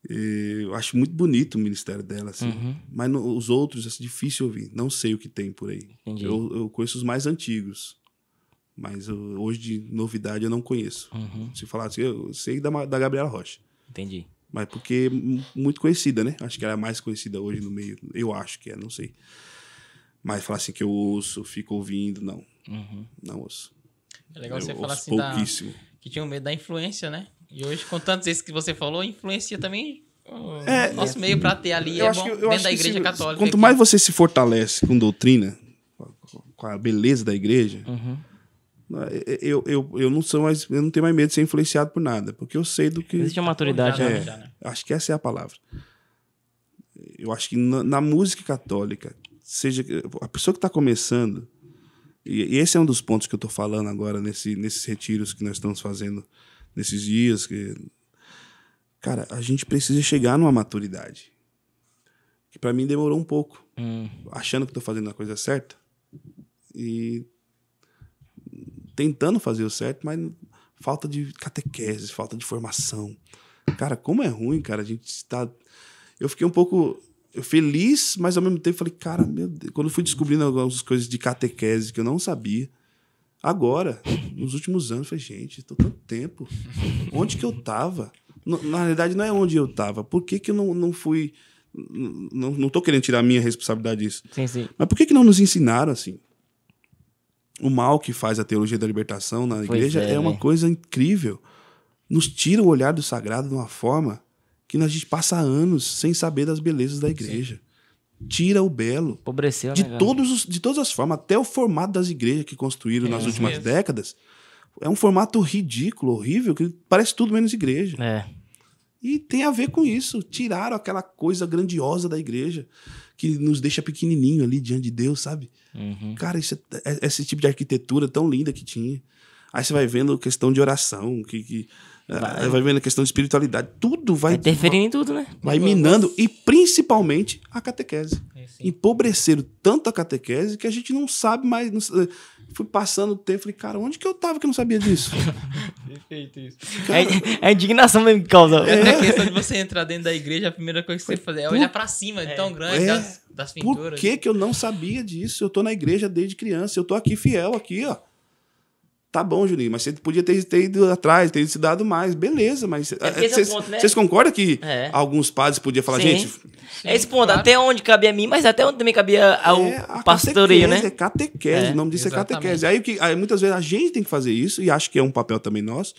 eu acho muito bonito o ministério dela, assim. Uhum. Mas no, os outros é difícil ouvir. Não sei o que tem por aí. Eu, eu, conheço os mais antigos. Mas eu, hoje de novidade eu não conheço. Uhum. Se falar assim, eu sei da, da Gabriela Rocha. Entendi. Mas porque é muito conhecida, né? Acho que ela é mais conhecida hoje no meio. Eu acho que é, não sei. Mas falar assim que eu ouço, fico ouvindo, não. Uhum. Não ouço. É legal eu você falar assim pouquíssimo. Da... que tinha o medo da influência, né? E hoje, com tantos esses que você falou, influencia também o é, nosso meio para ter ali. É eu é acho bom, que, eu acho da igreja se, católica. Quanto aqui. mais você se fortalece com doutrina, com a beleza da igreja. Uhum. Né, eu, eu, eu não sou mais eu não tenho mais medo de ser influenciado por nada porque eu sei do que existe uma maturidade é, já, né? né? É, acho que essa é a palavra eu acho que na, na música católica seja a pessoa que está começando e, e, esse é um dos pontos que eu estou falando agora nesse, nesses retiros que nós estamos fazendo nesses dias. Que... Cara, a gente precisa chegar numa maturidade. Que para mim demorou um pouco. Hum. Achando que tô fazendo a coisa certa. E tentando fazer o certo, mas falta de catequese, falta de formação. Cara, como é ruim, cara. A gente está. Eu fiquei um pouco feliz, mas ao mesmo tempo falei, cara, meu Deus. Quando eu fui descobrindo algumas coisas de catequese que eu não sabia, Agora, nos últimos anos, eu falei, gente, estou tanto tempo. Onde que eu estava Na realidade, não é onde eu estava Por que, que eu não, não fui. Não, não tô querendo tirar a minha responsabilidade disso. Sim, sim. Mas por que, que não nos ensinaram assim? O mal que faz a teologia da libertação na pois igreja é, é uma né? coisa incrível. Nos tira o olhar do sagrado de uma forma que a gente passa anos sem saber das belezas da igreja. Sim tira o belo. Pobreceu, de, né, todos os, de todas as formas, até o formato das igrejas que construíram é, nas últimas décadas. É um formato ridículo, horrível, que parece tudo menos igreja. É. E tem a ver com isso. Tiraram aquela coisa grandiosa da igreja que nos deixa pequenininho ali diante de Deus, sabe? Uhum. Cara, esse, é, é, esse tipo de arquitetura tão linda que tinha. Aí você vai vendo questão de oração, que, que é, vai. vai vendo a questão de espiritualidade. Tudo vai. vai interferindo em tudo, né? Vai minando. E principalmente a catequese. É, Empobreceram tanto a catequese que a gente não sabe mais. Não eh, fui passando o tempo, falei, cara, onde que eu tava que eu não sabia disso? Perfeito isso. Cara, é, é indignação mesmo que causa. É, a é questão de você entrar dentro da igreja, a primeira coisa que você fazer é olhar pra cima, é, tão grande, é, das, das pinturas. Por que, que eu não sabia disso? Eu tô na igreja desde criança, eu tô aqui fiel, aqui, ó. Tá bom, Juninho, mas você podia ter, ter ido atrás, ter se dado mais. Beleza, mas. É é, é vocês é né? concordam que é. alguns padres podiam falar, Sim. gente. Sim, é esse ponto, claro. até onde cabia a mim, mas até onde também cabia ao é, pastoreio, né? É catequese, o nome disso exatamente. é catequese. Aí, que, aí muitas vezes a gente tem que fazer isso, e acho que é um papel também nosso,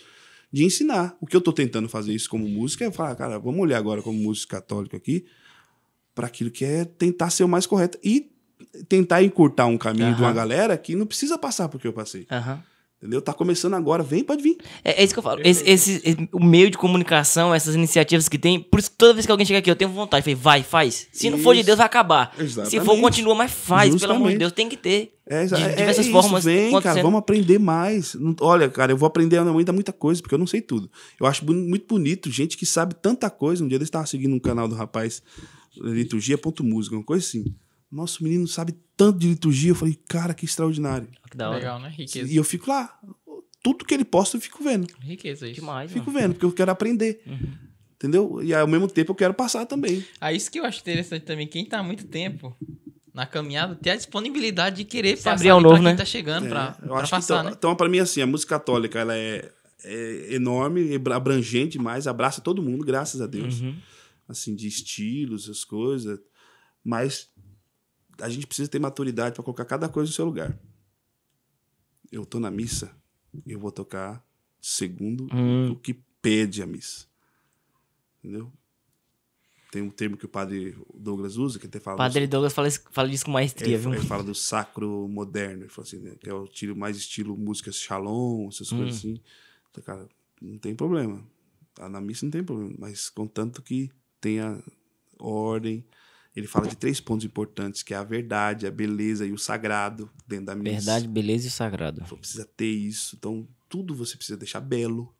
de ensinar. O que eu estou tentando fazer isso como músico é falar, cara, vamos olhar agora como músico católico aqui, para aquilo que é tentar ser o mais correto. E tentar encurtar um caminho uhum. de uma galera que não precisa passar porque eu passei. Uhum. Entendeu? Tá começando agora, vem, pode vir. É, é isso que eu falo. Esse, esse, é, o meio de comunicação, essas iniciativas que tem, por isso toda vez que alguém chega aqui, eu tenho vontade. Falei, vai, faz. Se isso. não for de Deus, vai acabar. Exatamente. Se for, continua, mas faz, Justamente. pelo amor de Deus, tem que ter. É, de é, diversas é formas. Vem, cara, vamos aprender mais. Olha, cara, eu vou aprender ainda muita coisa, porque eu não sei tudo. Eu acho muito bonito gente que sabe tanta coisa. Um dia eu estava seguindo um canal do rapaz, liturgia.música, uma coisa assim nosso menino sabe tanto de liturgia. Eu falei, cara, que extraordinário. Que da hora. Legal, né? Riqueza. E eu fico lá. Tudo que ele posta, eu fico vendo. Riqueza, isso. Demais, fico mano. vendo, porque eu quero aprender. Uhum. Entendeu? E ao mesmo tempo eu quero passar também. Ah, isso que eu acho interessante também. Quem tá há muito tempo na caminhada, tem a disponibilidade de querer Se passar abrir ao novo, pra quem né? tá chegando é, pra, eu pra acho passar, então, né? Então, pra mim, assim, a música católica, ela é, é enorme, abrangente demais, abraça todo mundo, graças a Deus. Uhum. Assim, de estilos, as coisas. Mas a gente precisa ter maturidade para colocar cada coisa no seu lugar. Eu tô na missa, eu vou tocar segundo hum. o que pede a missa. Entendeu? Tem um termo que o padre Douglas usa, que até fala. O padre Douglas fala, fala disso com maestria, ele, viu? Ele fala do sacro moderno, ele fala assim, né, que é o estilo, mais estilo músicas shalom, essas hum. coisas assim. Então, cara, não tem problema. Tá na missa não tem problema, mas contanto que tenha ordem, ele fala de três pontos importantes, que é a verdade, a beleza e o sagrado dentro da missa. Verdade, beleza e sagrado. Você precisa ter isso. Então, tudo você precisa deixar belo.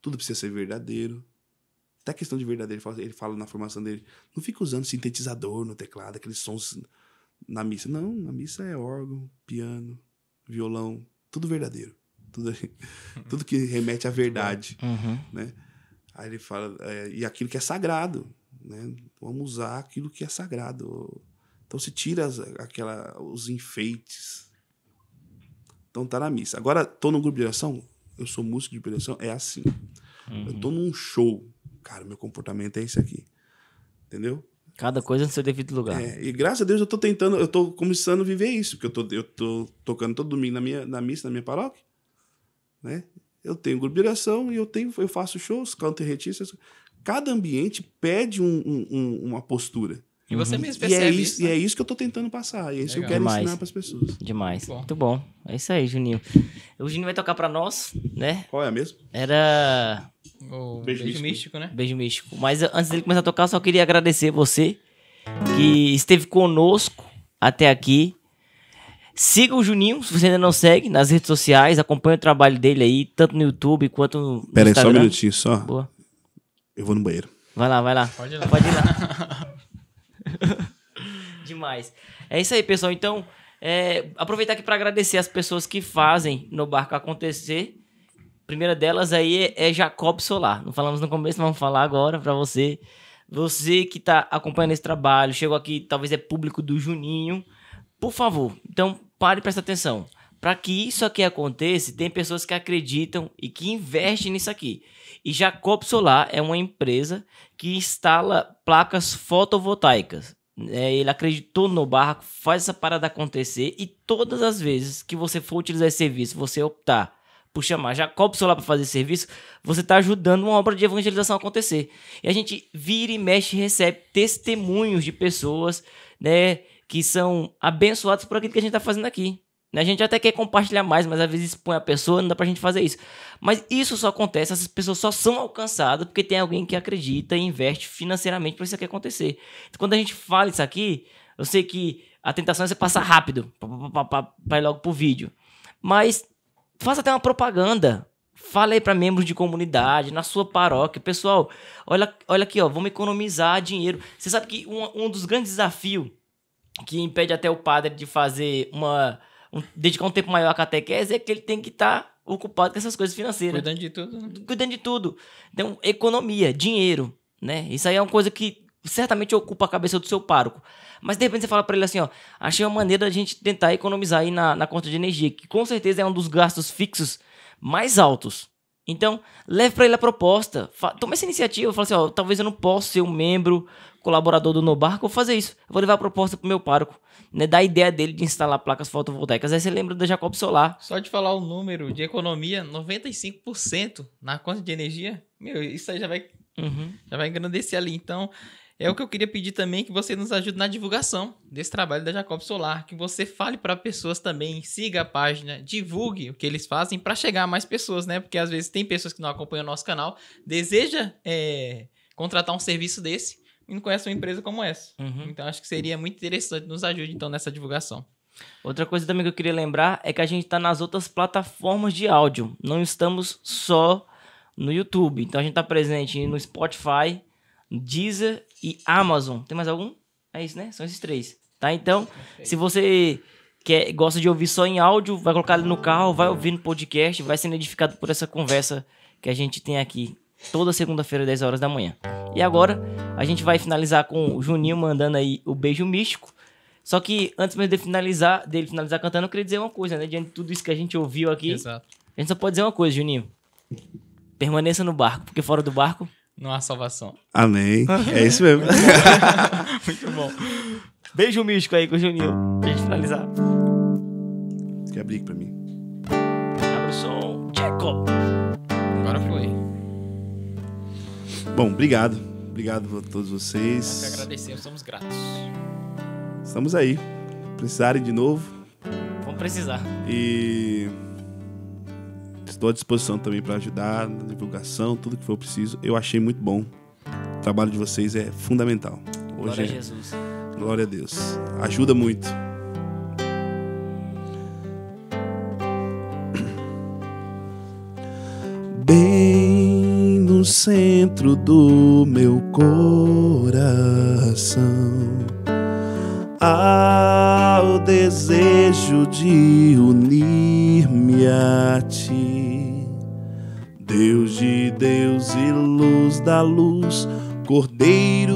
Tudo precisa ser verdadeiro. Até a questão de verdadeiro, ele fala, ele fala na formação dele, não fica usando sintetizador no teclado, aqueles sons na missa. Não, na missa é órgão, piano, violão, tudo verdadeiro. Tudo, tudo que remete à verdade, uhum. né? Aí ele fala, é, e aquilo que é sagrado, né? Vamos usar aquilo que é sagrado. Então se tira as, aquela, os enfeites. Então tá na missa. Agora tô no grupo de oração, eu sou músico de direção, é assim. Uhum. Eu tô uhum. num show, cara, meu comportamento é esse aqui. Entendeu? Cada coisa no seu devido lugar. É, e graças a Deus eu tô tentando, eu tô começando a viver isso, porque eu tô, eu tô tocando todo domingo na minha na missa, na minha paróquia, né? Eu tenho grupo de oração e eu tenho eu faço shows, canto e retícias. Cada ambiente pede um, um, uma postura. E você uhum. mesmo percebe e é isso, isso é né? E é isso que eu estou tentando passar. E é isso Legal. que eu quero Demais. ensinar para as pessoas. Demais. Bom. Muito bom. É isso aí, Juninho. O Juninho vai tocar para nós, né? Qual é mesmo? Era... O Beijo, Beijo místico. místico, né? Beijo Místico. Mas antes dele começar a tocar, eu só queria agradecer você que esteve conosco até aqui. Siga o Juninho, se você ainda não segue, nas redes sociais. Acompanhe o trabalho dele aí, tanto no YouTube quanto no Pera Instagram. Pera aí, só um minutinho, só. Boa. Eu vou no banheiro. Vai lá, vai lá. Pode ir lá. Pode ir lá. Demais. É isso aí, pessoal. Então, é, aproveitar aqui para agradecer as pessoas que fazem no barco acontecer. primeira delas aí é, é Jacob Solar. Não falamos no começo, vamos falar agora para você. Você que está acompanhando esse trabalho, chegou aqui, talvez é público do Juninho. Por favor, então pare e presta atenção. Para que isso aqui aconteça, tem pessoas que acreditam e que investem nisso aqui. E Jacob Solar é uma empresa que instala placas fotovoltaicas. É, ele acreditou no barco, faz essa parada acontecer e todas as vezes que você for utilizar esse serviço, você optar por chamar Jacob Solar para fazer serviço, você está ajudando uma obra de evangelização acontecer. E a gente vira e mexe e recebe testemunhos de pessoas né, que são abençoadas por aquilo que a gente está fazendo aqui. Né? A gente até quer compartilhar mais, mas às vezes expõe a pessoa, não dá pra gente fazer isso. Mas isso só acontece, essas pessoas só são alcançadas porque tem alguém que acredita e investe financeiramente para isso aqui acontecer. Então, quando a gente fala isso aqui, eu sei que a tentação é você passar rápido, vai logo pro vídeo. Mas faça até uma propaganda. Fala aí para membros de comunidade, na sua paróquia. Pessoal, olha, olha aqui, ó, vamos economizar dinheiro. Você sabe que um, um dos grandes desafios que impede até o padre de fazer uma um, dedicar um tempo maior à catequese, é que ele tem que estar tá ocupado com essas coisas financeiras. Cuidando de tudo. Né? Cuidando de tudo. Então, economia, dinheiro, né? Isso aí é uma coisa que certamente ocupa a cabeça do seu pároco. Mas de repente você fala para ele assim, ó, achei uma maneira da gente tentar economizar aí na, na conta de energia, que com certeza é um dos gastos fixos mais altos. Então, leve para ele a proposta. Toma essa iniciativa. Fala assim: ó, talvez eu não possa ser um membro colaborador do Nobarco, vou fazer isso. vou levar a proposta pro meu parco, né? Da ideia dele de instalar placas fotovoltaicas. Aí você lembra da Jacob Solar. Só de falar o número de economia, 95% na conta de energia, meu, isso aí já vai, uhum. já vai engrandecer ali. Então, é o que eu queria pedir também que você nos ajude na divulgação desse trabalho da Jacob Solar, que você fale para pessoas também, siga a página, divulgue o que eles fazem para chegar a mais pessoas, né? Porque às vezes tem pessoas que não acompanham o nosso canal, deseja é, contratar um serviço desse, e não conhece uma empresa como essa. Uhum. Então acho que seria muito interessante, nos ajude então nessa divulgação. Outra coisa também que eu queria lembrar é que a gente está nas outras plataformas de áudio. Não estamos só no YouTube. Então a gente está presente no Spotify, Deezer e Amazon. Tem mais algum? É isso, né? São esses três. Tá? Então, se você quer, gosta de ouvir só em áudio, vai colocar ele no carro, vai ouvir no podcast, vai sendo edificado por essa conversa que a gente tem aqui toda segunda-feira, 10 horas da manhã. E agora a gente vai finalizar com o Juninho mandando aí o beijo místico. Só que antes mesmo de finalizar, dele finalizar cantando, eu queria dizer uma coisa, né? Diante de tudo isso que a gente ouviu aqui, Exato. a gente só pode dizer uma coisa, Juninho. Permaneça no barco, porque fora do barco não há salvação. Amém. É isso mesmo. Muito bom. Beijo místico aí com o Juninho, pra gente finalizar. Quer abrir pra mim? Abre o som. Checo! Agora foi. Bom, obrigado. Obrigado a todos vocês. Nós que agradecemos, somos gratos. Estamos aí. Precisarem de novo. Vamos precisar. E estou à disposição também para ajudar na divulgação, tudo que for preciso. Eu achei muito bom. O trabalho de vocês é fundamental. Hoje Glória a é Jesus. Glória a Deus. Ajuda muito. centro do meu coração. Ao desejo de unir-me a ti, Deus de Deus e luz da luz, Cordeiro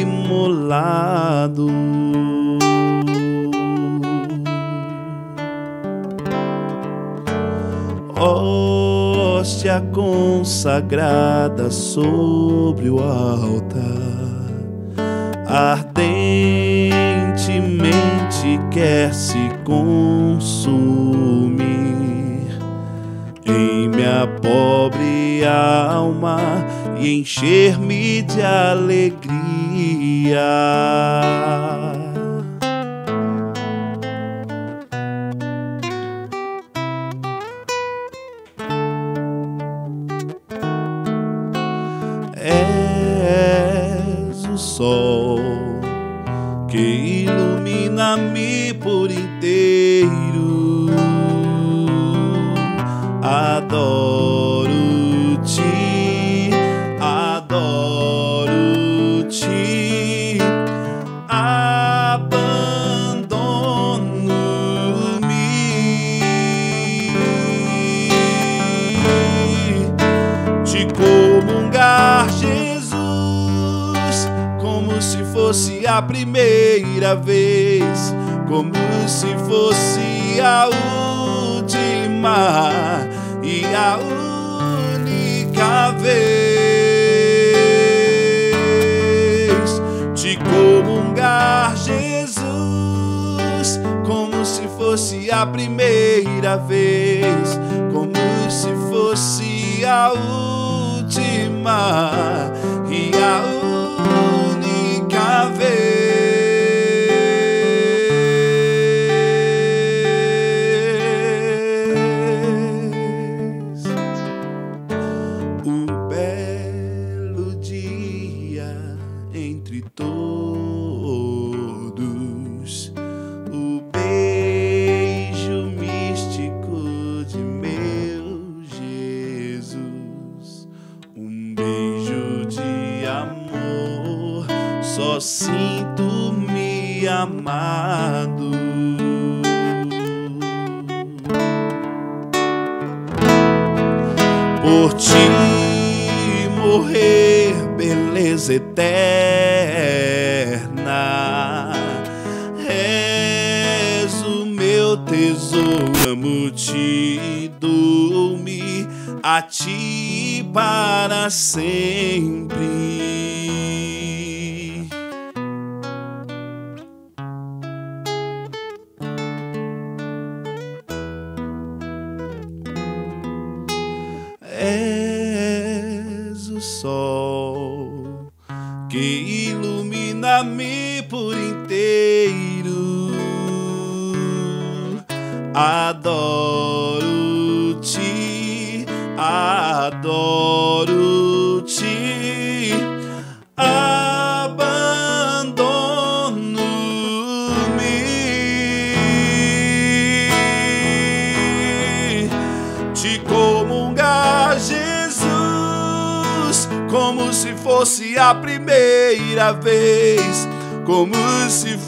imolado. Oh, hóstia consagrada sobre o altar, ardentemente quer se consumir em minha pobre alma e encher-me de alegria.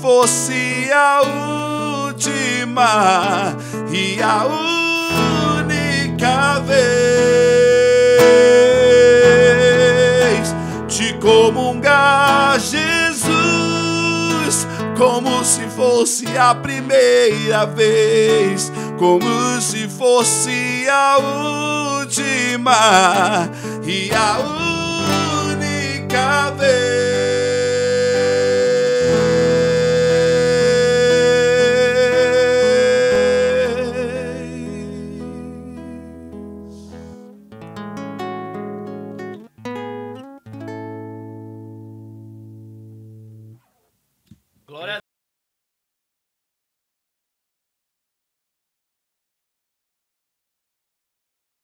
fosse a última e a única vez te comungar, Jesus, como se fosse a primeira vez, como se fosse a última e a última